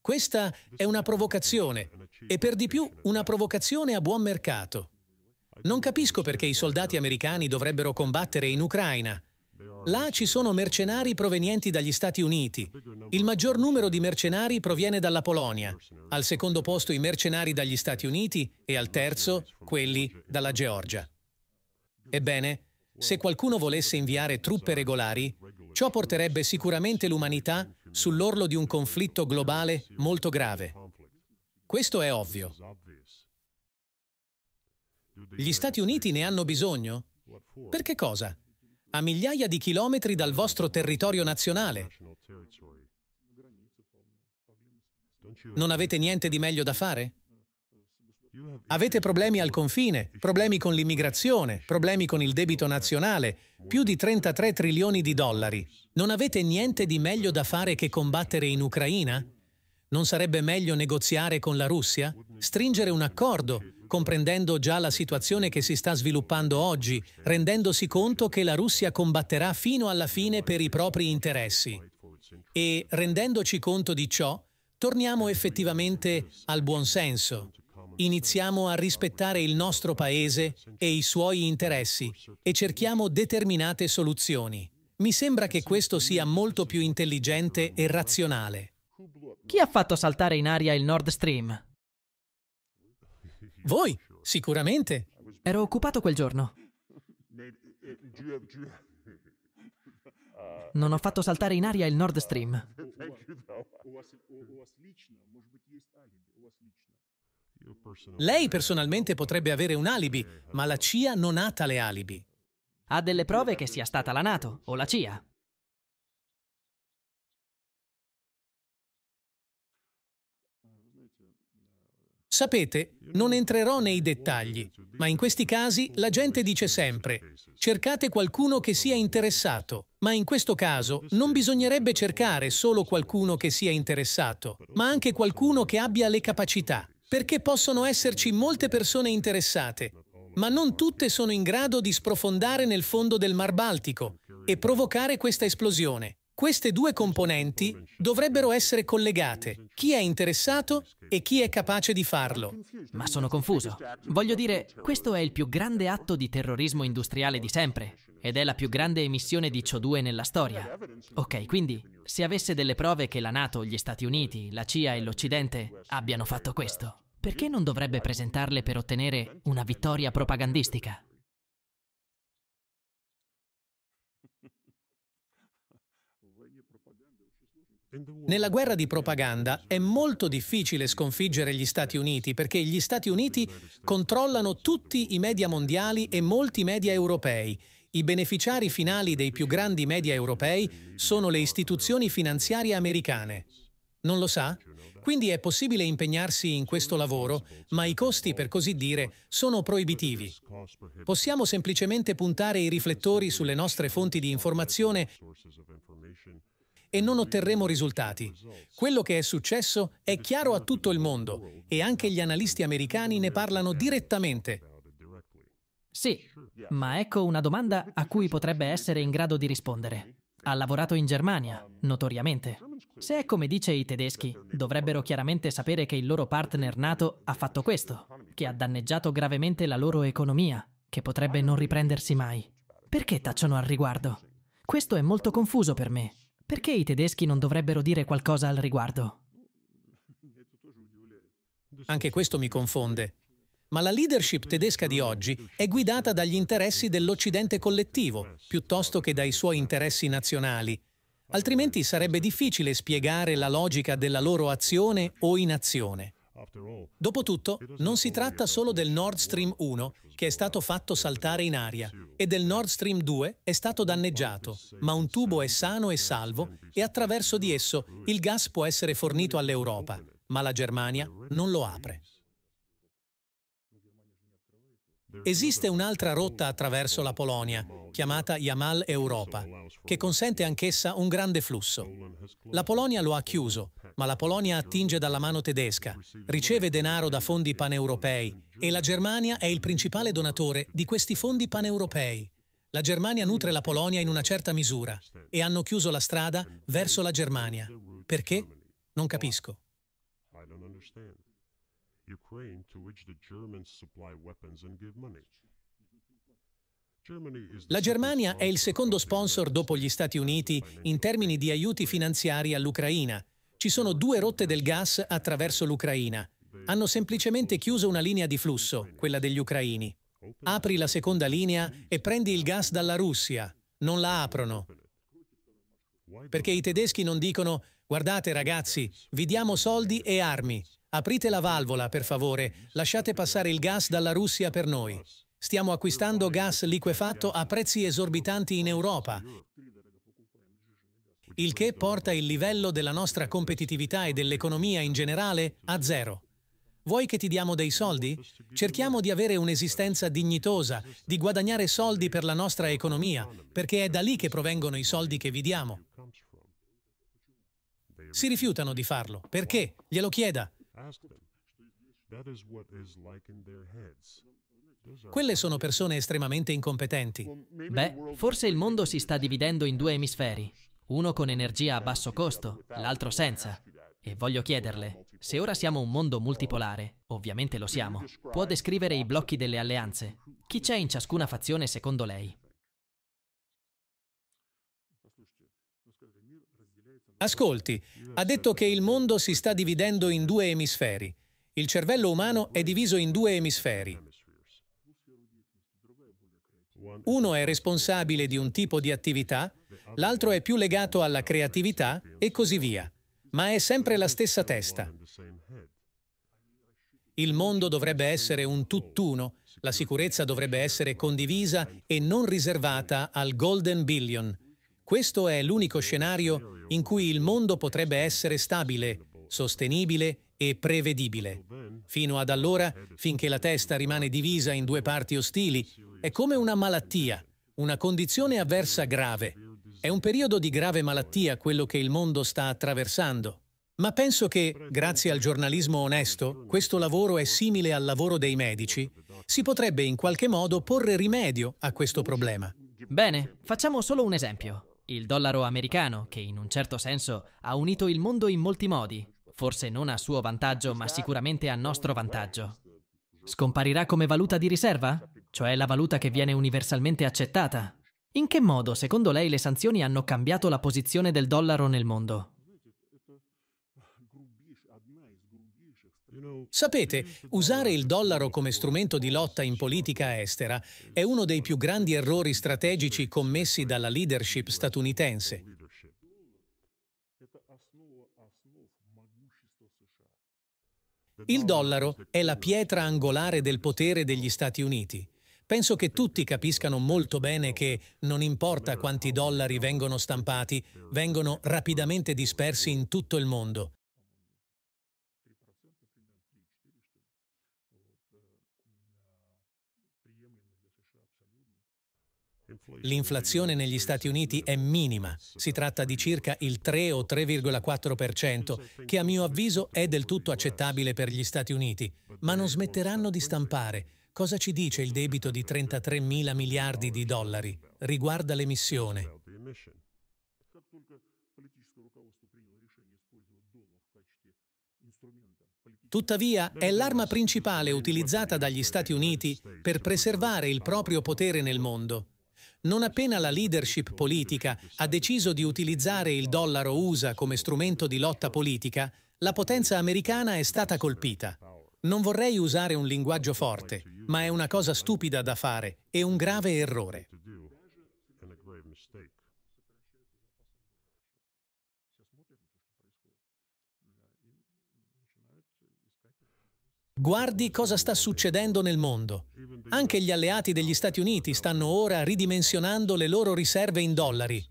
Questa è una provocazione, e per di più una provocazione a buon mercato. Non capisco perché i soldati americani dovrebbero combattere in Ucraina. Là ci sono mercenari provenienti dagli Stati Uniti. Il maggior numero di mercenari proviene dalla Polonia. Al secondo posto i mercenari dagli Stati Uniti e al terzo quelli dalla Georgia. Ebbene, se qualcuno volesse inviare truppe regolari, ciò porterebbe sicuramente l'umanità sull'orlo di un conflitto globale molto grave. Questo è ovvio. Gli Stati Uniti ne hanno bisogno? Per che cosa? A migliaia di chilometri dal vostro territorio nazionale. Non avete niente di meglio da fare? Avete problemi al confine, problemi con l'immigrazione, problemi con il debito nazionale, più di 33 trilioni di dollari. Non avete niente di meglio da fare che combattere in Ucraina? Non sarebbe meglio negoziare con la Russia? Stringere un accordo? comprendendo già la situazione che si sta sviluppando oggi, rendendosi conto che la Russia combatterà fino alla fine per i propri interessi. E rendendoci conto di ciò, torniamo effettivamente al buonsenso. Iniziamo a rispettare il nostro paese e i suoi interessi e cerchiamo determinate soluzioni. Mi sembra che questo sia molto più intelligente e razionale. Chi ha fatto saltare in aria il Nord Stream? Voi? Sicuramente. Ero occupato quel giorno. Non ho fatto saltare in aria il Nord Stream. Lei personalmente potrebbe avere un alibi, ma la CIA non ha tale alibi. Ha delle prove che sia stata la NATO o la CIA. Sapete, non entrerò nei dettagli, ma in questi casi la gente dice sempre cercate qualcuno che sia interessato, ma in questo caso non bisognerebbe cercare solo qualcuno che sia interessato, ma anche qualcuno che abbia le capacità, perché possono esserci molte persone interessate, ma non tutte sono in grado di sprofondare nel fondo del Mar Baltico e provocare questa esplosione. Queste due componenti dovrebbero essere collegate, chi è interessato e chi è capace di farlo. Ma sono confuso. Voglio dire, questo è il più grande atto di terrorismo industriale di sempre ed è la più grande emissione di CO2 nella storia. Ok, quindi se avesse delle prove che la Nato, gli Stati Uniti, la CIA e l'Occidente abbiano fatto questo, perché non dovrebbe presentarle per ottenere una vittoria propagandistica? Nella guerra di propaganda è molto difficile sconfiggere gli Stati Uniti perché gli Stati Uniti controllano tutti i media mondiali e molti media europei. I beneficiari finali dei più grandi media europei sono le istituzioni finanziarie americane. Non lo sa? Quindi è possibile impegnarsi in questo lavoro, ma i costi, per così dire, sono proibitivi. Possiamo semplicemente puntare i riflettori sulle nostre fonti di informazione e non otterremo risultati. Quello che è successo è chiaro a tutto il mondo e anche gli analisti americani ne parlano direttamente. Sì, ma ecco una domanda a cui potrebbe essere in grado di rispondere. Ha lavorato in Germania, notoriamente. Se è come dice i tedeschi, dovrebbero chiaramente sapere che il loro partner NATO ha fatto questo, che ha danneggiato gravemente la loro economia, che potrebbe non riprendersi mai. Perché tacciono al riguardo? Questo è molto confuso per me. Perché i tedeschi non dovrebbero dire qualcosa al riguardo? Anche questo mi confonde. Ma la leadership tedesca di oggi è guidata dagli interessi dell'Occidente collettivo, piuttosto che dai suoi interessi nazionali. Altrimenti sarebbe difficile spiegare la logica della loro azione o inazione. Dopotutto, non si tratta solo del Nord Stream 1, che è stato fatto saltare in aria, e del Nord Stream 2 è stato danneggiato, ma un tubo è sano e salvo e attraverso di esso il gas può essere fornito all'Europa, ma la Germania non lo apre. Esiste un'altra rotta attraverso la Polonia, chiamata Yamal Europa, che consente anch'essa un grande flusso. La Polonia lo ha chiuso, ma la Polonia attinge dalla mano tedesca, riceve denaro da fondi paneuropei e la Germania è il principale donatore di questi fondi paneuropei. La Germania nutre la Polonia in una certa misura e hanno chiuso la strada verso la Germania. Perché? Non capisco. L'Ucraina, a cui i germani supply weapons and give money. La Germania è il secondo sponsor dopo gli Stati Uniti in termini di aiuti finanziari all'Ucraina. Ci sono due rotte del gas attraverso l'Ucraina. Hanno semplicemente chiuso una linea di flusso, quella degli ucraini. Apri la seconda linea e prendi il gas dalla Russia. Non la aprono. Perché i tedeschi non dicono guardate ragazzi, vi diamo soldi e armi. Aprite la valvola, per favore, lasciate passare il gas dalla Russia per noi. Stiamo acquistando gas liquefatto a prezzi esorbitanti in Europa, il che porta il livello della nostra competitività e dell'economia in generale a zero. Vuoi che ti diamo dei soldi? Cerchiamo di avere un'esistenza dignitosa, di guadagnare soldi per la nostra economia, perché è da lì che provengono i soldi che vi diamo. Si rifiutano di farlo. Perché? Glielo chieda. That is what is like in their heads. Esatto. Quelle sono persone estremamente incompetenti. Beh, forse il mondo si sta dividendo in due emisferi, uno con energia a basso costo, l'altro senza. E voglio chiederle, se ora siamo un mondo multipolare, ovviamente lo siamo, può descrivere i blocchi delle alleanze? Chi c'è in ciascuna fazione secondo lei? Ascolti, ha detto che il mondo si sta dividendo in due emisferi. Il cervello umano è diviso in due emisferi. Uno è responsabile di un tipo di attività, l'altro è più legato alla creatività e così via. Ma è sempre la stessa testa. Il mondo dovrebbe essere un tutt'uno, la sicurezza dovrebbe essere condivisa e non riservata al Golden Billion. Questo è l'unico scenario in cui il mondo potrebbe essere stabile, sostenibile e prevedibile. Fino ad allora, finché la testa rimane divisa in due parti ostili, è come una malattia, una condizione avversa grave. È un periodo di grave malattia quello che il mondo sta attraversando. Ma penso che, grazie al giornalismo onesto, questo lavoro è simile al lavoro dei medici, si potrebbe in qualche modo porre rimedio a questo problema. Bene, facciamo solo un esempio. Il dollaro americano, che in un certo senso ha unito il mondo in molti modi, Forse non a suo vantaggio, ma esatto. sicuramente a nostro vantaggio. Scomparirà come valuta di riserva? Cioè la valuta che viene universalmente accettata? In che modo, secondo lei, le sanzioni hanno cambiato la posizione del dollaro nel mondo? Sapete, usare il dollaro come strumento di lotta in politica estera è uno dei più grandi errori strategici commessi dalla leadership statunitense. Il dollaro è la pietra angolare del potere degli Stati Uniti. Penso che tutti capiscano molto bene che non importa quanti dollari vengono stampati, vengono rapidamente dispersi in tutto il mondo. L'inflazione negli Stati Uniti è minima, si tratta di circa il 3 o 3,4%, che a mio avviso è del tutto accettabile per gli Stati Uniti, ma non smetteranno di stampare. Cosa ci dice il debito di 33 mila miliardi di dollari? Riguarda l'emissione. Tuttavia, è l'arma principale utilizzata dagli Stati Uniti per preservare il proprio potere nel mondo. Non appena la leadership politica ha deciso di utilizzare il dollaro USA come strumento di lotta politica, la potenza americana è stata colpita. Non vorrei usare un linguaggio forte, ma è una cosa stupida da fare e un grave errore. Guardi cosa sta succedendo nel mondo. Anche gli alleati degli Stati Uniti stanno ora ridimensionando le loro riserve in dollari.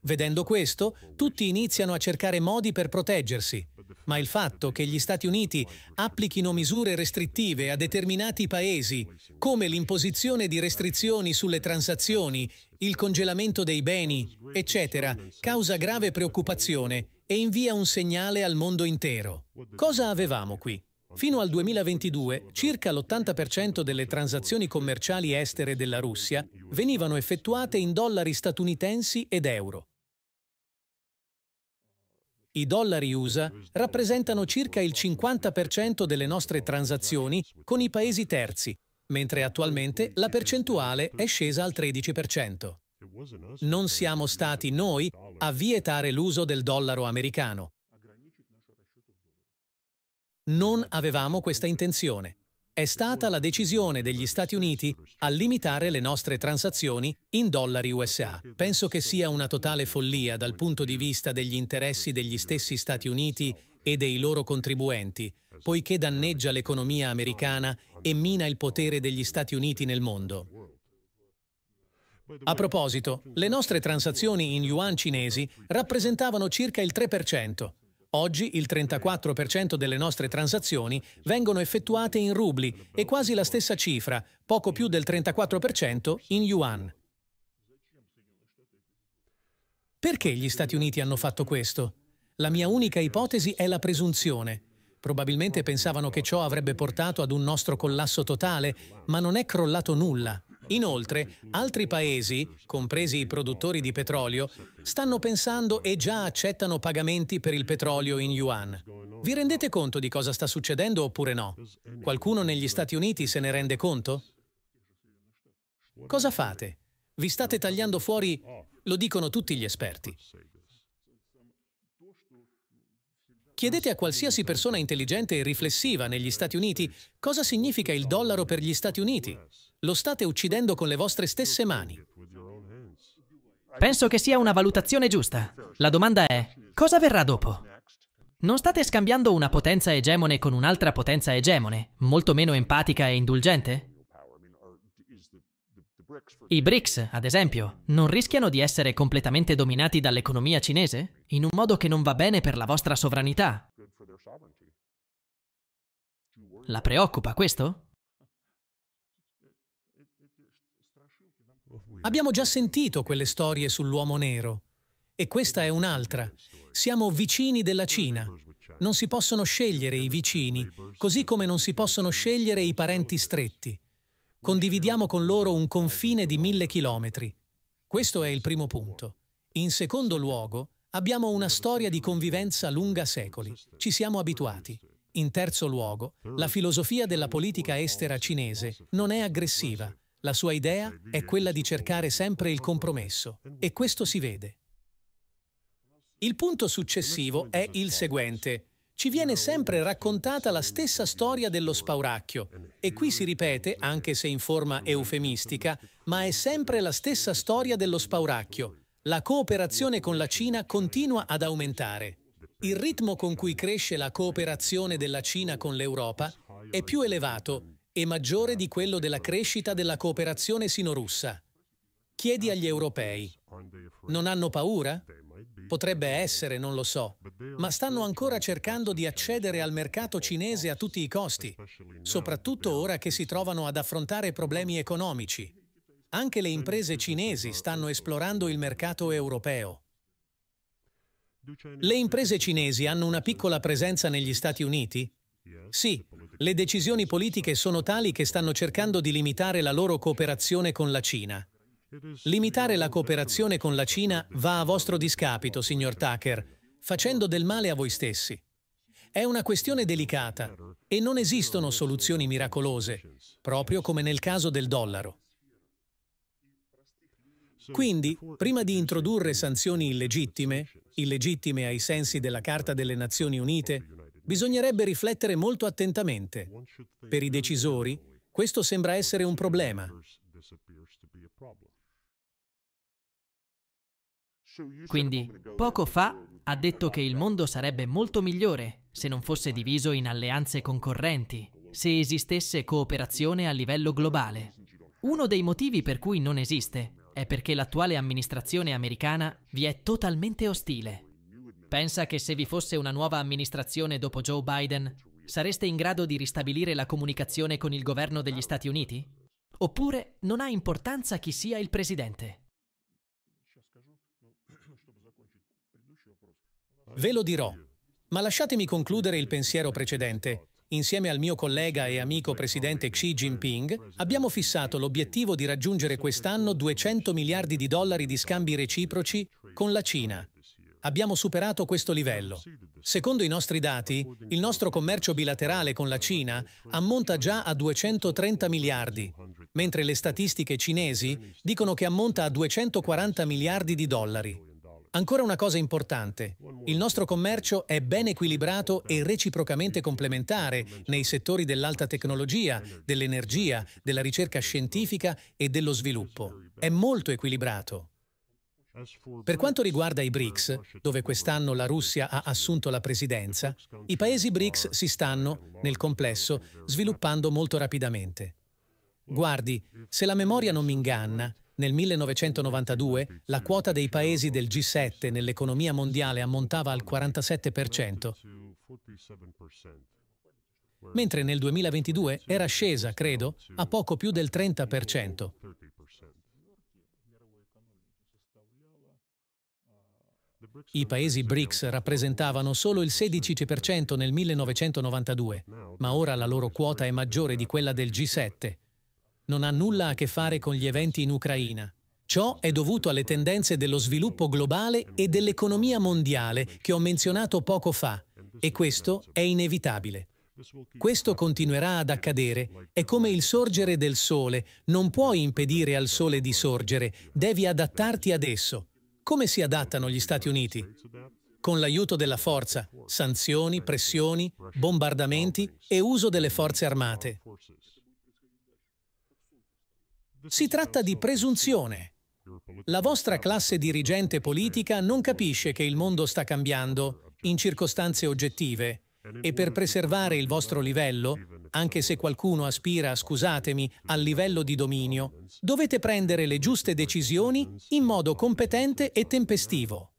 Vedendo questo, tutti iniziano a cercare modi per proteggersi, ma il fatto che gli Stati Uniti applichino misure restrittive a determinati paesi, come l'imposizione di restrizioni sulle transazioni, il congelamento dei beni, eccetera, causa grave preoccupazione e invia un segnale al mondo intero. Cosa avevamo qui? Fino al 2022, circa l'80% delle transazioni commerciali estere della Russia venivano effettuate in dollari statunitensi ed euro. I dollari USA rappresentano circa il 50% delle nostre transazioni con i paesi terzi, mentre attualmente la percentuale è scesa al 13%. Non siamo stati noi a vietare l'uso del dollaro americano, non avevamo questa intenzione. È stata la decisione degli Stati Uniti a limitare le nostre transazioni in dollari USA. Penso che sia una totale follia dal punto di vista degli interessi degli stessi Stati Uniti e dei loro contribuenti, poiché danneggia l'economia americana e mina il potere degli Stati Uniti nel mondo. A proposito, le nostre transazioni in yuan cinesi rappresentavano circa il 3%, Oggi il 34% delle nostre transazioni vengono effettuate in rubli e quasi la stessa cifra, poco più del 34%, in yuan. Perché gli Stati Uniti hanno fatto questo? La mia unica ipotesi è la presunzione. Probabilmente pensavano che ciò avrebbe portato ad un nostro collasso totale, ma non è crollato nulla. Inoltre, altri paesi, compresi i produttori di petrolio, stanno pensando e già accettano pagamenti per il petrolio in yuan. Vi rendete conto di cosa sta succedendo oppure no? Qualcuno negli Stati Uniti se ne rende conto? Cosa fate? Vi state tagliando fuori, lo dicono tutti gli esperti. Chiedete a qualsiasi persona intelligente e riflessiva negli Stati Uniti cosa significa il dollaro per gli Stati Uniti. Lo state uccidendo con le vostre stesse mani. Penso che sia una valutazione giusta. La domanda è, cosa verrà dopo? Non state scambiando una potenza egemone con un'altra potenza egemone, molto meno empatica e indulgente? I BRICS, ad esempio, non rischiano di essere completamente dominati dall'economia cinese? In un modo che non va bene per la vostra sovranità? La preoccupa questo? Abbiamo già sentito quelle storie sull'uomo nero. E questa è un'altra. Siamo vicini della Cina. Non si possono scegliere i vicini, così come non si possono scegliere i parenti stretti. Condividiamo con loro un confine di mille chilometri. Questo è il primo punto. In secondo luogo, abbiamo una storia di convivenza lunga secoli. Ci siamo abituati. In terzo luogo, la filosofia della politica estera cinese non è aggressiva, la sua idea è quella di cercare sempre il compromesso e questo si vede. Il punto successivo è il seguente. Ci viene sempre raccontata la stessa storia dello spauracchio e qui si ripete, anche se in forma eufemistica, ma è sempre la stessa storia dello spauracchio. La cooperazione con la Cina continua ad aumentare. Il ritmo con cui cresce la cooperazione della Cina con l'Europa è più elevato è maggiore di quello della crescita della cooperazione sino-russa. Chiedi agli europei, non hanno paura? Potrebbe essere, non lo so, ma stanno ancora cercando di accedere al mercato cinese a tutti i costi, soprattutto ora che si trovano ad affrontare problemi economici. Anche le imprese cinesi stanno esplorando il mercato europeo. Le imprese cinesi hanno una piccola presenza negli Stati Uniti? Sì, le decisioni politiche sono tali che stanno cercando di limitare la loro cooperazione con la Cina. Limitare la cooperazione con la Cina va a vostro discapito, signor Tucker, facendo del male a voi stessi. È una questione delicata e non esistono soluzioni miracolose, proprio come nel caso del dollaro. Quindi, prima di introdurre sanzioni illegittime, illegittime ai sensi della Carta delle Nazioni Unite, Bisognerebbe riflettere molto attentamente. Per i decisori, questo sembra essere un problema. Quindi, poco fa ha detto che il mondo sarebbe molto migliore se non fosse diviso in alleanze concorrenti, se esistesse cooperazione a livello globale. Uno dei motivi per cui non esiste è perché l'attuale amministrazione americana vi è totalmente ostile. Pensa che se vi fosse una nuova amministrazione dopo Joe Biden, sareste in grado di ristabilire la comunicazione con il governo degli Stati Uniti? Oppure non ha importanza chi sia il presidente? Ve lo dirò, ma lasciatemi concludere il pensiero precedente. Insieme al mio collega e amico presidente Xi Jinping, abbiamo fissato l'obiettivo di raggiungere quest'anno 200 miliardi di dollari di scambi reciproci con la Cina abbiamo superato questo livello. Secondo i nostri dati, il nostro commercio bilaterale con la Cina ammonta già a 230 miliardi, mentre le statistiche cinesi dicono che ammonta a 240 miliardi di dollari. Ancora una cosa importante, il nostro commercio è ben equilibrato e reciprocamente complementare nei settori dell'alta tecnologia, dell'energia, della ricerca scientifica e dello sviluppo. È molto equilibrato. Per quanto riguarda i BRICS, dove quest'anno la Russia ha assunto la presidenza, i paesi BRICS si stanno, nel complesso, sviluppando molto rapidamente. Guardi, se la memoria non mi inganna, nel 1992 la quota dei paesi del G7 nell'economia mondiale ammontava al 47%, mentre nel 2022 era scesa, credo, a poco più del 30%. I paesi BRICS rappresentavano solo il 16% nel 1992, ma ora la loro quota è maggiore di quella del G7. Non ha nulla a che fare con gli eventi in Ucraina. Ciò è dovuto alle tendenze dello sviluppo globale e dell'economia mondiale che ho menzionato poco fa, e questo è inevitabile. Questo continuerà ad accadere, è come il sorgere del sole, non puoi impedire al sole di sorgere, devi adattarti ad esso. Come si adattano gli Stati Uniti? Con l'aiuto della forza, sanzioni, pressioni, bombardamenti e uso delle forze armate. Si tratta di presunzione. La vostra classe dirigente politica non capisce che il mondo sta cambiando in circostanze oggettive e per preservare il vostro livello, anche se qualcuno aspira, scusatemi, al livello di dominio, dovete prendere le giuste decisioni in modo competente e tempestivo.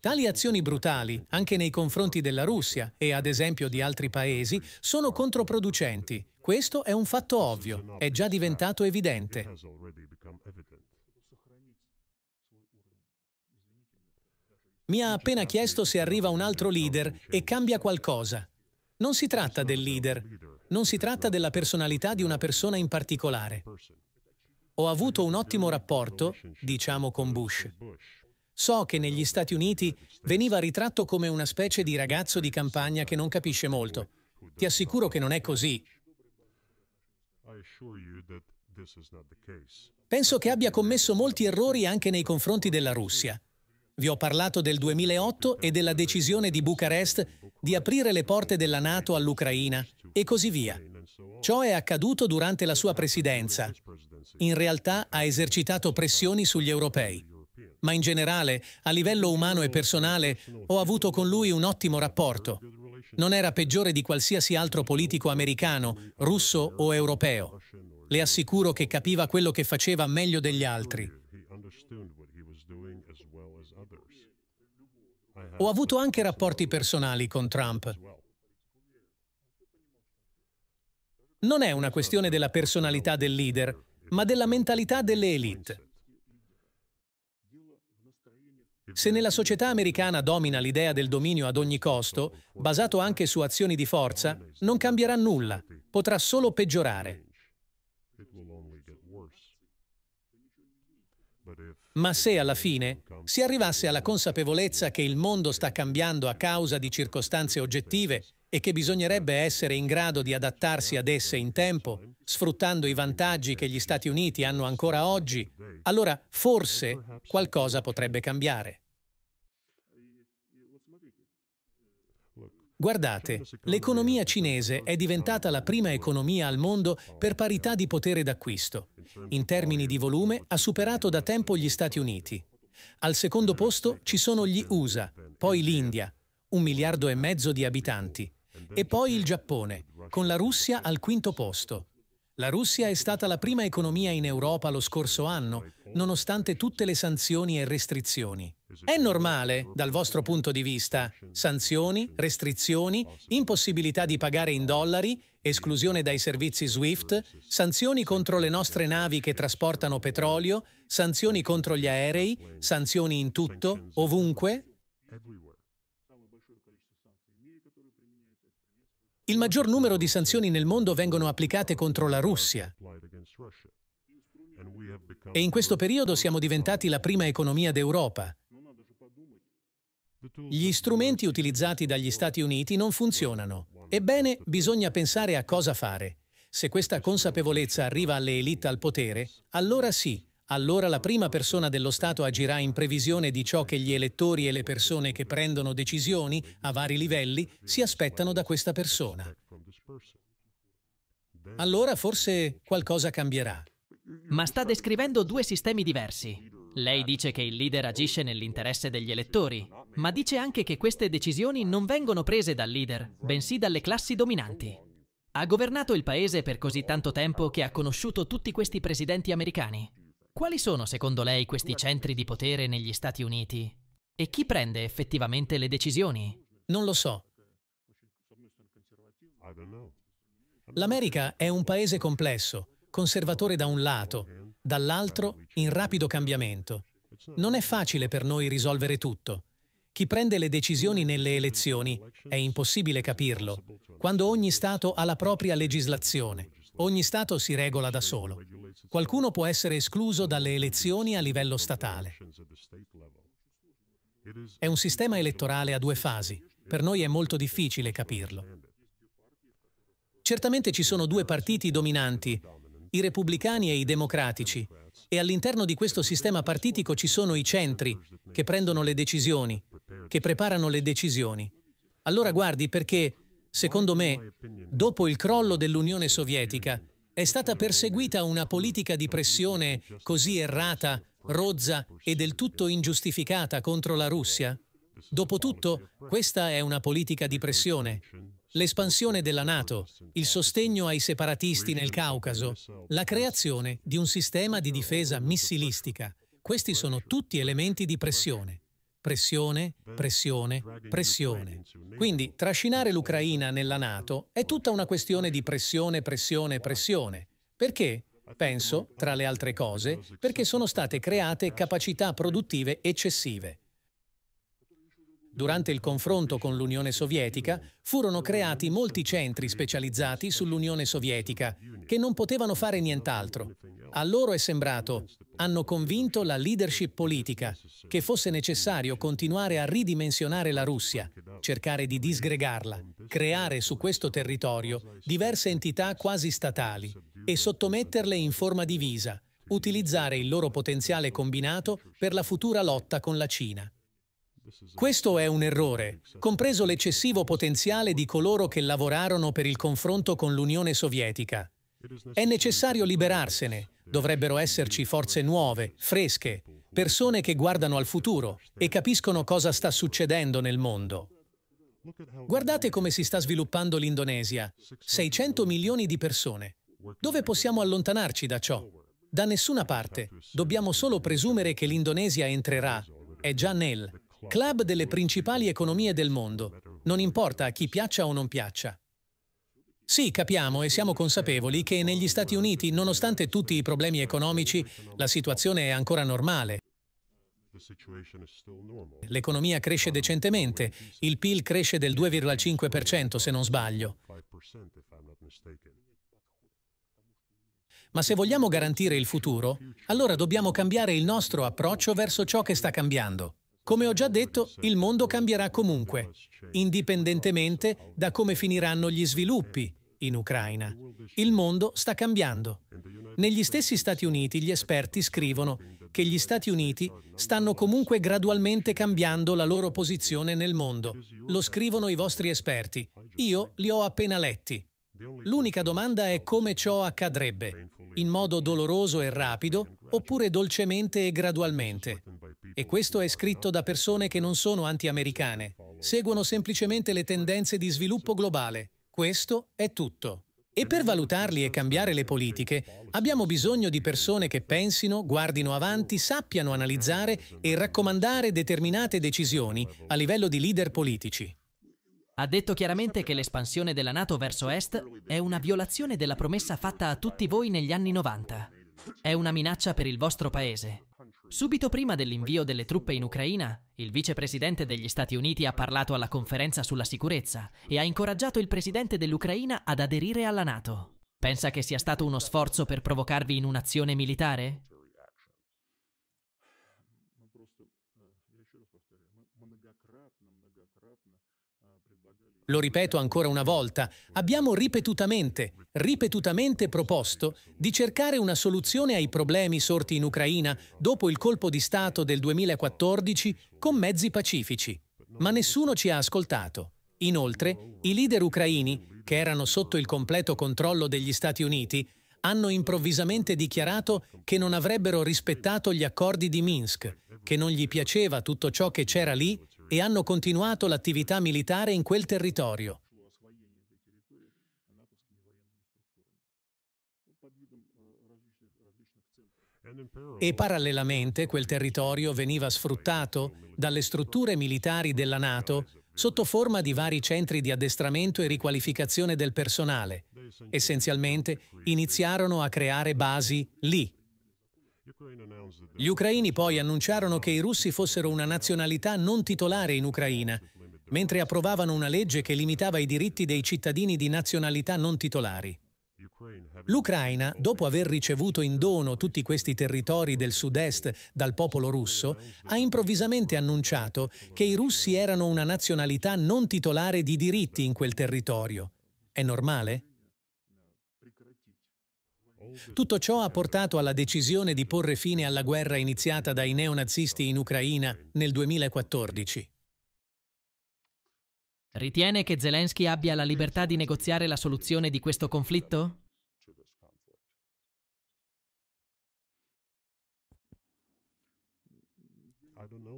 Tali azioni brutali, anche nei confronti della Russia e ad esempio di altri paesi, sono controproducenti. Questo è un fatto ovvio, è già diventato evidente. mi ha appena chiesto se arriva un altro leader e cambia qualcosa. Non si tratta del leader, non si tratta della personalità di una persona in particolare. Ho avuto un ottimo rapporto, diciamo, con Bush. So che negli Stati Uniti veniva ritratto come una specie di ragazzo di campagna che non capisce molto. Ti assicuro che non è così. Penso che abbia commesso molti errori anche nei confronti della Russia. Vi ho parlato del 2008 e della decisione di Bucarest di aprire le porte della Nato all'Ucraina e così via. Ciò è accaduto durante la sua presidenza. In realtà ha esercitato pressioni sugli europei. Ma in generale, a livello umano e personale, ho avuto con lui un ottimo rapporto. Non era peggiore di qualsiasi altro politico americano, russo o europeo. Le assicuro che capiva quello che faceva meglio degli altri. Ho avuto anche rapporti personali con Trump. Non è una questione della personalità del leader, ma della mentalità delle elite. Se nella società americana domina l'idea del dominio ad ogni costo, basato anche su azioni di forza, non cambierà nulla, potrà solo peggiorare. Ma se alla fine si arrivasse alla consapevolezza che il mondo sta cambiando a causa di circostanze oggettive e che bisognerebbe essere in grado di adattarsi ad esse in tempo, sfruttando i vantaggi che gli Stati Uniti hanno ancora oggi, allora forse qualcosa potrebbe cambiare. Guardate, l'economia cinese è diventata la prima economia al mondo per parità di potere d'acquisto. In termini di volume ha superato da tempo gli Stati Uniti. Al secondo posto ci sono gli USA, poi l'India, un miliardo e mezzo di abitanti, e poi il Giappone, con la Russia al quinto posto. La Russia è stata la prima economia in Europa lo scorso anno, nonostante tutte le sanzioni e restrizioni. È normale, dal vostro punto di vista, sanzioni, restrizioni, impossibilità di pagare in dollari, esclusione dai servizi SWIFT, sanzioni contro le nostre navi che trasportano petrolio, sanzioni contro gli aerei, sanzioni in tutto, ovunque? Il maggior numero di sanzioni nel mondo vengono applicate contro la Russia. E in questo periodo siamo diventati la prima economia d'Europa. Gli strumenti utilizzati dagli Stati Uniti non funzionano. Ebbene, bisogna pensare a cosa fare. Se questa consapevolezza arriva alle elite al potere, allora sì, allora la prima persona dello Stato agirà in previsione di ciò che gli elettori e le persone che prendono decisioni a vari livelli si aspettano da questa persona. Allora forse qualcosa cambierà. Ma sta descrivendo due sistemi diversi. Lei dice che il leader agisce nell'interesse degli elettori, ma dice anche che queste decisioni non vengono prese dal leader, bensì dalle classi dominanti. Ha governato il paese per così tanto tempo che ha conosciuto tutti questi presidenti americani. Quali sono secondo lei questi centri di potere negli Stati Uniti? E chi prende effettivamente le decisioni? Non lo so. L'America è un paese complesso, conservatore da un lato dall'altro in rapido cambiamento. Non è facile per noi risolvere tutto. Chi prende le decisioni nelle elezioni è impossibile capirlo, quando ogni Stato ha la propria legislazione, ogni Stato si regola da solo. Qualcuno può essere escluso dalle elezioni a livello statale. È un sistema elettorale a due fasi, per noi è molto difficile capirlo. Certamente ci sono due partiti dominanti i repubblicani e i democratici, e all'interno di questo sistema partitico ci sono i centri che prendono le decisioni, che preparano le decisioni. Allora guardi perché, secondo me, dopo il crollo dell'Unione Sovietica, è stata perseguita una politica di pressione così errata, rozza e del tutto ingiustificata contro la Russia? Dopotutto, questa è una politica di pressione l'espansione della Nato, il sostegno ai separatisti nel Caucaso, la creazione di un sistema di difesa missilistica. Questi sono tutti elementi di pressione. Pressione, pressione, pressione. Quindi trascinare l'Ucraina nella Nato è tutta una questione di pressione, pressione, pressione. Perché? Penso, tra le altre cose, perché sono state create capacità produttive eccessive. Durante il confronto con l'Unione Sovietica furono creati molti centri specializzati sull'Unione Sovietica, che non potevano fare nient'altro. A loro è sembrato, hanno convinto la leadership politica, che fosse necessario continuare a ridimensionare la Russia, cercare di disgregarla, creare su questo territorio diverse entità quasi statali e sottometterle in forma divisa, utilizzare il loro potenziale combinato per la futura lotta con la Cina. Questo è un errore, compreso l'eccessivo potenziale di coloro che lavorarono per il confronto con l'Unione Sovietica. È necessario liberarsene, dovrebbero esserci forze nuove, fresche, persone che guardano al futuro e capiscono cosa sta succedendo nel mondo. Guardate come si sta sviluppando l'Indonesia, 600 milioni di persone. Dove possiamo allontanarci da ciò? Da nessuna parte, dobbiamo solo presumere che l'Indonesia entrerà, è già nel, club delle principali economie del mondo, non importa a chi piaccia o non piaccia. Sì, capiamo e siamo consapevoli che negli Stati Uniti, nonostante tutti i problemi economici, la situazione è ancora normale. L'economia cresce decentemente, il PIL cresce del 2,5% se non sbaglio. Ma se vogliamo garantire il futuro, allora dobbiamo cambiare il nostro approccio verso ciò che sta cambiando. Come ho già detto, il mondo cambierà comunque, indipendentemente da come finiranno gli sviluppi in Ucraina. Il mondo sta cambiando. Negli stessi Stati Uniti gli esperti scrivono che gli Stati Uniti stanno comunque gradualmente cambiando la loro posizione nel mondo. Lo scrivono i vostri esperti. Io li ho appena letti. L'unica domanda è come ciò accadrebbe, in modo doloroso e rapido, oppure dolcemente e gradualmente. E questo è scritto da persone che non sono anti-americane, seguono semplicemente le tendenze di sviluppo globale. Questo è tutto. E per valutarli e cambiare le politiche abbiamo bisogno di persone che pensino, guardino avanti, sappiano analizzare e raccomandare determinate decisioni a livello di leader politici. Ha detto chiaramente che l'espansione della Nato verso est è una violazione della promessa fatta a tutti voi negli anni 90. È una minaccia per il vostro paese. Subito prima dell'invio delle truppe in Ucraina, il vicepresidente degli Stati Uniti ha parlato alla conferenza sulla sicurezza e ha incoraggiato il presidente dell'Ucraina ad aderire alla Nato. Pensa che sia stato uno sforzo per provocarvi in un'azione militare? Lo ripeto ancora una volta, abbiamo ripetutamente, ripetutamente proposto di cercare una soluzione ai problemi sorti in Ucraina dopo il colpo di Stato del 2014 con mezzi pacifici, ma nessuno ci ha ascoltato. Inoltre, i leader ucraini, che erano sotto il completo controllo degli Stati Uniti, hanno improvvisamente dichiarato che non avrebbero rispettato gli accordi di Minsk, che non gli piaceva tutto ciò che c'era lì e hanno continuato l'attività militare in quel territorio. E parallelamente quel territorio veniva sfruttato dalle strutture militari della Nato sotto forma di vari centri di addestramento e riqualificazione del personale. Essenzialmente iniziarono a creare basi lì, gli ucraini poi annunciarono che i russi fossero una nazionalità non titolare in Ucraina, mentre approvavano una legge che limitava i diritti dei cittadini di nazionalità non titolari. L'Ucraina, dopo aver ricevuto in dono tutti questi territori del sud-est dal popolo russo, ha improvvisamente annunciato che i russi erano una nazionalità non titolare di diritti in quel territorio. È normale? Tutto ciò ha portato alla decisione di porre fine alla guerra iniziata dai neonazisti in Ucraina nel 2014. Ritiene che Zelensky abbia la libertà di negoziare la soluzione di questo conflitto?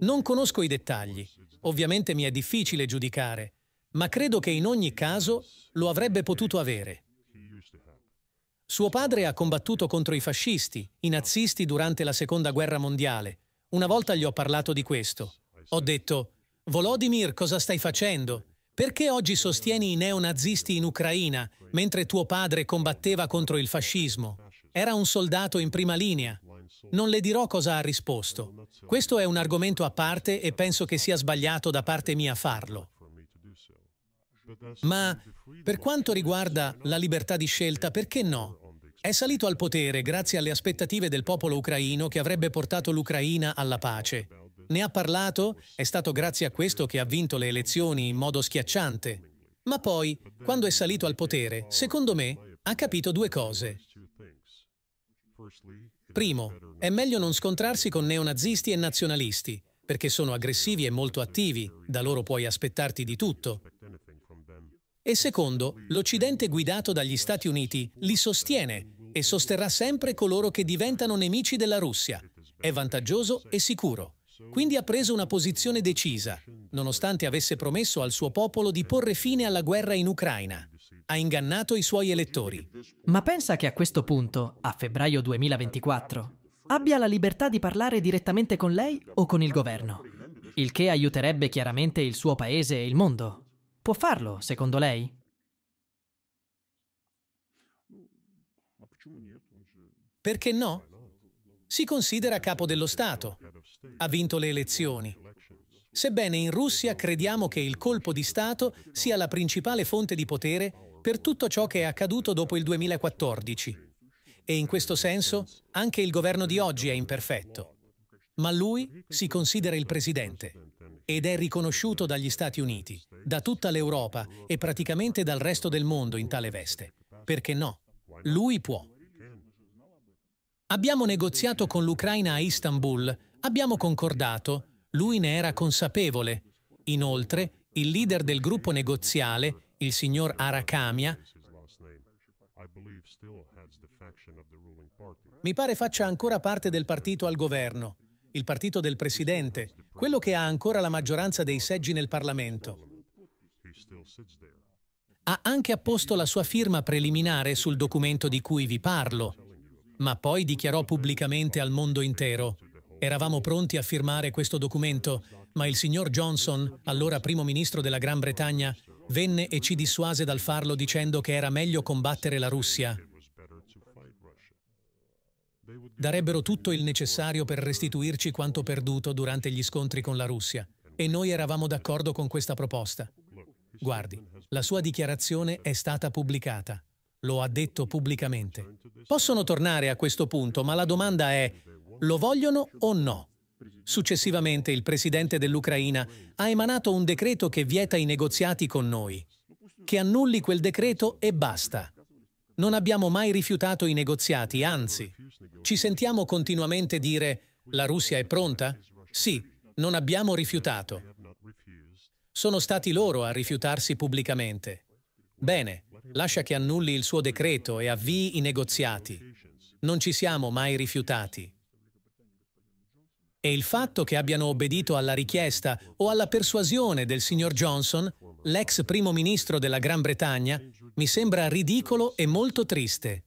Non conosco i dettagli, ovviamente mi è difficile giudicare, ma credo che in ogni caso lo avrebbe potuto avere. Suo padre ha combattuto contro i fascisti, i nazisti durante la Seconda Guerra Mondiale. Una volta gli ho parlato di questo. Ho detto, Volodymyr, cosa stai facendo? Perché oggi sostieni i neonazisti in Ucraina, mentre tuo padre combatteva contro il fascismo? Era un soldato in prima linea. Non le dirò cosa ha risposto. Questo è un argomento a parte e penso che sia sbagliato da parte mia farlo. Ma per quanto riguarda la libertà di scelta, perché no? È salito al potere grazie alle aspettative del popolo ucraino che avrebbe portato l'Ucraina alla pace. Ne ha parlato, è stato grazie a questo che ha vinto le elezioni in modo schiacciante. Ma poi, quando è salito al potere, secondo me, ha capito due cose. Primo, è meglio non scontrarsi con neonazisti e nazionalisti, perché sono aggressivi e molto attivi, da loro puoi aspettarti di tutto. E secondo, l'Occidente guidato dagli Stati Uniti li sostiene e sosterrà sempre coloro che diventano nemici della Russia. È vantaggioso e sicuro. Quindi ha preso una posizione decisa, nonostante avesse promesso al suo popolo di porre fine alla guerra in Ucraina. Ha ingannato i suoi elettori. Ma pensa che a questo punto, a febbraio 2024, abbia la libertà di parlare direttamente con lei o con il governo, il che aiuterebbe chiaramente il suo paese e il mondo. Può farlo, secondo lei? Perché no? Si considera capo dello Stato. Ha vinto le elezioni. Sebbene in Russia crediamo che il colpo di Stato sia la principale fonte di potere per tutto ciò che è accaduto dopo il 2014. E in questo senso anche il governo di oggi è imperfetto. Ma lui si considera il presidente ed è riconosciuto dagli Stati Uniti, da tutta l'Europa e praticamente dal resto del mondo in tale veste. Perché no? Lui può. Abbiamo negoziato con l'Ucraina a Istanbul, abbiamo concordato, lui ne era consapevole. Inoltre, il leader del gruppo negoziale, il signor Arakamia, mi pare faccia ancora parte del partito al governo il partito del presidente, quello che ha ancora la maggioranza dei seggi nel Parlamento. Ha anche apposto la sua firma preliminare sul documento di cui vi parlo, ma poi dichiarò pubblicamente al mondo intero Eravamo pronti a firmare questo documento, ma il signor Johnson, allora primo ministro della Gran Bretagna, venne e ci dissuase dal farlo dicendo che era meglio combattere la Russia. Darebbero tutto il necessario per restituirci quanto perduto durante gli scontri con la Russia e noi eravamo d'accordo con questa proposta. Guardi, la sua dichiarazione è stata pubblicata. Lo ha detto pubblicamente. Possono tornare a questo punto, ma la domanda è, lo vogliono o no? Successivamente il presidente dell'Ucraina ha emanato un decreto che vieta i negoziati con noi. Che annulli quel decreto e basta. Non abbiamo mai rifiutato i negoziati, anzi, ci sentiamo continuamente dire la Russia è pronta? Sì, non abbiamo rifiutato. Sono stati loro a rifiutarsi pubblicamente. Bene, lascia che annulli il suo decreto e avvii i negoziati. Non ci siamo mai rifiutati. E il fatto che abbiano obbedito alla richiesta o alla persuasione del signor Johnson, l'ex primo ministro della Gran Bretagna, mi sembra ridicolo e molto triste,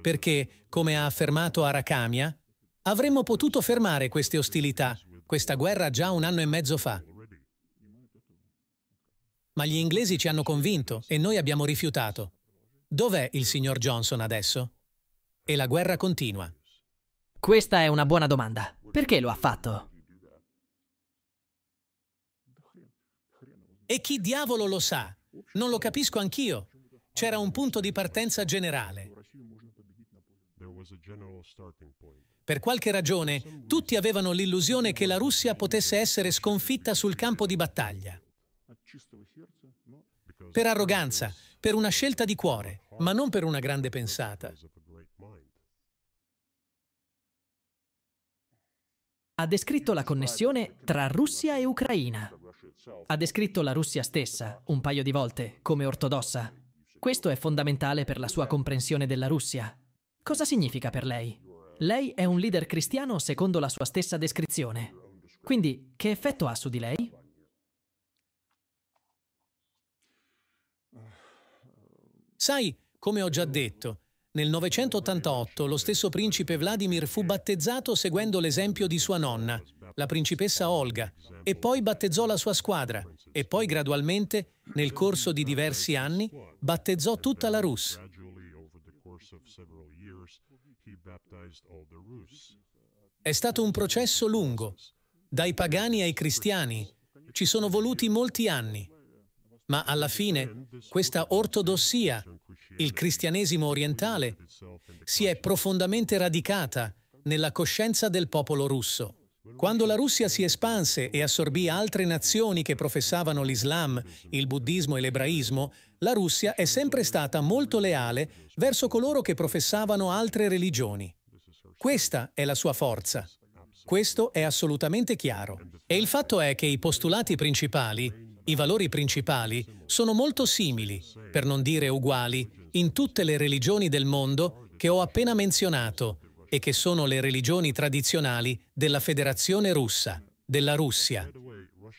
perché, come ha affermato Arakamia, avremmo potuto fermare queste ostilità, questa guerra già un anno e mezzo fa. Ma gli inglesi ci hanno convinto e noi abbiamo rifiutato. Dov'è il signor Johnson adesso? E la guerra continua. Questa è una buona domanda. Perché lo ha fatto? E chi diavolo lo sa? Non lo capisco anch'io. C'era un punto di partenza generale. Per qualche ragione, tutti avevano l'illusione che la Russia potesse essere sconfitta sul campo di battaglia. Per arroganza, per una scelta di cuore, ma non per una grande pensata. Ha descritto la connessione tra Russia e Ucraina. Ha descritto la Russia stessa, un paio di volte, come ortodossa, questo è fondamentale per la sua comprensione della Russia. Cosa significa per lei? Lei è un leader cristiano secondo la sua stessa descrizione. Quindi, che effetto ha su di lei? Sai, come ho già detto, nel 988 lo stesso principe Vladimir fu battezzato seguendo l'esempio di sua nonna, la principessa Olga, e poi battezzò la sua squadra, e poi gradualmente, nel corso di diversi anni, battezzò tutta la Rus. È stato un processo lungo, dai pagani ai cristiani. Ci sono voluti molti anni. Ma alla fine questa ortodossia, il cristianesimo orientale, si è profondamente radicata nella coscienza del popolo russo. Quando la Russia si espanse e assorbì altre nazioni che professavano l'Islam, il buddismo e l'ebraismo, la Russia è sempre stata molto leale verso coloro che professavano altre religioni. Questa è la sua forza. Questo è assolutamente chiaro. E il fatto è che i postulati principali, i valori principali, sono molto simili, per non dire uguali, in tutte le religioni del mondo che ho appena menzionato, e che sono le religioni tradizionali della Federazione russa, della Russia.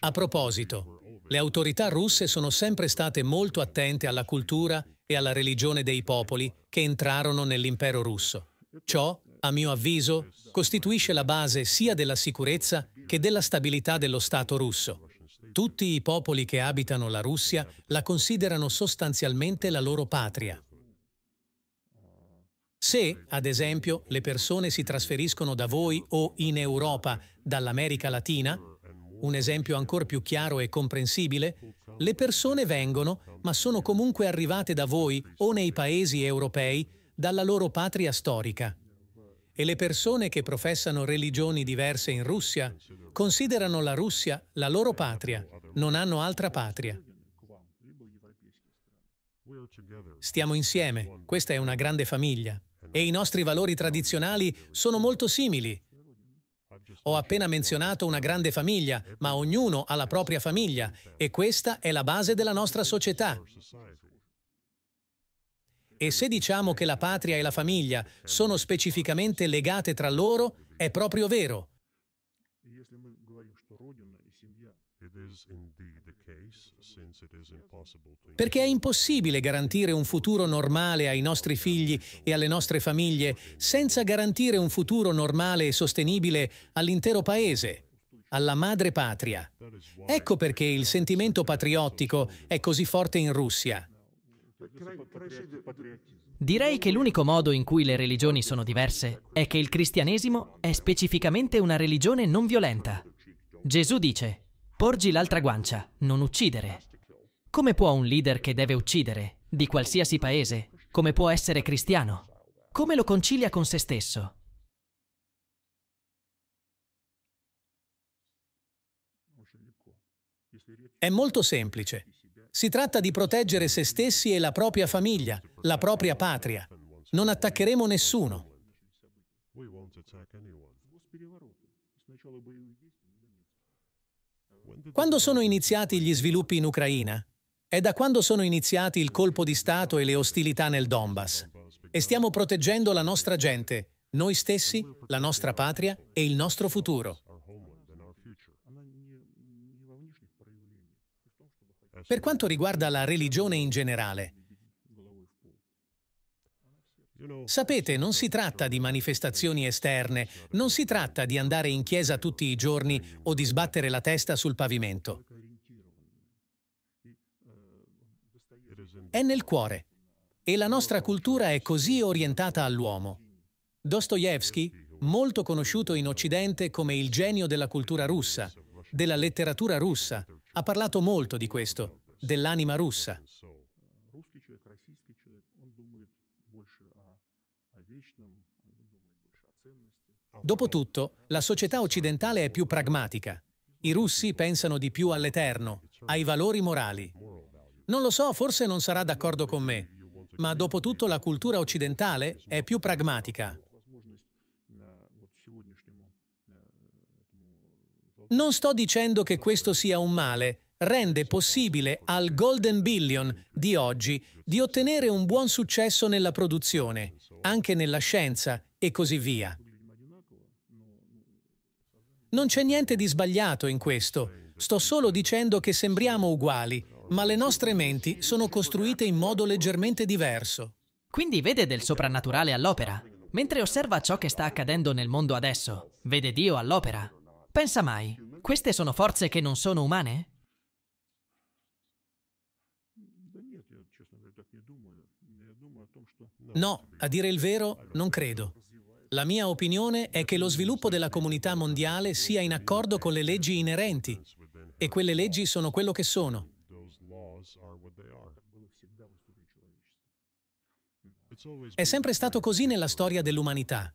A proposito, le autorità russe sono sempre state molto attente alla cultura e alla religione dei popoli che entrarono nell'impero russo. Ciò, a mio avviso, costituisce la base sia della sicurezza che della stabilità dello Stato russo. Tutti i popoli che abitano la Russia la considerano sostanzialmente la loro patria. Se, ad esempio, le persone si trasferiscono da voi o in Europa dall'America Latina, un esempio ancora più chiaro e comprensibile, le persone vengono, ma sono comunque arrivate da voi o nei paesi europei dalla loro patria storica. E le persone che professano religioni diverse in Russia considerano la Russia la loro patria, non hanno altra patria. Stiamo insieme, questa è una grande famiglia e i nostri valori tradizionali sono molto simili. Ho appena menzionato una grande famiglia, ma ognuno ha la propria famiglia e questa è la base della nostra società. E se diciamo che la patria e la famiglia sono specificamente legate tra loro, è proprio vero. Perché è impossibile garantire un futuro normale ai nostri figli e alle nostre famiglie senza garantire un futuro normale e sostenibile all'intero Paese, alla madre patria. Ecco perché il sentimento patriottico è così forte in Russia. Direi che l'unico modo in cui le religioni sono diverse è che il cristianesimo è specificamente una religione non violenta. Gesù dice, porgi l'altra guancia, non uccidere. Come può un leader che deve uccidere, di qualsiasi paese, come può essere cristiano? Come lo concilia con se stesso? È molto semplice. Si tratta di proteggere se stessi e la propria famiglia, la propria patria. Non attaccheremo nessuno. Quando sono iniziati gli sviluppi in Ucraina, è da quando sono iniziati il colpo di Stato e le ostilità nel Donbass. E stiamo proteggendo la nostra gente, noi stessi, la nostra patria e il nostro futuro. Per quanto riguarda la religione in generale, Sapete, non si tratta di manifestazioni esterne, non si tratta di andare in chiesa tutti i giorni o di sbattere la testa sul pavimento. è nel cuore e la nostra cultura è così orientata all'uomo. Dostoevsky, molto conosciuto in Occidente come il genio della cultura russa, della letteratura russa, ha parlato molto di questo, dell'anima russa. Dopotutto, la società occidentale è più pragmatica. I russi pensano di più all'eterno, ai valori morali. Non lo so, forse non sarà d'accordo con me, ma dopo tutto la cultura occidentale è più pragmatica. Non sto dicendo che questo sia un male, rende possibile al Golden Billion di oggi di ottenere un buon successo nella produzione, anche nella scienza e così via. Non c'è niente di sbagliato in questo, sto solo dicendo che sembriamo uguali ma le nostre menti sono costruite in modo leggermente diverso. Quindi vede del soprannaturale all'opera, mentre osserva ciò che sta accadendo nel mondo adesso, vede Dio all'opera. Pensa mai, queste sono forze che non sono umane? No, a dire il vero, non credo. La mia opinione è che lo sviluppo della comunità mondiale sia in accordo con le leggi inerenti e quelle leggi sono quello che sono. È sempre stato così nella storia dell'umanità.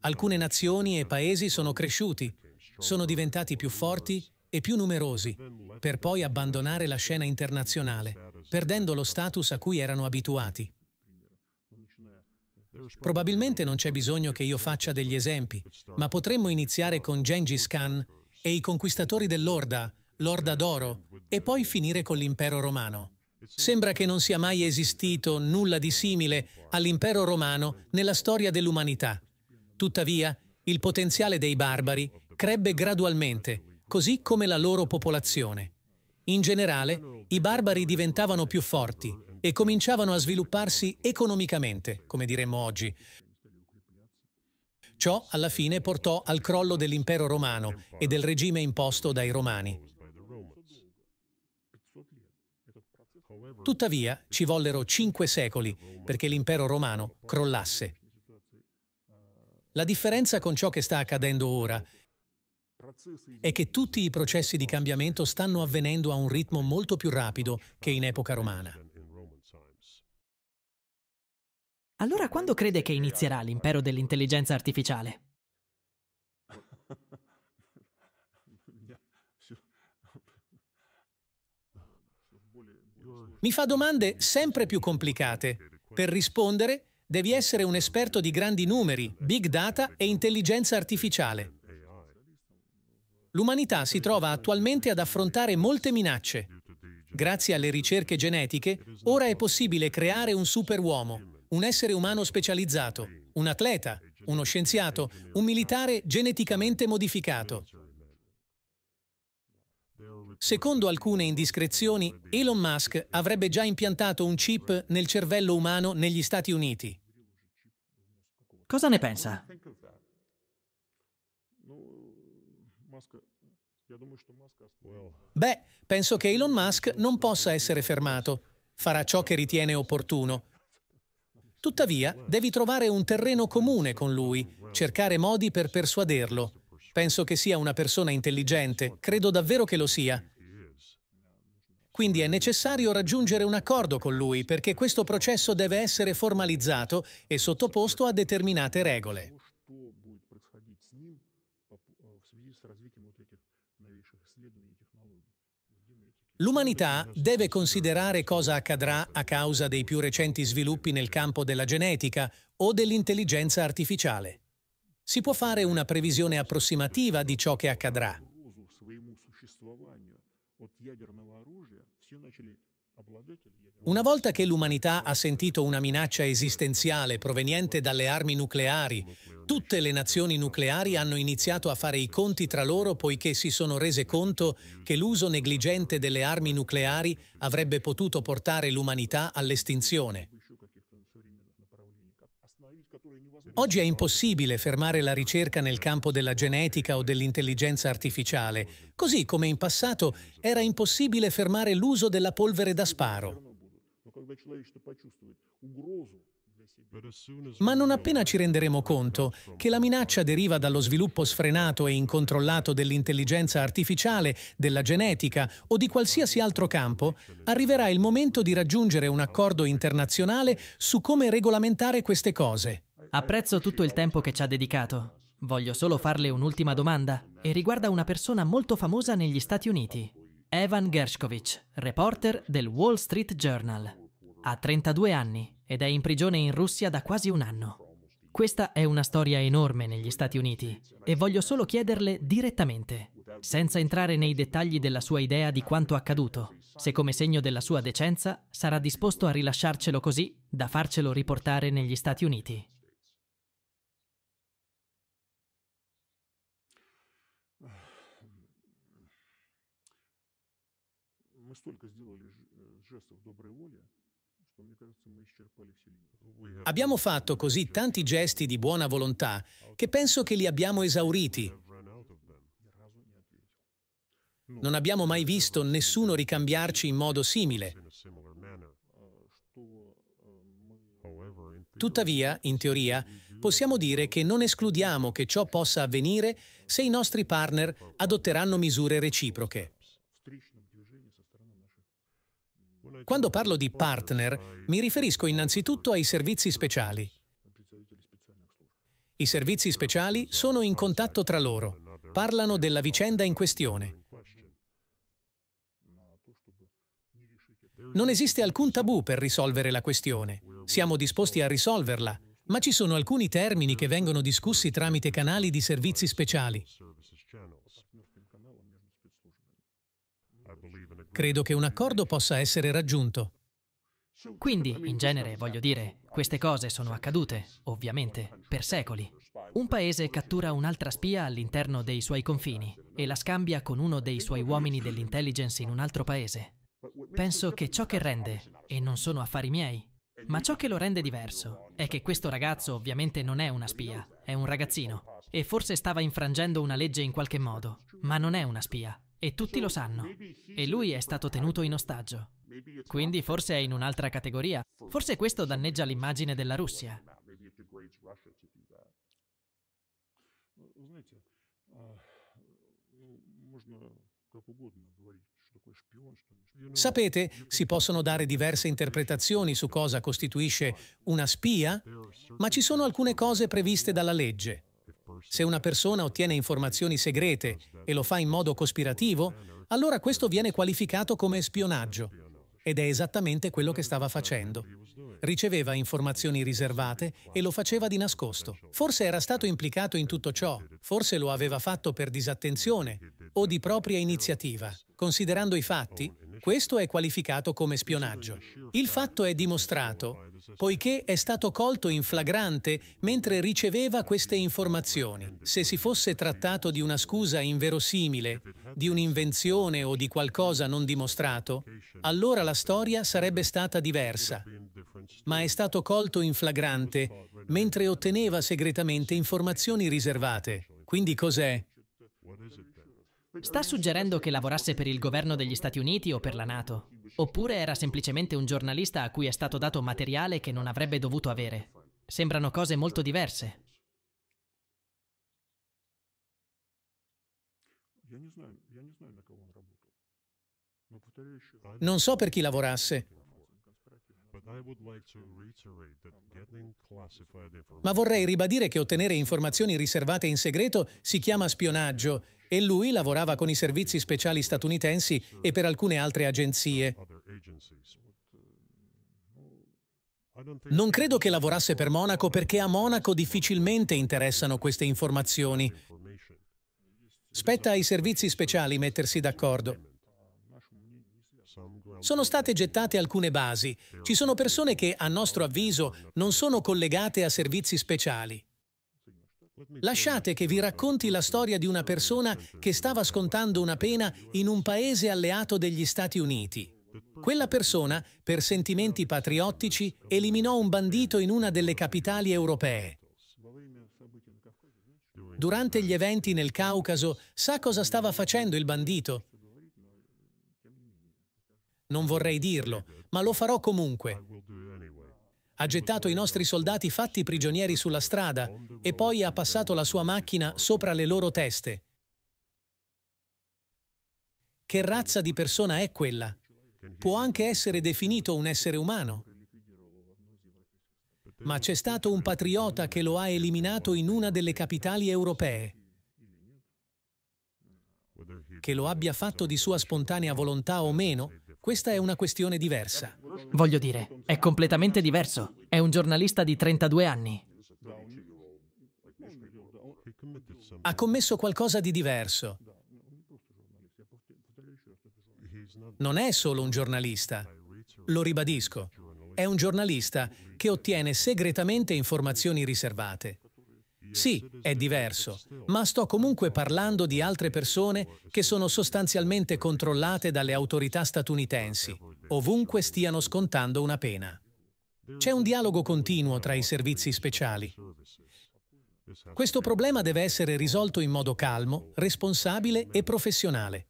Alcune nazioni e paesi sono cresciuti, sono diventati più forti e più numerosi, per poi abbandonare la scena internazionale, perdendo lo status a cui erano abituati. Probabilmente non c'è bisogno che io faccia degli esempi, ma potremmo iniziare con Gengis Khan e i conquistatori dell'Orda, l'Orda d'Oro, e poi finire con l'impero romano. Sembra che non sia mai esistito nulla di simile all'impero romano nella storia dell'umanità. Tuttavia, il potenziale dei barbari crebbe gradualmente, così come la loro popolazione. In generale, i barbari diventavano più forti e cominciavano a svilupparsi economicamente, come diremmo oggi. Ciò alla fine portò al crollo dell'impero romano e del regime imposto dai romani. Tuttavia ci vollero cinque secoli perché l'impero romano crollasse. La differenza con ciò che sta accadendo ora è che tutti i processi di cambiamento stanno avvenendo a un ritmo molto più rapido che in epoca romana. Allora quando crede che inizierà l'impero dell'intelligenza artificiale? Mi fa domande sempre più complicate. Per rispondere devi essere un esperto di grandi numeri, big data e intelligenza artificiale. L'umanità si trova attualmente ad affrontare molte minacce. Grazie alle ricerche genetiche, ora è possibile creare un superuomo, un essere umano specializzato, un atleta, uno scienziato, un militare geneticamente modificato. Secondo alcune indiscrezioni, Elon Musk avrebbe già impiantato un chip nel cervello umano negli Stati Uniti. Cosa ne pensa? Beh, penso che Elon Musk non possa essere fermato. Farà ciò che ritiene opportuno. Tuttavia, devi trovare un terreno comune con lui, cercare modi per persuaderlo. Penso che sia una persona intelligente, credo davvero che lo sia. Quindi è necessario raggiungere un accordo con lui perché questo processo deve essere formalizzato e sottoposto a determinate regole. L'umanità deve considerare cosa accadrà a causa dei più recenti sviluppi nel campo della genetica o dell'intelligenza artificiale. Si può fare una previsione approssimativa di ciò che accadrà. Una volta che l'umanità ha sentito una minaccia esistenziale proveniente dalle armi nucleari, tutte le nazioni nucleari hanno iniziato a fare i conti tra loro poiché si sono rese conto che l'uso negligente delle armi nucleari avrebbe potuto portare l'umanità all'estinzione. Oggi è impossibile fermare la ricerca nel campo della genetica o dell'intelligenza artificiale, così come in passato era impossibile fermare l'uso della polvere da sparo. Ma non appena ci renderemo conto che la minaccia deriva dallo sviluppo sfrenato e incontrollato dell'intelligenza artificiale, della genetica o di qualsiasi altro campo, arriverà il momento di raggiungere un accordo internazionale su come regolamentare queste cose. Apprezzo tutto il tempo che ci ha dedicato. Voglio solo farle un'ultima domanda e riguarda una persona molto famosa negli Stati Uniti, Evan Gershkovich, reporter del Wall Street Journal. Ha 32 anni ed è in prigione in Russia da quasi un anno. Questa è una storia enorme negli Stati Uniti e voglio solo chiederle direttamente, senza entrare nei dettagli della sua idea di quanto accaduto, se come segno della sua decenza sarà disposto a rilasciarcelo così da farcelo riportare negli Stati Uniti. Abbiamo fatto così tanti gesti di buona volontà che penso che li abbiamo esauriti. Non abbiamo mai visto nessuno ricambiarci in modo simile. Tuttavia, in teoria, possiamo dire che non escludiamo che ciò possa avvenire se i nostri partner adotteranno misure reciproche. Quando parlo di partner, mi riferisco innanzitutto ai servizi speciali. I servizi speciali sono in contatto tra loro, parlano della vicenda in questione. Non esiste alcun tabù per risolvere la questione. Siamo disposti a risolverla, ma ci sono alcuni termini che vengono discussi tramite canali di servizi speciali. Credo che un accordo possa essere raggiunto. Quindi, in genere, voglio dire, queste cose sono accadute, ovviamente, per secoli. Un paese cattura un'altra spia all'interno dei suoi confini e la scambia con uno dei suoi uomini dell'intelligence in un altro paese. Penso che ciò che rende, e non sono affari miei, ma ciò che lo rende diverso è che questo ragazzo ovviamente non è una spia, è un ragazzino, e forse stava infrangendo una legge in qualche modo, ma non è una spia, e tutti lo sanno. E lui è stato tenuto in ostaggio. Quindi forse è in un'altra categoria. Forse questo danneggia l'immagine della Russia. Sapete, si possono dare diverse interpretazioni su cosa costituisce una spia, ma ci sono alcune cose previste dalla legge. Se una persona ottiene informazioni segrete e lo fa in modo cospirativo, allora questo viene qualificato come spionaggio. Ed è esattamente quello che stava facendo. Riceveva informazioni riservate e lo faceva di nascosto. Forse era stato implicato in tutto ciò, forse lo aveva fatto per disattenzione o di propria iniziativa. Considerando i fatti, questo è qualificato come spionaggio. Il fatto è dimostrato, poiché è stato colto in flagrante mentre riceveva queste informazioni. Se si fosse trattato di una scusa inverosimile, di un'invenzione o di qualcosa non dimostrato, allora la storia sarebbe stata diversa. Ma è stato colto in flagrante mentre otteneva segretamente informazioni riservate. Quindi cos'è? Sta suggerendo che lavorasse per il governo degli Stati Uniti o per la Nato, oppure era semplicemente un giornalista a cui è stato dato materiale che non avrebbe dovuto avere. Sembrano cose molto diverse. Non so per chi lavorasse, ma vorrei ribadire che ottenere informazioni riservate in segreto si chiama spionaggio e lui lavorava con i servizi speciali statunitensi e per alcune altre agenzie. Non credo che lavorasse per Monaco perché a Monaco difficilmente interessano queste informazioni. Spetta ai servizi speciali mettersi d'accordo. Sono state gettate alcune basi. Ci sono persone che, a nostro avviso, non sono collegate a servizi speciali. Lasciate che vi racconti la storia di una persona che stava scontando una pena in un paese alleato degli Stati Uniti. Quella persona, per sentimenti patriottici, eliminò un bandito in una delle capitali europee. Durante gli eventi nel Caucaso, sa cosa stava facendo il bandito? Non vorrei dirlo, ma lo farò comunque ha gettato i nostri soldati fatti prigionieri sulla strada e poi ha passato la sua macchina sopra le loro teste. Che razza di persona è quella? Può anche essere definito un essere umano. Ma c'è stato un patriota che lo ha eliminato in una delle capitali europee. Che lo abbia fatto di sua spontanea volontà o meno, questa è una questione diversa. Voglio dire, è completamente diverso. È un giornalista di 32 anni. Ha commesso qualcosa di diverso. Non è solo un giornalista, lo ribadisco, è un giornalista che ottiene segretamente informazioni riservate. Sì, è diverso, ma sto comunque parlando di altre persone che sono sostanzialmente controllate dalle autorità statunitensi, ovunque stiano scontando una pena. C'è un dialogo continuo tra i servizi speciali. Questo problema deve essere risolto in modo calmo, responsabile e professionale.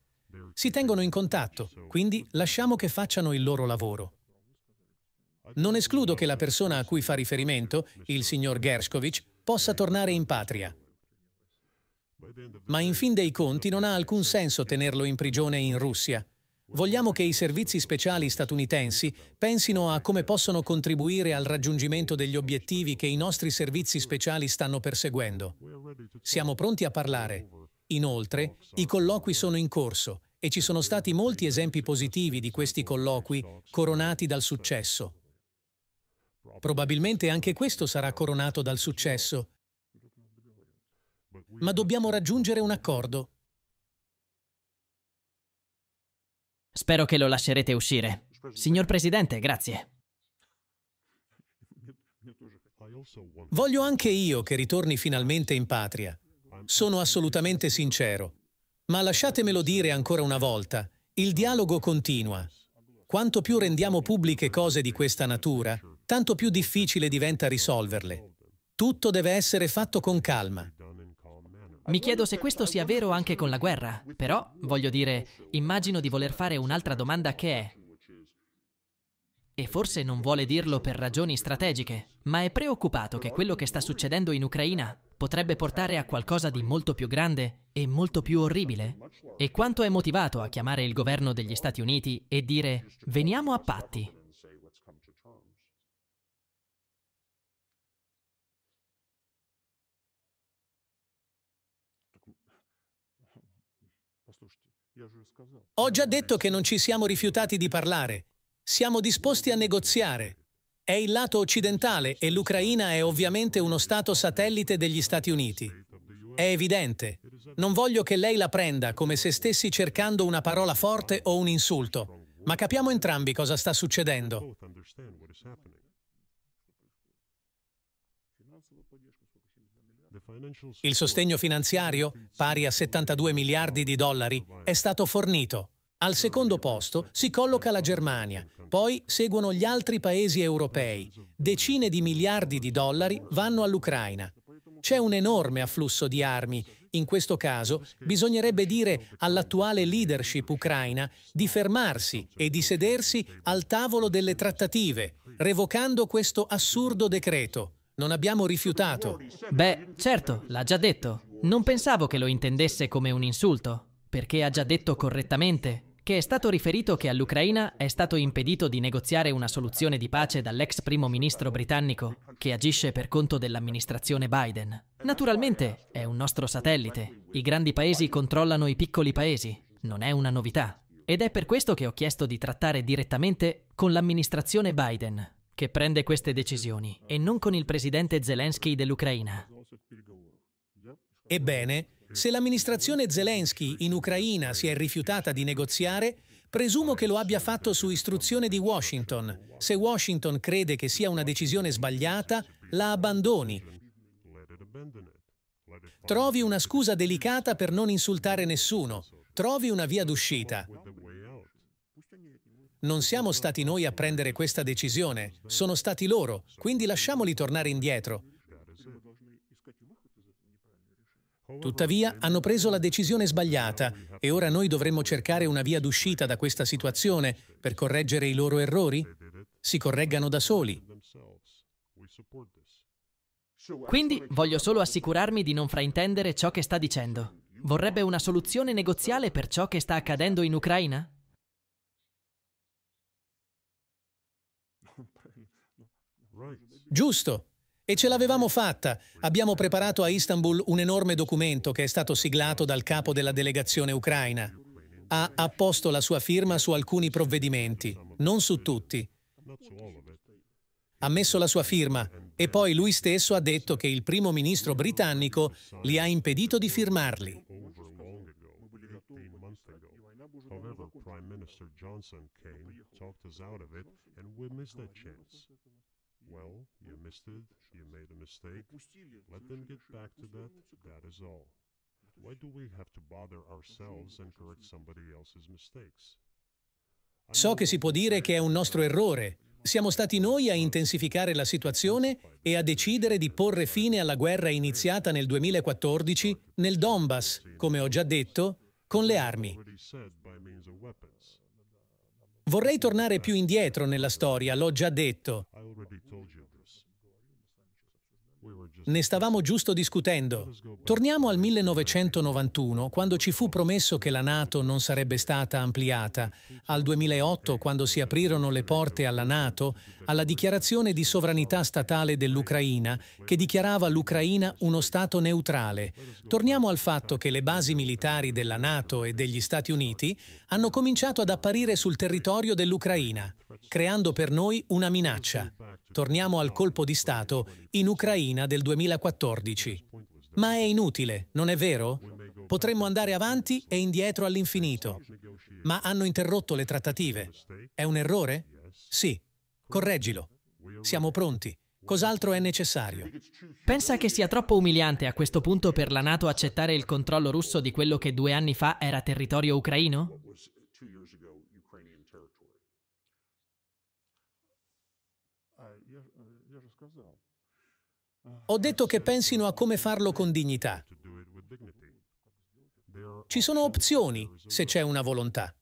Si tengono in contatto, quindi lasciamo che facciano il loro lavoro. Non escludo che la persona a cui fa riferimento, il signor Gershkovich, possa tornare in patria. Ma in fin dei conti non ha alcun senso tenerlo in prigione in Russia. Vogliamo che i servizi speciali statunitensi pensino a come possono contribuire al raggiungimento degli obiettivi che i nostri servizi speciali stanno perseguendo. Siamo pronti a parlare. Inoltre, i colloqui sono in corso e ci sono stati molti esempi positivi di questi colloqui coronati dal successo. Probabilmente anche questo sarà coronato dal successo. Ma dobbiamo raggiungere un accordo. Spero che lo lascerete uscire. Signor Presidente, grazie. Voglio anche io che ritorni finalmente in patria. Sono assolutamente sincero. Ma lasciatemelo dire ancora una volta, il dialogo continua. Quanto più rendiamo pubbliche cose di questa natura, tanto più difficile diventa risolverle. Tutto deve essere fatto con calma. Mi chiedo se questo sia vero anche con la guerra, però, voglio dire, immagino di voler fare un'altra domanda che è... E forse non vuole dirlo per ragioni strategiche, ma è preoccupato che quello che sta succedendo in Ucraina potrebbe portare a qualcosa di molto più grande e molto più orribile? E quanto è motivato a chiamare il governo degli Stati Uniti e dire veniamo a patti Ho già detto che non ci siamo rifiutati di parlare. Siamo disposti a negoziare. È il lato occidentale e l'Ucraina è ovviamente uno Stato satellite degli Stati Uniti. È evidente. Non voglio che lei la prenda come se stessi cercando una parola forte o un insulto, ma capiamo entrambi cosa sta succedendo. Il sostegno finanziario, pari a 72 miliardi di dollari, è stato fornito. Al secondo posto si colloca la Germania, poi seguono gli altri paesi europei. Decine di miliardi di dollari vanno all'Ucraina. C'è un enorme afflusso di armi. In questo caso bisognerebbe dire all'attuale leadership ucraina di fermarsi e di sedersi al tavolo delle trattative, revocando questo assurdo decreto. Non abbiamo rifiutato. Beh, certo, l'ha già detto. Non pensavo che lo intendesse come un insulto, perché ha già detto correttamente che è stato riferito che all'Ucraina è stato impedito di negoziare una soluzione di pace dall'ex primo ministro britannico, che agisce per conto dell'amministrazione Biden. Naturalmente è un nostro satellite. I grandi paesi controllano i piccoli paesi. Non è una novità. Ed è per questo che ho chiesto di trattare direttamente con l'amministrazione Biden che prende queste decisioni e non con il presidente Zelensky dell'Ucraina. Ebbene, se l'amministrazione Zelensky in Ucraina si è rifiutata di negoziare, presumo che lo abbia fatto su istruzione di Washington. Se Washington crede che sia una decisione sbagliata, la abbandoni. Trovi una scusa delicata per non insultare nessuno. Trovi una via d'uscita. Non siamo stati noi a prendere questa decisione, sono stati loro, quindi lasciamoli tornare indietro. Tuttavia hanno preso la decisione sbagliata e ora noi dovremmo cercare una via d'uscita da questa situazione per correggere i loro errori? Si correggano da soli. Quindi voglio solo assicurarmi di non fraintendere ciò che sta dicendo. Vorrebbe una soluzione negoziale per ciò che sta accadendo in Ucraina? Giusto. E ce l'avevamo fatta. Abbiamo preparato a Istanbul un enorme documento che è stato siglato dal capo della delegazione ucraina. Ha apposto la sua firma su alcuni provvedimenti, non su tutti. Ha messo la sua firma e poi lui stesso ha detto che il primo ministro britannico gli ha impedito di firmarli. However, Prime Minister Johnson came, talked us out of it, and we missed that chance. Well, mm-hmm. you missed it, you made a mistake. Let them get back to that, that is all. Why do we have to bother ourselves and correct somebody else's mistakes? So che si può dire che è un nostro errore. Siamo stati noi a intensificare la situazione e a decidere di porre fine alla guerra iniziata nel 2014 nel Donbass, come ho già detto, con le armi. Vorrei tornare più indietro nella storia, l'ho già detto. Ne stavamo giusto discutendo. Torniamo al 1991, quando ci fu promesso che la Nato non sarebbe stata ampliata, al 2008, quando si aprirono le porte alla Nato, alla dichiarazione di sovranità statale dell'Ucraina, che dichiarava l'Ucraina uno Stato neutrale. Torniamo al fatto che le basi militari della Nato e degli Stati Uniti hanno cominciato ad apparire sul territorio dell'Ucraina, creando per noi una minaccia torniamo al colpo di Stato in Ucraina del 2014. Ma è inutile, non è vero? Potremmo andare avanti e indietro all'infinito. Ma hanno interrotto le trattative. È un errore? Sì. Correggilo. Siamo pronti. Cos'altro è necessario? Pensa che sia troppo umiliante a questo punto per la Nato accettare il controllo russo di quello che due anni fa era territorio ucraino? Ho detto che pensino a come farlo con dignità. Ci sono opzioni se c'è una volontà.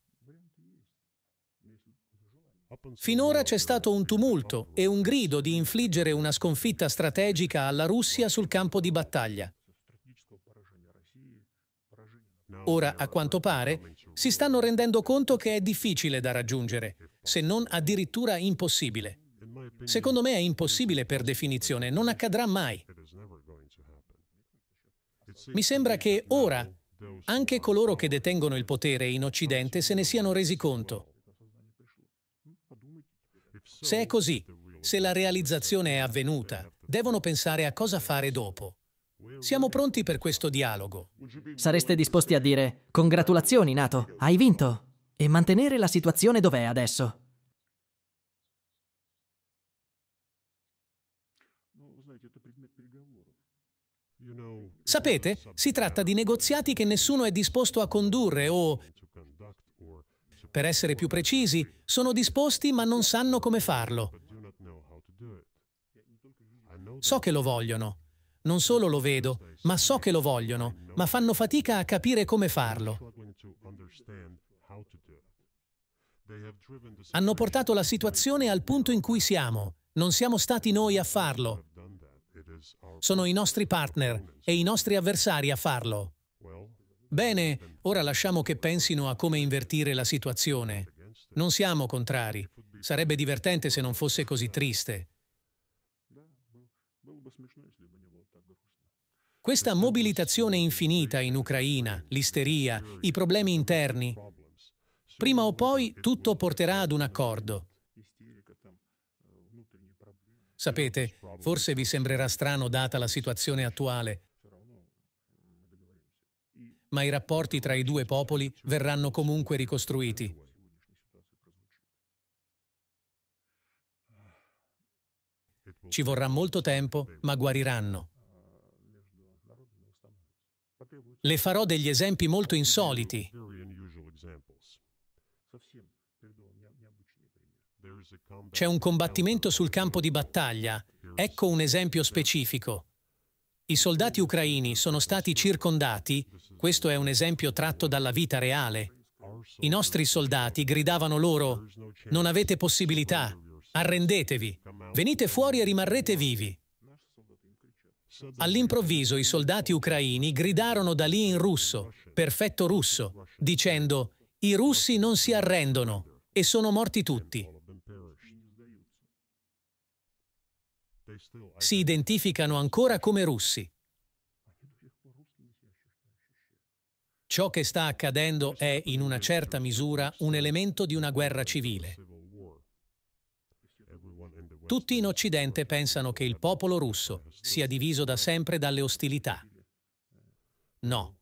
Finora c'è stato un tumulto e un grido di infliggere una sconfitta strategica alla Russia sul campo di battaglia. Ora, a quanto pare, si stanno rendendo conto che è difficile da raggiungere, se non addirittura impossibile. Secondo me è impossibile per definizione, non accadrà mai. Mi sembra che ora anche coloro che detengono il potere in Occidente se ne siano resi conto. Se è così, se la realizzazione è avvenuta, devono pensare a cosa fare dopo. Siamo pronti per questo dialogo. Sareste disposti a dire congratulazioni, Nato, hai vinto e mantenere la situazione dov'è adesso? Sapete, si tratta di negoziati che nessuno è disposto a condurre o, per essere più precisi, sono disposti ma non sanno come farlo. So che lo vogliono. Non solo lo vedo, ma so che lo vogliono, ma fanno fatica a capire come farlo. Hanno portato la situazione al punto in cui siamo. Non siamo stati noi a farlo. Sono i nostri partner e i nostri avversari a farlo. Bene, ora lasciamo che pensino a come invertire la situazione. Non siamo contrari. Sarebbe divertente se non fosse così triste. Questa mobilitazione infinita in Ucraina, l'isteria, i problemi interni, prima o poi tutto porterà ad un accordo. Sapete, forse vi sembrerà strano data la situazione attuale, ma i rapporti tra i due popoli verranno comunque ricostruiti. Ci vorrà molto tempo, ma guariranno. Le farò degli esempi molto insoliti, C'è un combattimento sul campo di battaglia. Ecco un esempio specifico. I soldati ucraini sono stati circondati, questo è un esempio tratto dalla vita reale. I nostri soldati gridavano loro, non avete possibilità, arrendetevi, venite fuori e rimarrete vivi. All'improvviso i soldati ucraini gridarono da lì in russo, perfetto russo, dicendo, i russi non si arrendono e sono morti tutti. si identificano ancora come russi. Ciò che sta accadendo è, in una certa misura, un elemento di una guerra civile. Tutti in Occidente pensano che il popolo russo sia diviso da sempre dalle ostilità. No,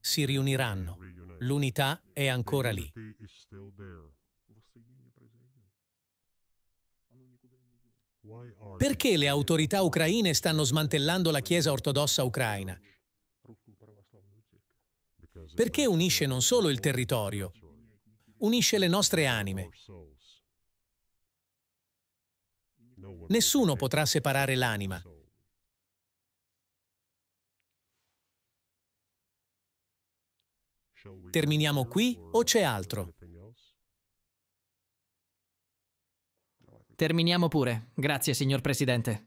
si riuniranno. L'unità è ancora lì. Perché le autorità ucraine stanno smantellando la Chiesa ortodossa ucraina? Perché unisce non solo il territorio, unisce le nostre anime. Nessuno potrà separare l'anima. Terminiamo qui o c'è altro? Terminiamo pure. Grazie, signor Presidente.